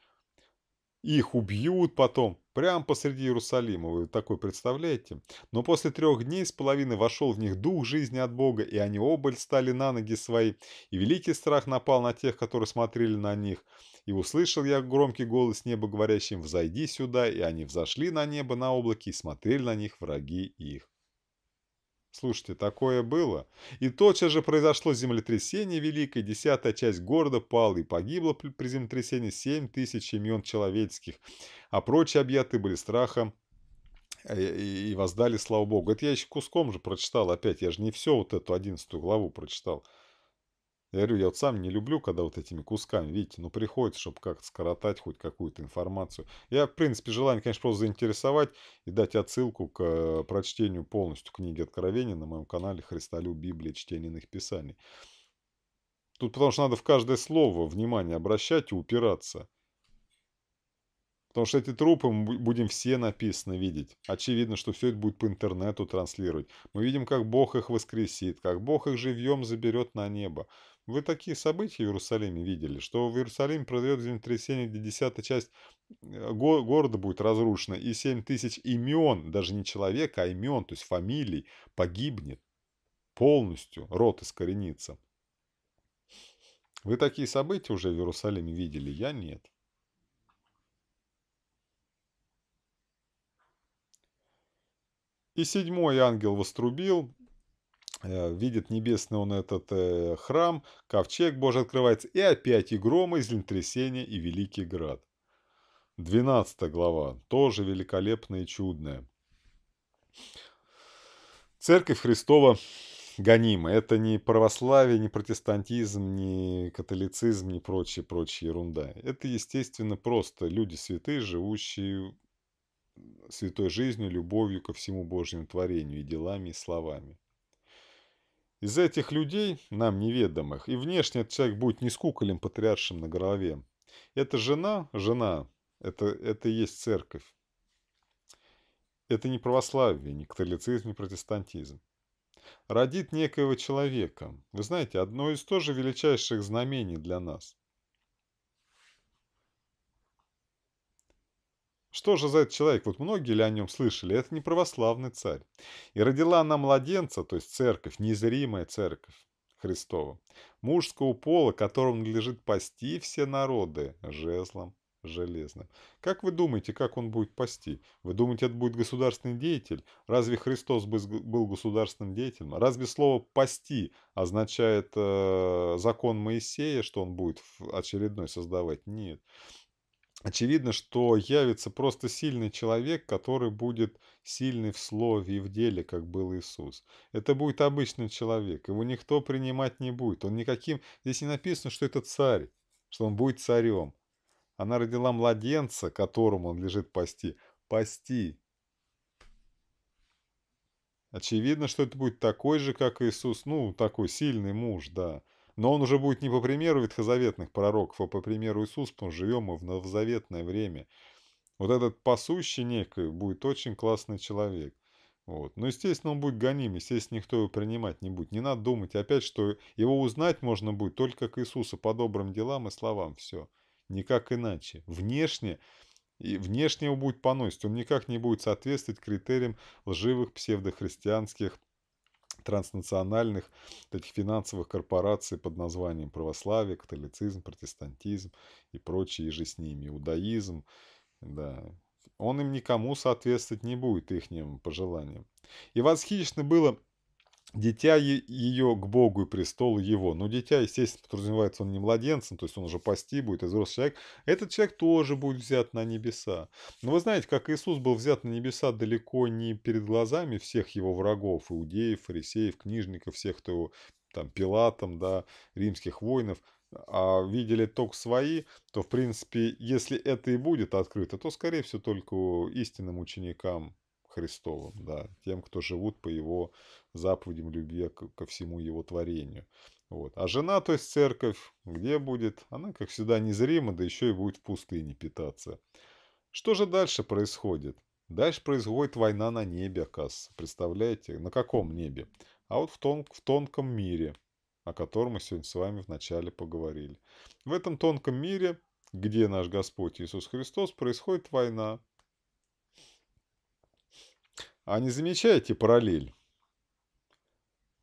Их убьют потом, прямо посреди Иерусалима, вы такое представляете? Но после трех дней с половины вошел в них дух жизни от Бога, и они оба стали на ноги свои, и великий страх напал на тех, которые смотрели на них. И услышал я громкий голос неба, говорящим «Взойди сюда», и они взошли на небо на облаке и смотрели на них враги их. Слушайте, такое было. И тотчас же произошло землетрясение великое, десятая часть города пала и погибла при землетрясении семь тысяч имен человеческих, а прочие объяты были страхом э, и воздали, славу Богу. Это я еще куском же прочитал опять, я же не все вот эту одиннадцатую главу прочитал. Я говорю, я вот сам не люблю, когда вот этими кусками, видите, ну приходится, чтобы как-то скоротать хоть какую-то информацию. Я, в принципе, желание, конечно, просто заинтересовать и дать отсылку к э, прочтению полностью книги Откровения на моем канале «Христолюб. Библия. Чтение иных писаний». Тут потому что надо в каждое слово внимание обращать и упираться. Потому что эти трупы мы будем все написано видеть. Очевидно, что все это будет по интернету транслировать. Мы видим, как Бог их воскресит, как Бог их живьем заберет на небо. Вы такие события в Иерусалиме видели, что в Иерусалиме произойдет землетрясение, где десятая часть э, го города будет разрушена, и 7 тысяч имен, даже не человека, а имен, то есть фамилий, погибнет полностью, род искоренится. Вы такие события уже в Иерусалиме видели, я нет. И седьмой ангел вострубил, Э, видит небесный он этот э, храм, ковчег Божий открывается, и опять и громы, и землетрясение, и великий град. 12 глава, тоже великолепная и чудная. Церковь Христова гонима. Это не православие, не протестантизм, не католицизм, не прочая-прочая ерунда. Это, естественно, просто люди святые, живущие святой жизнью, любовью ко всему Божьему творению и делами, и словами. Из этих людей, нам неведомых, и внешне этот человек будет не с куколем, патриаршим на голове. Это жена, жена, это, это и есть церковь. Это не православие, не католицизм, не протестантизм. Родит некоего человека. Вы знаете, одно из тоже величайших знамений для нас. Что же за этот человек? Вот многие ли о нем слышали? Это не православный царь. И родила она младенца, то есть церковь, незримая церковь Христова, мужского пола, которому надлежит пасти все народы жезлом железным. Как вы думаете, как он будет пасти? Вы думаете, это будет государственный деятель? Разве Христос был государственным деятелем? Разве слово «пасти» означает э, закон Моисея, что он будет очередной создавать? Нет. Очевидно, что явится просто сильный человек, который будет сильный в слове и в деле, как был Иисус. Это будет обычный человек, его никто принимать не будет. Он никаким... Здесь не написано, что это царь, что он будет царем. Она родила младенца, которому он лежит пасти. Пасти. Очевидно, что это будет такой же, как Иисус, ну, такой сильный муж, да. Но он уже будет не по примеру ветхозаветных пророков, а по примеру Иисуса, потому что живем мы в новозаветное время. Вот этот пасущий некий будет очень классный человек. Вот. Но, ну, естественно, он будет гоним, естественно, никто его принимать не будет. Не надо думать опять, что его узнать можно будет только к Иисусу по добрым делам и словам. Все. Никак иначе. Внешне, и внешне его будет поносить. Он никак не будет соответствовать критериям лживых псевдохристианских транснациональных таких финансовых корпораций под названием православие, католицизм, протестантизм и прочие же с ними, иудаизм, да, он им никому соответствовать не будет, ихним пожеланиям. И вас восхищено было дитя ее к Богу и престолу его. Но дитя, естественно, подразумевается, он не младенцем, ну, то есть он уже пасти будет, и взрослый человек. Этот человек тоже будет взят на небеса. Но вы знаете, как Иисус был взят на небеса далеко не перед глазами всех его врагов, иудеев, фарисеев, книжников, всех, кто его там, Пилатом, да, римских воинов, а видели только свои, то, в принципе, если это и будет открыто, то, скорее всего, только истинным ученикам Христовым, да, тем, кто живут по его заповедям любви ко всему его творению. Вот. А жена, то есть церковь, где будет? Она, как всегда, незрима, да еще и будет в пустыне питаться. Что же дальше происходит? Дальше происходит война на небе, оказывается. Представляете, на каком небе? А вот в, тон, в тонком мире, о котором мы сегодня с вами вначале поговорили. В этом тонком мире, где наш Господь Иисус Христос, происходит война а не замечаете параллель?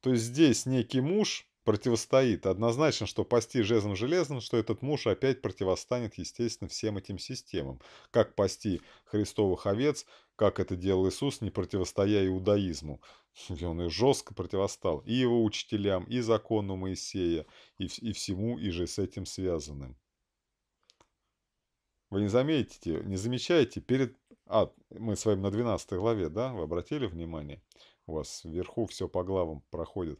То есть здесь некий муж противостоит. Однозначно, что пасти жезлом железным, что этот муж опять противостанет, естественно, всем этим системам. Как пасти христовых овец, как это делал Иисус, не противостоя иудаизму. И он и жестко противостал и его учителям, и закону Моисея, и, и всему, и же с этим связанным. Вы не заметите, не замечаете, перед а, мы с вами на 12 главе, да, вы обратили внимание? У вас вверху все по главам проходит.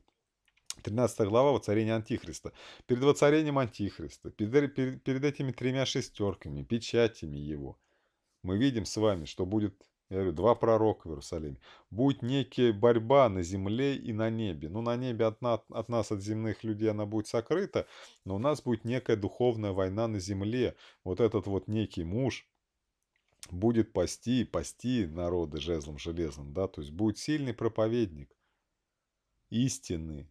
13 глава «Воцарение Антихриста». Перед воцарением Антихриста, перед, перед, перед этими тремя шестерками, печатями его, мы видим с вами, что будет, я говорю, два пророка в Иерусалиме. Будет некая борьба на земле и на небе. Ну, на небе от, на, от нас, от земных людей, она будет сокрыта, но у нас будет некая духовная война на земле. Вот этот вот некий муж, будет пасти и пасти народы жезлом железным, да, то есть будет сильный проповедник истины.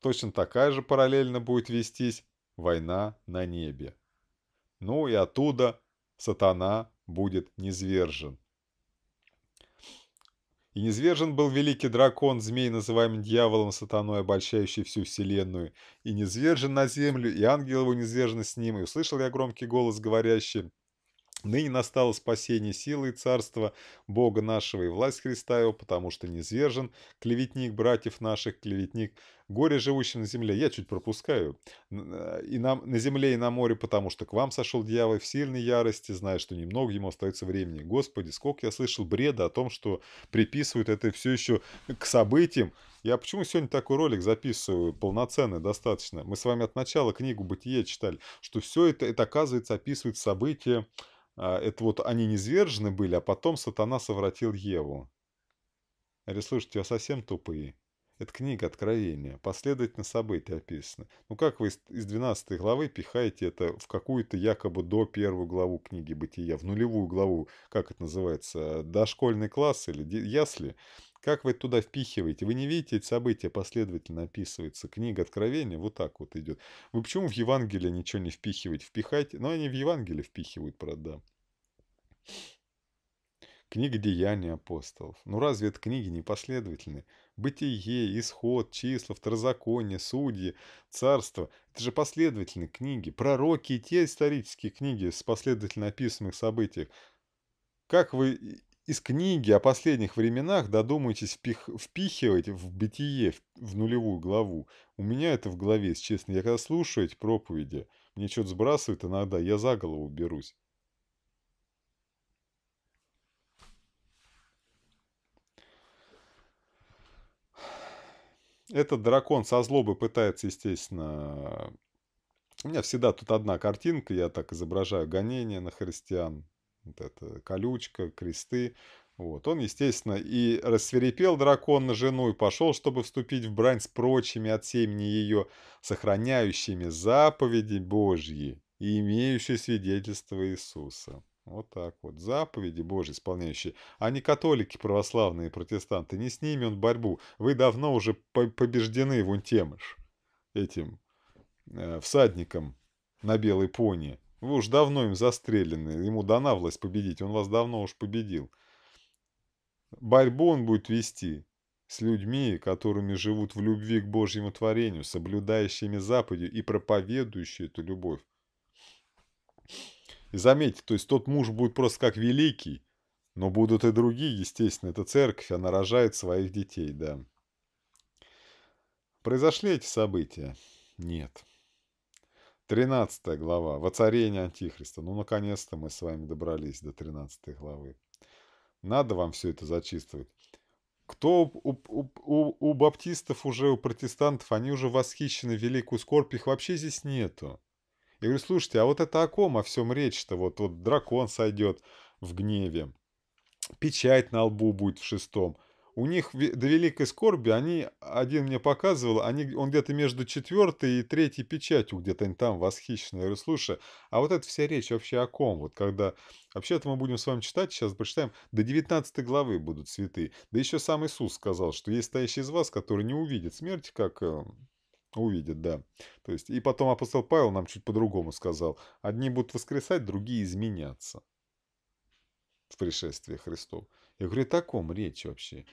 Точно такая же параллельно будет вестись война на небе. Ну и оттуда сатана будет низвержен. И низвержен был великий дракон, змей, называемый дьяволом, сатаной, обольщающий всю вселенную. И низвержен на землю, и ангел его низвержен с ним. И услышал я громкий голос, говорящий, Ныне настало спасение силы и царства Бога нашего и власть Христа его, потому что низвержен клеветник братьев наших, клеветник горе живущим на земле. Я чуть пропускаю. Э, и на, на земле, и на море, потому что к вам сошел дьявол в сильной ярости, зная, что немного ему остается времени. Господи, сколько я слышал бреда о том, что приписывают это все еще к событиям. Я почему сегодня такой ролик записываю, полноценный достаточно? Мы с вами от начала книгу «Бытие» читали, что все это, это оказывается, описывает события а, это вот они низвержены были, а потом сатана совратил Еву. Или слушайте, а совсем тупые. Это книга Откровения, последовательно события описаны. Ну как вы из 12 главы пихаете это в какую-то якобы до первую главу книги Бытия, в нулевую главу, как это называется, дошкольный класс или ясли? Как вы туда впихиваете? Вы не видите эти события, последовательно описываются. Книга Откровения вот так вот идет. Вы почему в Евангелие ничего не впихиваете? Впихайте. Но ну, они в Евангелие впихивают, правда. Книга Деяний апостолов. Ну разве это книги не последовательны? Бытие, Исход, Числа, Второзаконие, Судьи, Царство. Это же последовательные книги. Пророки и те исторические книги с последовательно описанных событиях. Как вы из книги о последних временах додумайтесь впих, впихивать в бытие, в, в нулевую главу. У меня это в голове, если честно. Я когда слушаю эти проповеди, мне что-то сбрасывает иногда, я за голову берусь. Этот дракон со злобы пытается, естественно... У меня всегда тут одна картинка, я так изображаю гонение на христиан, вот это колючка, кресты. Вот. Он, естественно, и рассверепел дракон на жену и пошел, чтобы вступить в брань с прочими от семени ее, сохраняющими заповеди Божьи и имеющие свидетельство Иисуса. Вот так вот. Заповеди Божьи исполняющие. А не католики, православные протестанты. Не с ними он борьбу. Вы давно уже по побеждены вон тем же, этим э, всадником на белой пони. Вы уж давно им застрелены, ему дана власть победить, он вас давно уж победил. Борьбу он будет вести с людьми, которыми живут в любви к Божьему творению, соблюдающими западе и проповедующие эту любовь. И заметьте, то есть тот муж будет просто как великий, но будут и другие, естественно, это церковь, она рожает своих детей, да. Произошли эти события? Нет. 13 глава. Воцарение Антихриста. Ну, наконец-то мы с вами добрались до 13 главы. Надо вам все это зачитывать. Кто у, у, у, у баптистов уже, у протестантов, они уже восхищены великую скорбь, их вообще здесь нету. Я говорю, слушайте, а вот это о ком о всем речь-то? Вот, вот дракон сойдет в гневе, печать на лбу будет в шестом, у них до великой скорби они, один мне показывал, они, он где-то между четвертой и третьей печатью, где-то они там восхищены. Я говорю, слушай, а вот эта вся речь вообще о ком? Вот когда... Вообще-то мы будем с вами читать, сейчас прочитаем, до 19 главы будут цветы. Да еще сам Иисус сказал, что есть стоящий из вас, который не увидит смерти, как э, увидит, да. То есть, и потом апостол Павел нам чуть по-другому сказал. Одни будут воскресать, другие изменятся в пришествии Христов. Я говорю, о таком речь вообще.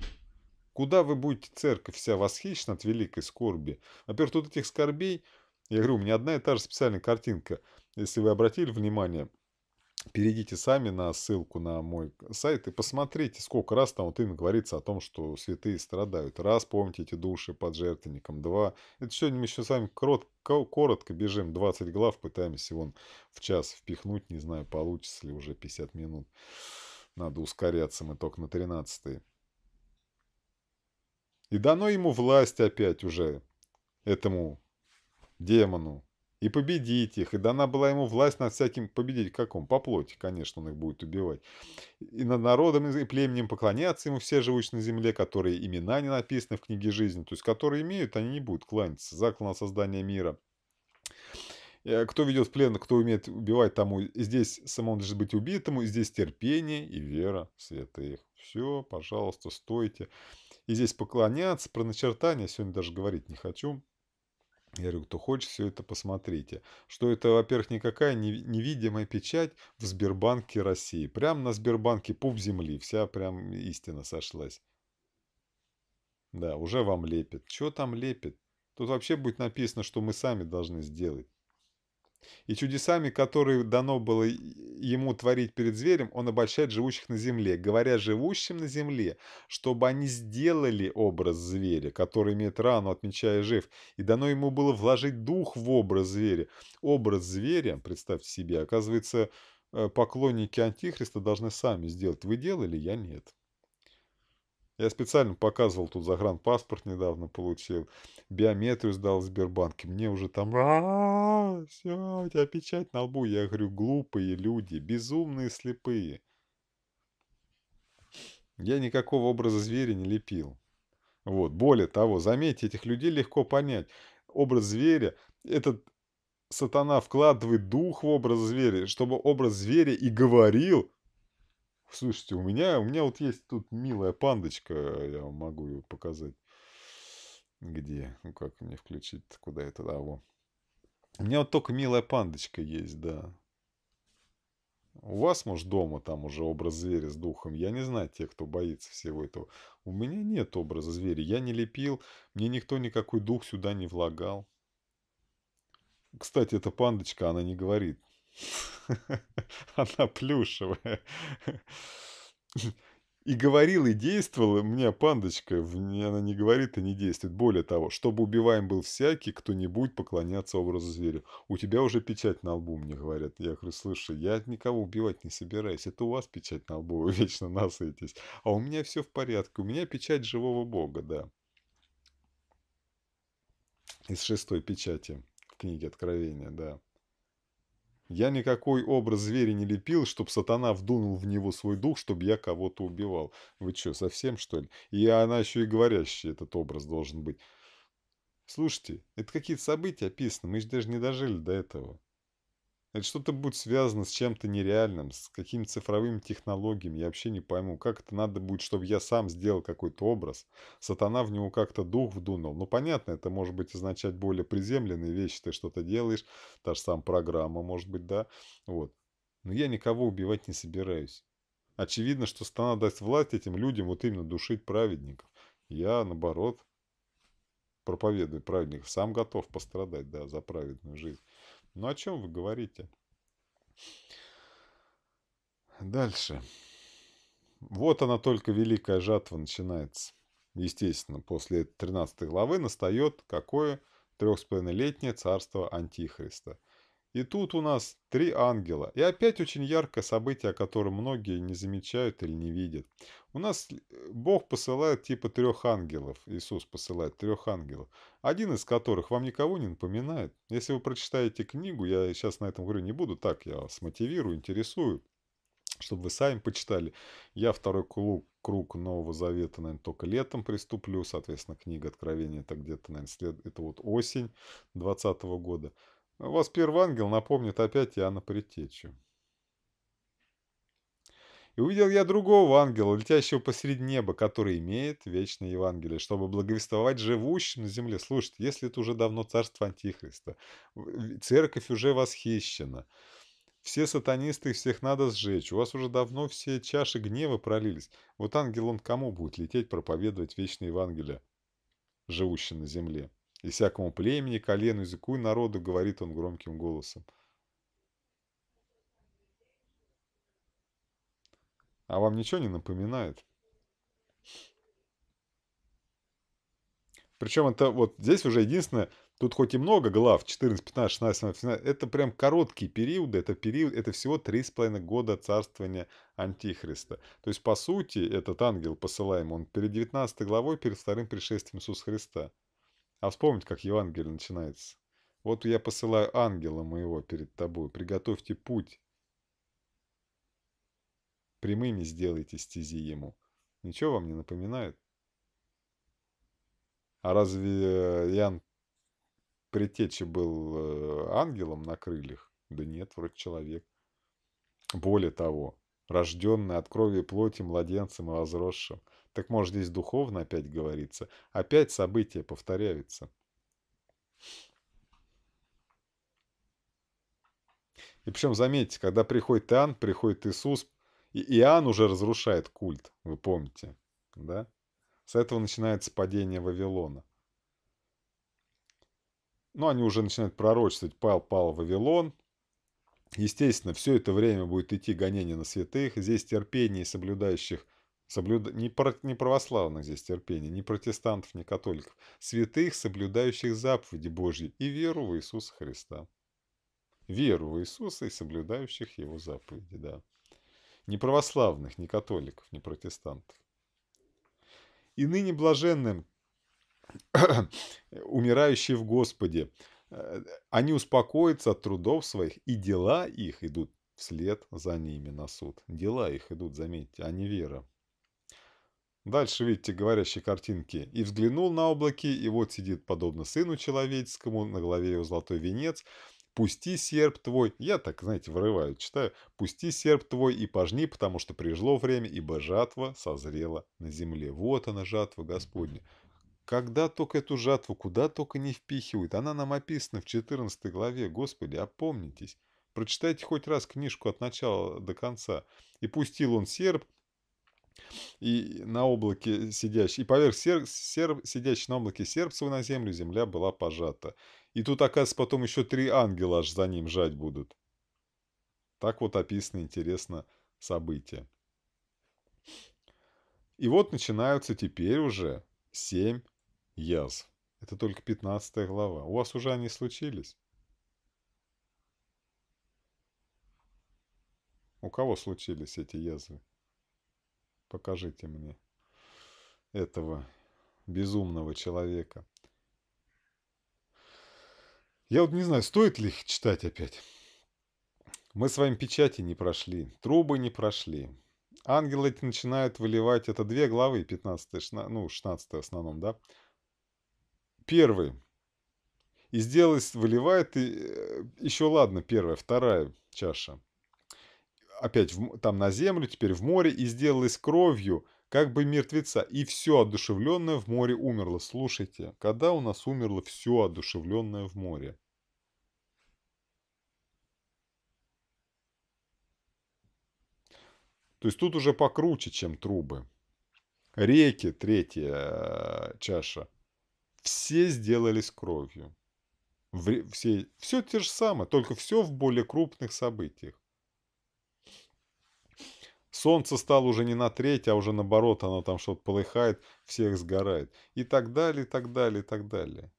Куда вы будете церковь вся восхищена от великой скорби? Во-первых, тут этих скорбей, я говорю, у меня одна и та же специальная картинка. Если вы обратили внимание, перейдите сами на ссылку на мой сайт и посмотрите, сколько раз там вот именно говорится о том, что святые страдают. Раз, помните эти души под жертвенником. Два, это сегодня мы еще с вами коротко, коротко бежим, 20 глав пытаемся вон в час впихнуть, не знаю, получится ли уже 50 минут. Надо ускоряться, мы только на тринадцатый. И дано ему власть опять уже, этому демону. И победить их. И дана была ему власть над всяким... Победить каком? По плоти, конечно, он их будет убивать. И над народом и племенем поклоняться ему все живущие на земле, которые имена не написаны в книге жизни. То есть, которые имеют, они не будут кланяться. Заклан создания мира. Э, кто ведет в плен, кто умеет убивать, тому здесь самому должен быть убитому, здесь терпение и вера святых. Все, пожалуйста, стойте. И здесь поклоняться, про начертание сегодня даже говорить не хочу. Я говорю, кто хочет, все это посмотрите. Что это, во-первых, никакая невидимая печать в Сбербанке России. Прям на Сбербанке пуп земли. Вся прям истина сошлась. Да, уже вам лепит. Что там лепит? Тут вообще будет написано, что мы сами должны сделать. И чудесами, которые дано было ему творить перед зверем, он обольщает живущих на земле, говоря живущим на земле, чтобы они сделали образ зверя, который имеет рану, отмечая жив, и дано ему было вложить дух в образ зверя. Образ зверя, представьте себе, оказывается, э, поклонники Антихриста должны сами сделать. Вы делали, я нет. Я специально показывал, тут загранпаспорт недавно получил, биометрию сдал в Сбербанке. Мне уже там, а все, у тебя печать на лбу. Я говорю, глупые люди, безумные слепые. Я никакого образа зверя не лепил. Вот. Более того, заметьте, этих людей легко понять. Образ зверя, этот сатана вкладывает дух в образ зверя, чтобы образ зверя и говорил, Слушайте, у меня, у меня вот есть тут милая пандочка, э, я могу ее показать. Где? Ну, как мне включить? Куда это? Да, во. У меня вот только милая пандочка есть, да. У вас, может, дома там уже образ зверя с духом. Я не знаю тех, кто боится всего этого. У меня нет образа зверя. Я не лепил. Мне никто никакой дух сюда не влагал. Кстати, эта пандочка, она не говорит. *laughs* Она плюшевая. И говорил, и действовал, мне пандочка, мне она не говорит и не действует. Более того, чтобы убиваем был всякий, кто не будет поклоняться образу зверю. У тебя уже печать на лбу, мне говорят. Я говорю, слушай, я никого убивать не собираюсь. Это у вас печать на лбу, *laughs* вы вечно насытесь. А у меня все в порядке. У меня печать живого бога, да. Из шестой печати в книге Откровения, да. Я никакой образ зверя не лепил, чтобы сатана вдунул в него свой дух, чтобы я кого-то убивал. Вы что, совсем что ли? И она еще и говорящая этот образ должен быть. Слушайте, это какие-то события описаны, мы же даже не дожили до этого. Это что-то будет связано с чем-то нереальным, с какими цифровыми технологиями, я вообще не пойму. Как это надо будет, чтобы я сам сделал какой-то образ? Сатана в него как-то дух вдунул. Ну, понятно, это может быть означать более приземленные вещи. Ты что-то делаешь, та же самая программа, может быть, да? Вот. Но я никого убивать не собираюсь. Очевидно, что Сатана даст власть этим людям вот именно душить праведников. Я, наоборот, проповедую праведников. Сам готов пострадать, да, за праведную жизнь. Ну о чем вы говорите? Дальше. Вот она только великая жатва начинается. Естественно, после 13 главы настает какое? Трехсплетнолетнее царство Антихриста – и тут у нас три ангела. И опять очень яркое событие, которое многие не замечают или не видят. У нас э, Бог посылает типа трех ангелов. Иисус посылает трех ангелов. Один из которых вам никого не напоминает. Если вы прочитаете книгу, я сейчас на этом говорю не буду, так я вас мотивирую, интересую, чтобы вы сами почитали. Я второй клуб круг Нового Завета, наверное, только летом приступлю. Соответственно, книга Откровения это где-то, наверное, след... это вот осень 2020 года. А вас первый ангел напомнит опять Иоанна Предтечу. И увидел я другого ангела, летящего посреди неба, который имеет вечное Евангелие, чтобы благовествовать живущим на земле. Слушайте, если это уже давно царство Антихриста, церковь уже восхищена, все сатанисты, всех надо сжечь, у вас уже давно все чаши гнева пролились. Вот ангел он кому будет лететь проповедовать вечное Евангелие, живущий на земле? И всякому племени, колену, языку и народу, говорит он громким голосом. А вам ничего не напоминает? Причем это вот здесь уже единственное, тут хоть и много глав, 14, 15, 16, 17, это прям короткие периоды, это период, это всего 3,5 года царствования Антихриста. То есть, по сути, этот ангел посылаем он перед 19 главой, перед вторым пришествием Иисуса Христа. А вспомнить, как Евангелие начинается. Вот я посылаю ангела моего перед тобой, приготовьте путь. Прямыми сделайте стези ему. Ничего вам не напоминает? А разве Ян Притечи был э, ангелом на крыльях? Да нет, вроде человек. Более того, рожденный от крови и плоти младенцем и возросшим – так может здесь духовно опять говорится. Опять события повторяются. И причем, заметьте, когда приходит Иоанн, приходит Иисус, и Иоанн уже разрушает культ, вы помните, да? С этого начинается падение Вавилона. Ну, они уже начинают пророчествовать, пал, пал Вавилон. Естественно, все это время будет идти гонение на святых. Здесь терпение соблюдающих – соблюда не, про... не православных здесь терпения, не протестантов, не католиков, святых, соблюдающих заповеди Божьи и веру в Иисуса Христа. Веру в Иисуса и соблюдающих Его заповеди, да. Не православных, не католиков, не протестантов. И ныне блаженным, *clears throat* умирающие в Господе, э, они успокоятся от трудов своих, и дела их идут вслед за ними на суд. Дела их идут, заметьте, а не вера. Дальше видите говорящие картинки. «И взглянул на облаки, и вот сидит, подобно сыну человеческому, на голове его золотой венец, «Пусти серп твой». Я так, знаете, вырываю, читаю. «Пусти серп твой и пожни, потому что пришло время, ибо жатва созрела на земле». Вот она, жатва Господня. Когда только эту жатву, куда только не впихивают. Она нам описана в 14 главе. Господи, опомнитесь. Прочитайте хоть раз книжку от начала до конца. «И пустил он серп, и на облаке сидящий, и поверх серб сер, сидящий на облаке сербцева на землю земля была пожата. И тут, оказывается, потом еще три ангела аж за ним жать будут. Так вот описано, интересно, событие. И вот начинаются теперь уже семь язв. Это только 15 глава. У вас уже они случились? У кого случились эти язвы? Покажите мне этого безумного человека. Я вот не знаю, стоит ли их читать опять. Мы с вами печати не прошли, трубы не прошли. Ангелы начинают выливать, это две главы, 15 ну, 16 в основном, да? Первый. И сделалось, выливает, и э, еще ладно, первая, вторая чаша – опять в, там на землю, теперь в море, и сделалось кровью, как бы мертвеца, и все одушевленное в море умерло. Слушайте, когда у нас умерло все одушевленное в море? То есть тут уже покруче, чем трубы. Реки, третья э, чаша. Все сделались кровью. В, все, все те же самое, только все в более крупных событиях. Солнце стало уже не на треть, а уже наоборот, оно там что-то полыхает, всех сгорает. И так далее, и так далее, и так далее.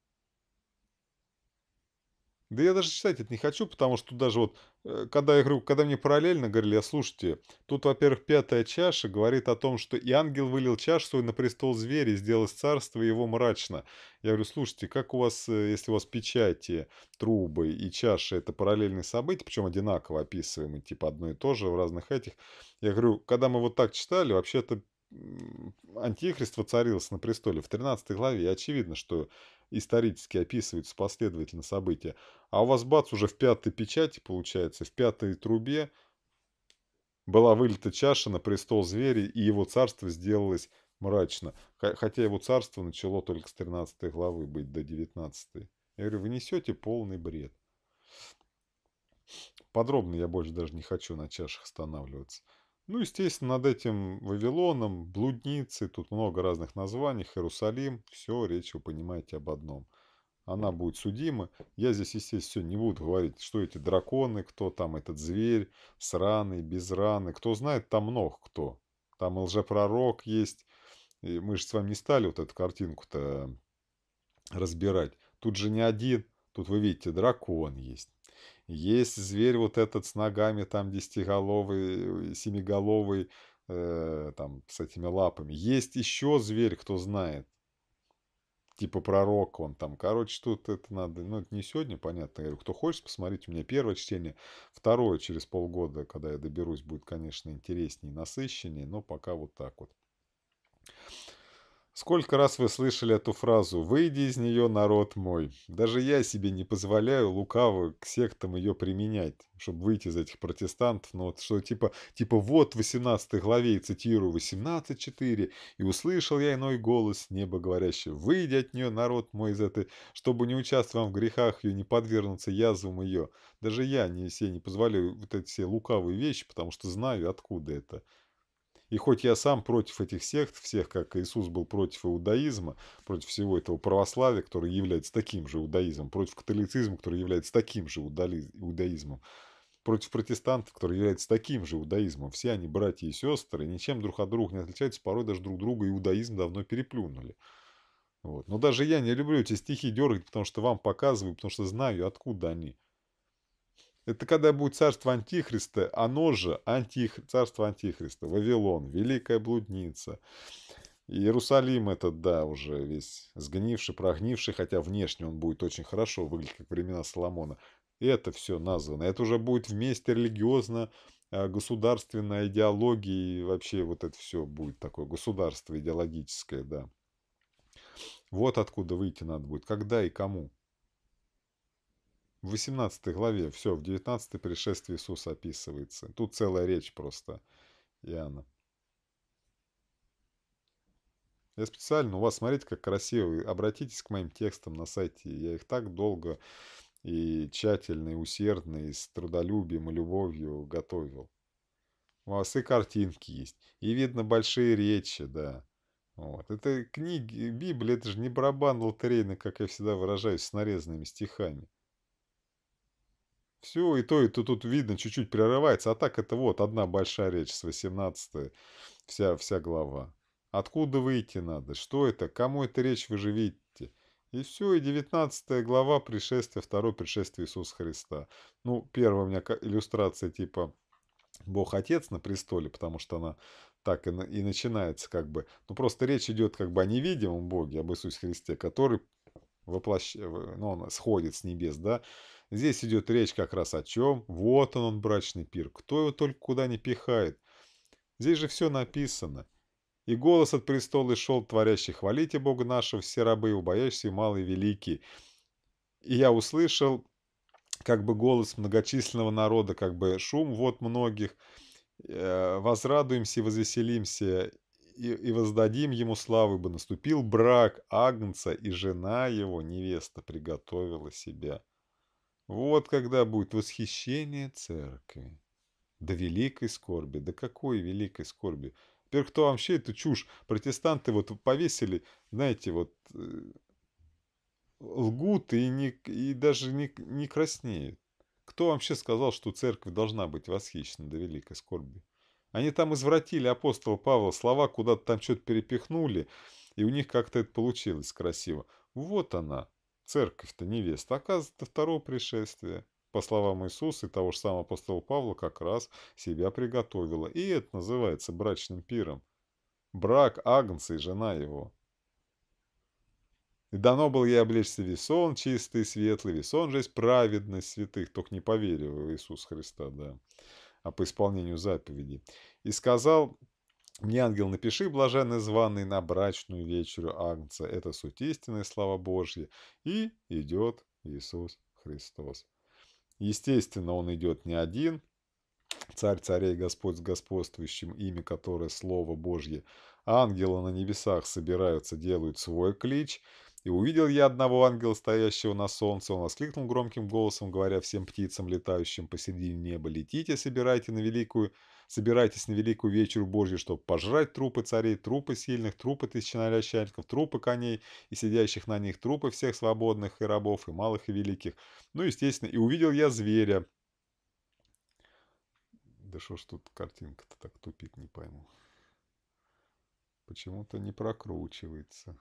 Да я даже читать это не хочу, потому что даже вот, э, когда я говорю, когда мне параллельно говорили, а слушайте, тут, во-первых, пятая чаша говорит о том, что и ангел вылил чашу свою на престол зверя, сделал царство его мрачно. Я говорю, слушайте, как у вас, э, если у вас печати, трубы и чаши, это параллельные события, причем одинаково описываемые, типа одно и то же в разных этих. Я говорю, когда мы вот так читали, вообще-то Антихрист воцарился на престоле в 13 главе, и очевидно, что исторически описываются последовательно события. А у вас бац уже в пятой печати, получается, в пятой трубе была вылита чаша на престол зверей, и его царство сделалось мрачно. Хотя его царство начало только с 13 главы быть до 19. -й. Я говорю, вы несете полный бред. Подробно я больше даже не хочу на чашах останавливаться. Ну, естественно, над этим Вавилоном, блудницы, тут много разных названий, Иерусалим, все речь, вы понимаете, об одном. Она будет судима. Я здесь, естественно, не буду говорить, что эти драконы, кто там этот зверь, с раной, без раны. Кто знает, там много кто. Там лжепророк есть. И мы же с вами не стали вот эту картинку-то э, разбирать. Тут же не один. Тут вы видите, дракон есть. Есть зверь вот этот с ногами, там, десятиголовый, э, семиголовый, э, там, с этими лапами. Есть еще зверь, кто знает. Типа пророк он там. Короче, тут это надо... Ну, это не сегодня, понятно. Я говорю, кто хочет, посмотреть, У меня первое чтение. Второе через полгода, когда я доберусь, будет, конечно, интереснее, насыщеннее. Но пока вот так вот. Сколько раз вы слышали эту фразу «Выйди из нее, народ мой». Даже я себе не позволяю лукаво к сектам ее применять, чтобы выйти из этих протестантов. Но ну, вот что типа, типа вот в 18 главе, и цитирую 18.4, «И услышал я иной голос неба говорящий, выйди от нее, народ мой, из этой, чтобы не участвовать в грехах ее, не подвергнуться язвам ее». Даже я не, себе не позволяю вот эти все лукавые вещи, потому что знаю, откуда это. И хоть я сам против этих сект, всех, как Иисус был против иудаизма, против всего этого православия, которое является таким же иудаизмом, против католицизма, который является таким же иудаизмом, против протестантов, которые являются таким же иудаизмом. Все они братья и сестры, и ничем друг от друга не отличаются, порой даже друг друга иудаизм давно переплюнули. Вот. Но даже я не люблю эти стихи дергать, потому что вам показываю, потому что знаю, откуда они. Это когда будет царство Антихриста, оно же антих... царство Антихриста, Вавилон, Великая Блудница. Иерусалим этот, да, уже весь сгнивший, прогнивший, хотя внешне он будет очень хорошо выглядеть, как времена Соломона. Это все названо. Это уже будет вместе религиозно а, государственная идеология и вообще вот это все будет такое государство идеологическое, да. Вот откуда выйти надо будет, когда и кому в 18 главе, все, в 19 пришествие Иисуса описывается. Тут целая речь просто Иоанна. Я специально у вас, смотрите, как красиво. Обратитесь к моим текстам на сайте. Я их так долго и тщательно, и усердно, и с трудолюбием, и любовью готовил. У вас и картинки есть, и видно большие речи, да. Вот. Это книги, Библия, это же не барабан лотерейный, как я всегда выражаюсь, с нарезанными стихами. Все, и то, и то тут видно, чуть-чуть прерывается. А так это вот одна большая речь с 18 вся, вся глава. Откуда выйти надо? Что это? Кому эта речь вы же видите? И все, и 19 глава пришествия, второе пришествие Иисуса Христа. Ну, первая у меня иллюстрация типа Бог Отец на престоле, потому что она так и, на, и начинается как бы. Ну, просто речь идет как бы о невидимом Боге, об Иисусе Христе, который воплощ... ну, он сходит с небес, да, Здесь идет речь как раз о чем. Вот он, он брачный пир. Кто его только куда не пихает. Здесь же все написано. И голос от престола шел, творящий, хвалите Бога нашего, все рабы его боящиеся, и малые великие. И я услышал, как бы голос многочисленного народа, как бы шум вот многих. Э, Возрадуемся и возвеселимся, и, и воздадим ему славу, ибо наступил брак Агнца, и жена его, невеста, приготовила себя. Вот когда будет восхищение церкви. До великой скорби. До какой великой скорби? Во-первых, кто вообще эту чушь? Протестанты вот повесили, знаете, вот э, лгут и, не, и даже не, не краснеют. Кто вообще сказал, что церковь должна быть восхищена до великой скорби? Они там извратили апостола Павла, слова куда-то там что-то перепихнули, и у них как-то это получилось красиво. Вот она, Церковь-то невеста, а оказывается, до второго пришествия. По словам Иисуса и того же самого апостола Павла, как раз себя приготовила. И это называется брачным пиром. Брак Агнца и жена его. И дано было ей облечься весон чистый, светлый, весон же есть праведность святых, только не поверил в Иисуса Христа, да, а по исполнению заповеди. И сказал мне ангел, напиши, блаженный званый, на брачную вечерю Агнца. Это суть истины, слава Божья. И идет Иисус Христос. Естественно, он идет не один. Царь царей, Господь с господствующим, имя которое Слово Божье. Ангелы на небесах собираются, делают свой клич – и увидел я одного ангела, стоящего на солнце, он воскликнул громким голосом, говоря всем птицам, летающим посередине неба, «Летите, собирайте на великую, собирайтесь на великую вечеру Божью, чтобы пожрать трупы царей, трупы сильных, трупы тысяченачальников, трупы коней и сидящих на них, трупы всех свободных и рабов, и малых, и великих». Ну, естественно, и увидел я зверя. Да что ж тут картинка-то так тупит, не пойму почему-то не прокручивается.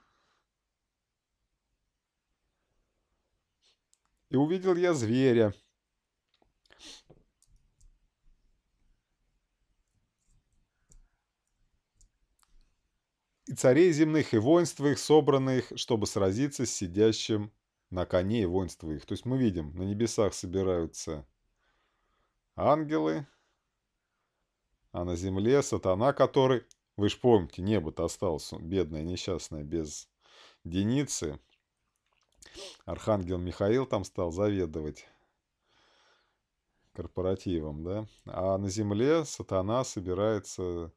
и увидел я зверя. и царей земных, и воинств их, собранных, чтобы сразиться с сидящим на коне и воинство их. То есть мы видим, на небесах собираются ангелы, а на земле сатана, который... Вы же помните, небо-то осталось бедное, несчастное, без деницы, Архангел Михаил там стал заведовать корпоративом, да? А на земле сатана собирается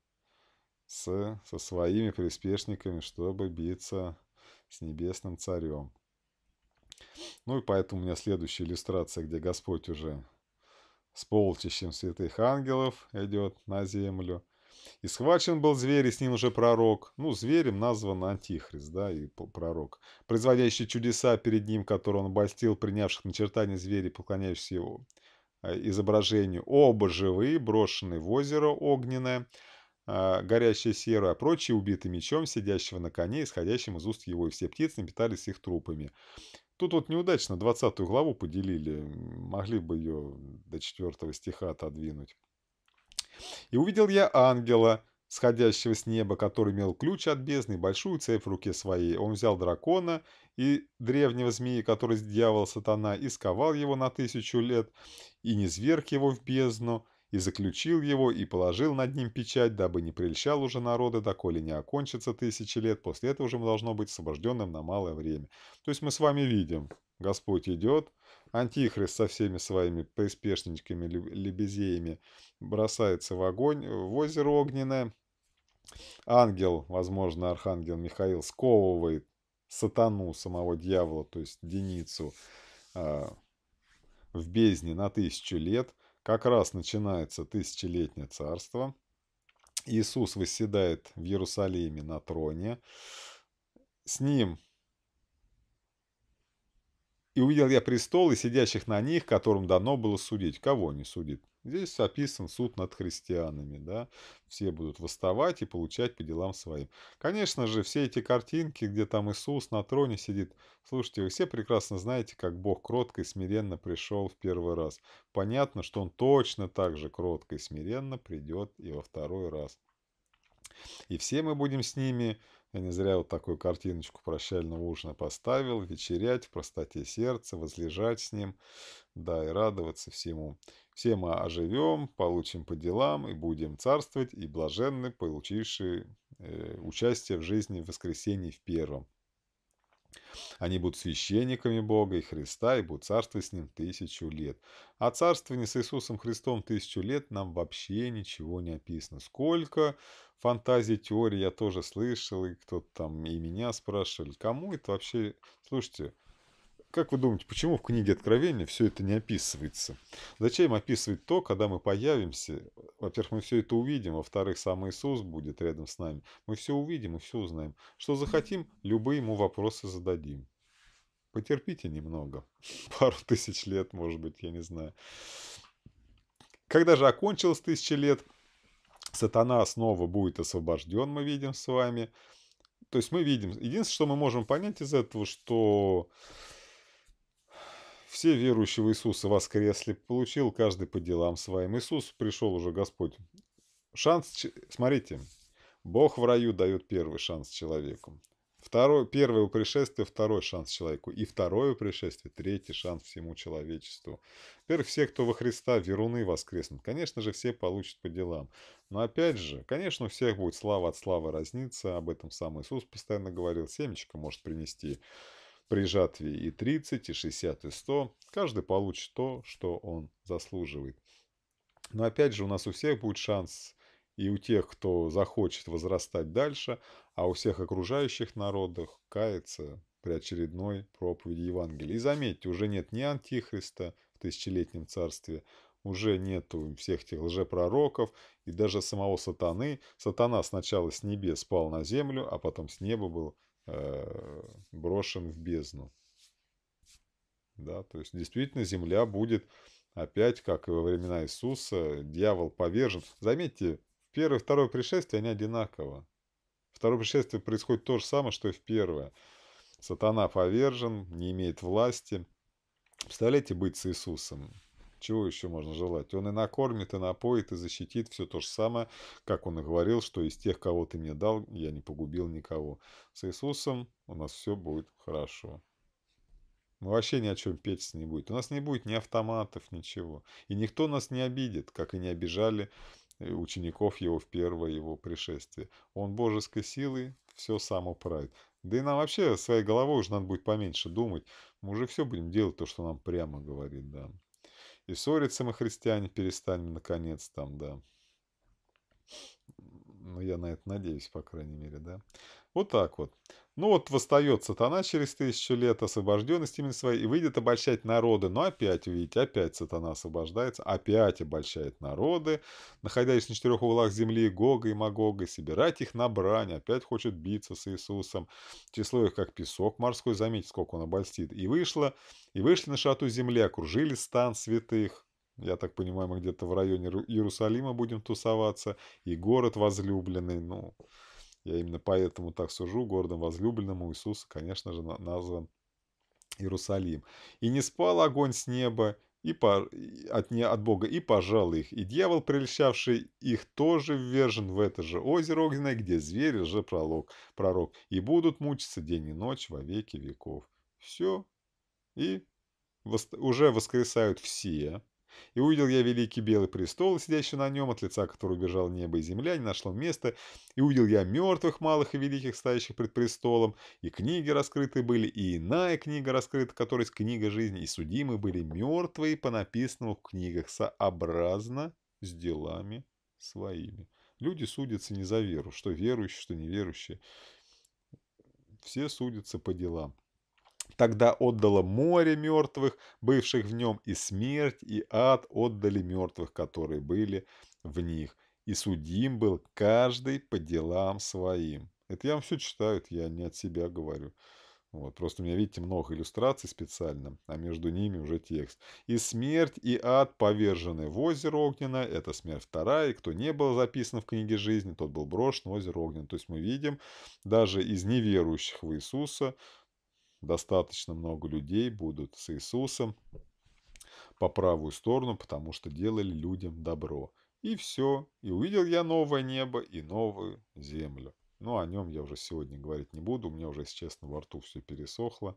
с, со своими приспешниками, чтобы биться с небесным царем. Ну и поэтому у меня следующая иллюстрация, где Господь уже с полчищем святых ангелов идет на землю. И схвачен был зверь, и с ним уже пророк. Ну, зверем назван Антихрист, да, и пророк, производящий чудеса перед ним, которые он обольстил, принявших начертание зверя, поклоняющихся его а, изображению. Оба живые, брошенные в озеро огненное, а, горящее серое, а прочие убиты мечом, сидящего на коне, исходящим из уст его, и все птицы напитались их трупами. Тут вот неудачно 20 главу поделили, могли бы ее до 4 стиха отодвинуть. И увидел я ангела, сходящего с неба, который имел ключ от бездны, большую цепь в руке своей. Он взял дракона и древнего змея, который дьявол сатана, и сковал его на тысячу лет, и не зверг его в бездну, и заключил его, и положил над ним печать, дабы не прельщал уже народа, доколе не окончится тысячи лет. После этого уже должно быть освобожденным на малое время. То есть мы с вами видим, Господь идет, Антихрист со всеми своими приспешничками, лебезеями бросается в огонь, э, в озеро огненное. Ангел, возможно, архангел Михаил сковывает сатану, самого дьявола, то есть Деницу, а, в бездне на тысячу лет. Как раз начинается тысячелетнее царство. Иисус восседает в Иерусалиме на троне. С ним и увидел я престол и сидящих на них, которым дано было судить. Кого они судят. Здесь описан суд над христианами, да. Все будут восставать и получать по делам своим. Конечно же, все эти картинки, где там Иисус на троне сидит. Слушайте, вы все прекрасно знаете, как Бог кротко и смиренно пришел в первый раз. Понятно, что Он точно так же кротко и смиренно придет и во второй раз. И все мы будем с ними я не зря вот такую картиночку прощального ужина поставил. Вечерять в простоте сердца, возлежать с ним, да, и радоваться всему. Все мы оживем, получим по делам и будем царствовать, и блаженны, получившие э, участие в жизни в воскресенье в первом. Они будут священниками Бога и Христа, и будут царствовать с Ним тысячу лет. О а царствовании с Иисусом Христом тысячу лет нам вообще ничего не описано. Сколько фантазий, теорий я тоже слышал, и кто-то там и меня спрашивали. Кому это вообще... Слушайте, как вы думаете, почему в книге Откровения все это не описывается? Зачем описывать то, когда мы появимся? Во-первых, мы все это увидим, во-вторых, сам Иисус будет рядом с нами. Мы все увидим и все узнаем. Что захотим, любые ему вопросы зададим. Потерпите немного. *laughs* Пару тысяч лет, может быть, я не знаю. Когда же окончилось тысячи лет, сатана снова будет освобожден, мы видим с вами. То есть мы видим, единственное, что мы можем понять из этого, что все верующие в Иисуса воскресли, получил каждый по делам своим. Иисус пришел уже, Господь. Шанс, смотрите, Бог в раю дает первый шанс человеку. Второе, первое пришествие, второй шанс человеку. И второе пришествие, третий шанс всему человечеству. Во-первых, все, кто во Христа, веруны воскреснут. Конечно же, все получат по делам. Но опять же, конечно, у всех будет слава от славы разница. Об этом сам Иисус постоянно говорил. Семечко может принести при жатве и 30, и 60, и 100 каждый получит то, что он заслуживает. Но опять же, у нас у всех будет шанс и у тех, кто захочет возрастать дальше, а у всех окружающих народов каяться при очередной проповеди Евангелия. И заметьте, уже нет ни Антихриста в тысячелетнем царстве, уже нету всех тех лжепророков и даже самого сатаны. Сатана сначала с небес спал на землю, а потом с неба был Э, брошен в бездну. Да, то есть действительно земля будет опять, как и во времена Иисуса, дьявол повержен. Заметьте, первое и второе пришествие, они одинаково. Второе пришествие происходит то же самое, что и в первое. Сатана повержен, не имеет власти. Представляете, быть с Иисусом? Чего еще можно желать? Он и накормит, и напоит, и защитит. Все то же самое, как он и говорил, что из тех, кого ты мне дал, я не погубил никого. С Иисусом у нас все будет хорошо. Мы ну, вообще ни о чем печься не будет. У нас не будет ни автоматов, ничего. И никто нас не обидит, как и не обижали э, учеников его в первое его пришествие. Он божеской силой все сам управит. Да и нам вообще своей головой уже надо будет поменьше думать. Мы уже все будем делать то, что нам прямо говорит, да. И ссориться мы, христиане, перестанем, наконец, там, да. Ну, я на это надеюсь, по крайней мере, да. Вот так вот. Ну вот восстает сатана через тысячу лет, освобожденность именно своей, и выйдет обольщать народы. Но опять, видите, опять сатана освобождается, опять обольщает народы, находясь на четырех углах земли Гога и Магога, собирать их на брань, опять хочет биться с Иисусом. Число их, как песок морской, заметьте, сколько он обольстит. И вышло, и вышли на шату земли, окружили стан святых, я так понимаю, мы где-то в районе Иерусалима будем тусоваться. И город возлюбленный. Ну, я именно поэтому так сужу. Городом возлюбленным у Иисуса, конечно же, назван Иерусалим. «И не спал огонь с неба и по... от, не... от Бога, и пожал их. И дьявол, прельщавший их, тоже ввержен в это же озеро огненное, где зверь же пролог, пророк. И будут мучиться день и ночь во веки веков». Все. И уже воскресают все, и увидел я великий белый престол, сидящий на нем, от лица которого бежал небо и земля, не нашло места. И увидел я мертвых малых и великих, стоящих пред престолом. И книги раскрыты были, и иная книга раскрыта, которая книга жизни. И судимы были мертвые по написанному в книгах сообразно с делами своими. Люди судятся не за веру, что верующие, что неверующие. Все судятся по делам. Тогда отдало море мертвых, бывших в нем, и смерть, и ад отдали мертвых, которые были в них. И судим был каждый по делам своим. Это я вам все читаю, это я не от себя говорю. Вот, просто у меня, видите, много иллюстраций специально, а между ними уже текст. «И смерть, и ад повержены в озеро Огненное, это смерть вторая, и кто не был записан в книге жизни, тот был брошен в озеро Огненное». То есть мы видим, даже из неверующих в Иисуса достаточно много людей будут с Иисусом по правую сторону, потому что делали людям добро. И все. И увидел я новое небо и новую землю. Но ну, о нем я уже сегодня говорить не буду. У меня уже, если честно, во рту все пересохло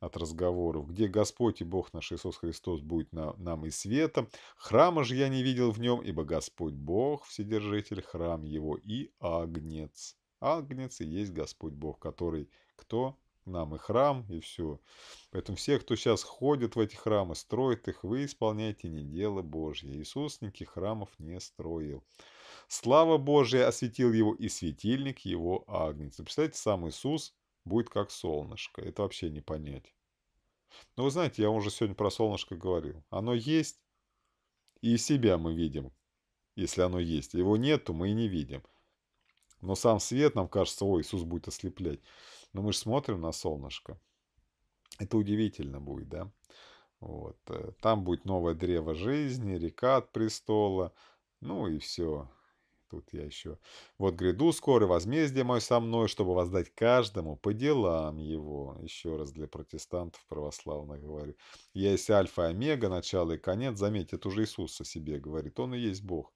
от разговоров. Где Господь и Бог наш Иисус Христос будет на, нам и светом. Храма же я не видел в нем, ибо Господь Бог, Вседержитель, храм его и агнец. Агнец и есть Господь Бог, который кто? нам и храм, и все. Поэтому все, кто сейчас ходит в эти храмы, строит их, вы исполняете не дело Божье. Иисус никаких храмов не строил. Слава Божья осветил его, и светильник его агнец. Представляете, сам Иисус будет как солнышко. Это вообще не понять. Но вы знаете, я уже сегодня про солнышко говорил. Оно есть, и себя мы видим, если оно есть. Его нету, мы и не видим. Но сам свет нам кажется, ой, Иисус будет ослеплять. Но ну, мы же смотрим на солнышко. Это удивительно будет, да? Вот. Э, там будет новое древо жизни, река от престола, ну и все. Тут я еще. Вот гряду скоро возмездие мое со мной, чтобы воздать каждому по делам его. Еще раз для протестантов православных говорю. есть альфа и омега, начало и конец. Заметь, это уже Иисус о себе говорит. Он и есть Бог.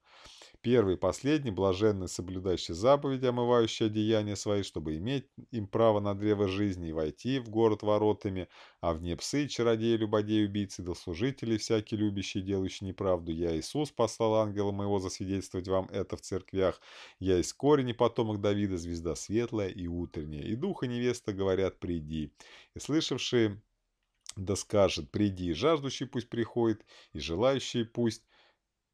Первый и последний, блаженный, соблюдающий заповеди, омывающий одеяния свои, чтобы иметь им право на древо жизни и войти в город воротами, а вне псы, чародеи, любодеи, убийцы, дослужители, всякие любящие, делающие неправду. Я Иисус послал ангела моего засвидетельствовать вам это в церквях. Я из корень и потомок Давида, звезда светлая и утренняя. И дух и невеста говорят «приди». И слышавшие да скажет «приди», жаждущий пусть приходит, и желающий пусть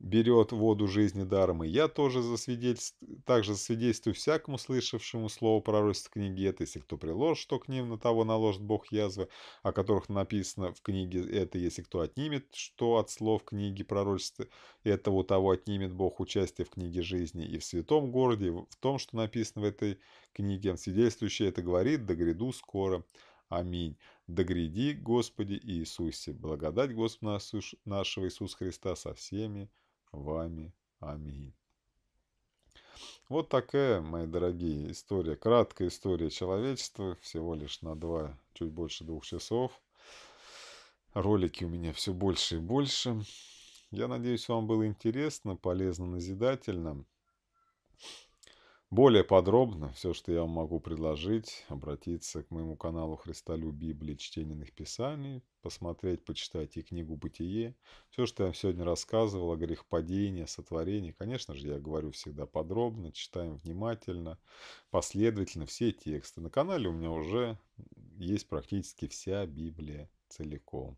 берет воду жизни даром, и я тоже засвидетельств... также засвидетельствую всякому слышавшему слово пророчества книги это, если кто приложит, что к ним на того наложит Бог язвы, о которых написано в книге это, если кто отнимет, что от слов книги пророчества этого у того отнимет Бог участие в книге жизни и в святом городе, в том, что написано в этой книге, свидетельствующий это говорит, да гряду скоро. Аминь. Да гряди, Господи Иисусе, благодать Господа нашего Иисуса Христа со всеми вами. Аминь. Вот такая, мои дорогие, история. Краткая история человечества, всего лишь на два, чуть больше двух часов. Ролики у меня все больше и больше. Я надеюсь, вам было интересно, полезно, назидательно. Более подробно, все, что я вам могу предложить, обратиться к моему каналу Христолю Библии Чтениных Писаний, посмотреть, почитать и книгу «Бытие». Все, что я вам сегодня рассказывал о грех падения, сотворении, конечно же, я говорю всегда подробно, читаем внимательно, последовательно все тексты. На канале у меня уже есть практически вся Библия целиком.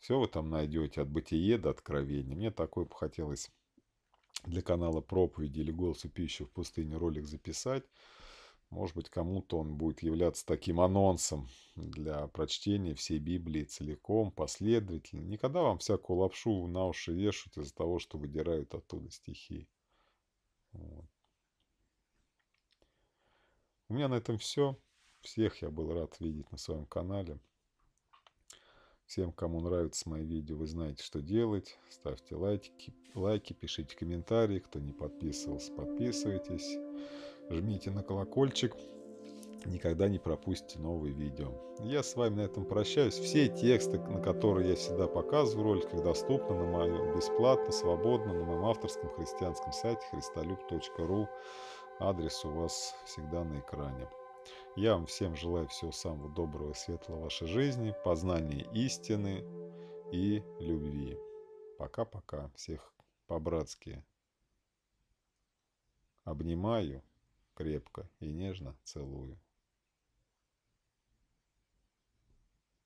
Все вы там найдете от «Бытие» до «Откровения». Мне такое бы хотелось для канала проповеди или голоса пищи в пустыне ролик записать. Может быть, кому-то он будет являться таким анонсом для прочтения всей Библии целиком, последовательно. Никогда вам всякую лапшу на уши вешают из-за того, что выдирают оттуда стихи. Вот. У меня на этом все. Всех я был рад видеть на своем канале. Всем, кому нравятся мои видео, вы знаете, что делать. Ставьте лайки, лайки пишите комментарии. Кто не подписывался, подписывайтесь. Жмите на колокольчик. Никогда не пропустите новые видео. Я с вами на этом прощаюсь. Все тексты, на которые я всегда показываю в доступны на моем бесплатно, свободно на моем авторском христианском сайте христолюб.ру. Адрес у вас всегда на экране. Я вам всем желаю всего самого доброго и светлого в вашей жизни, познания истины и любви. Пока-пока. Всех по-братски обнимаю крепко и нежно целую.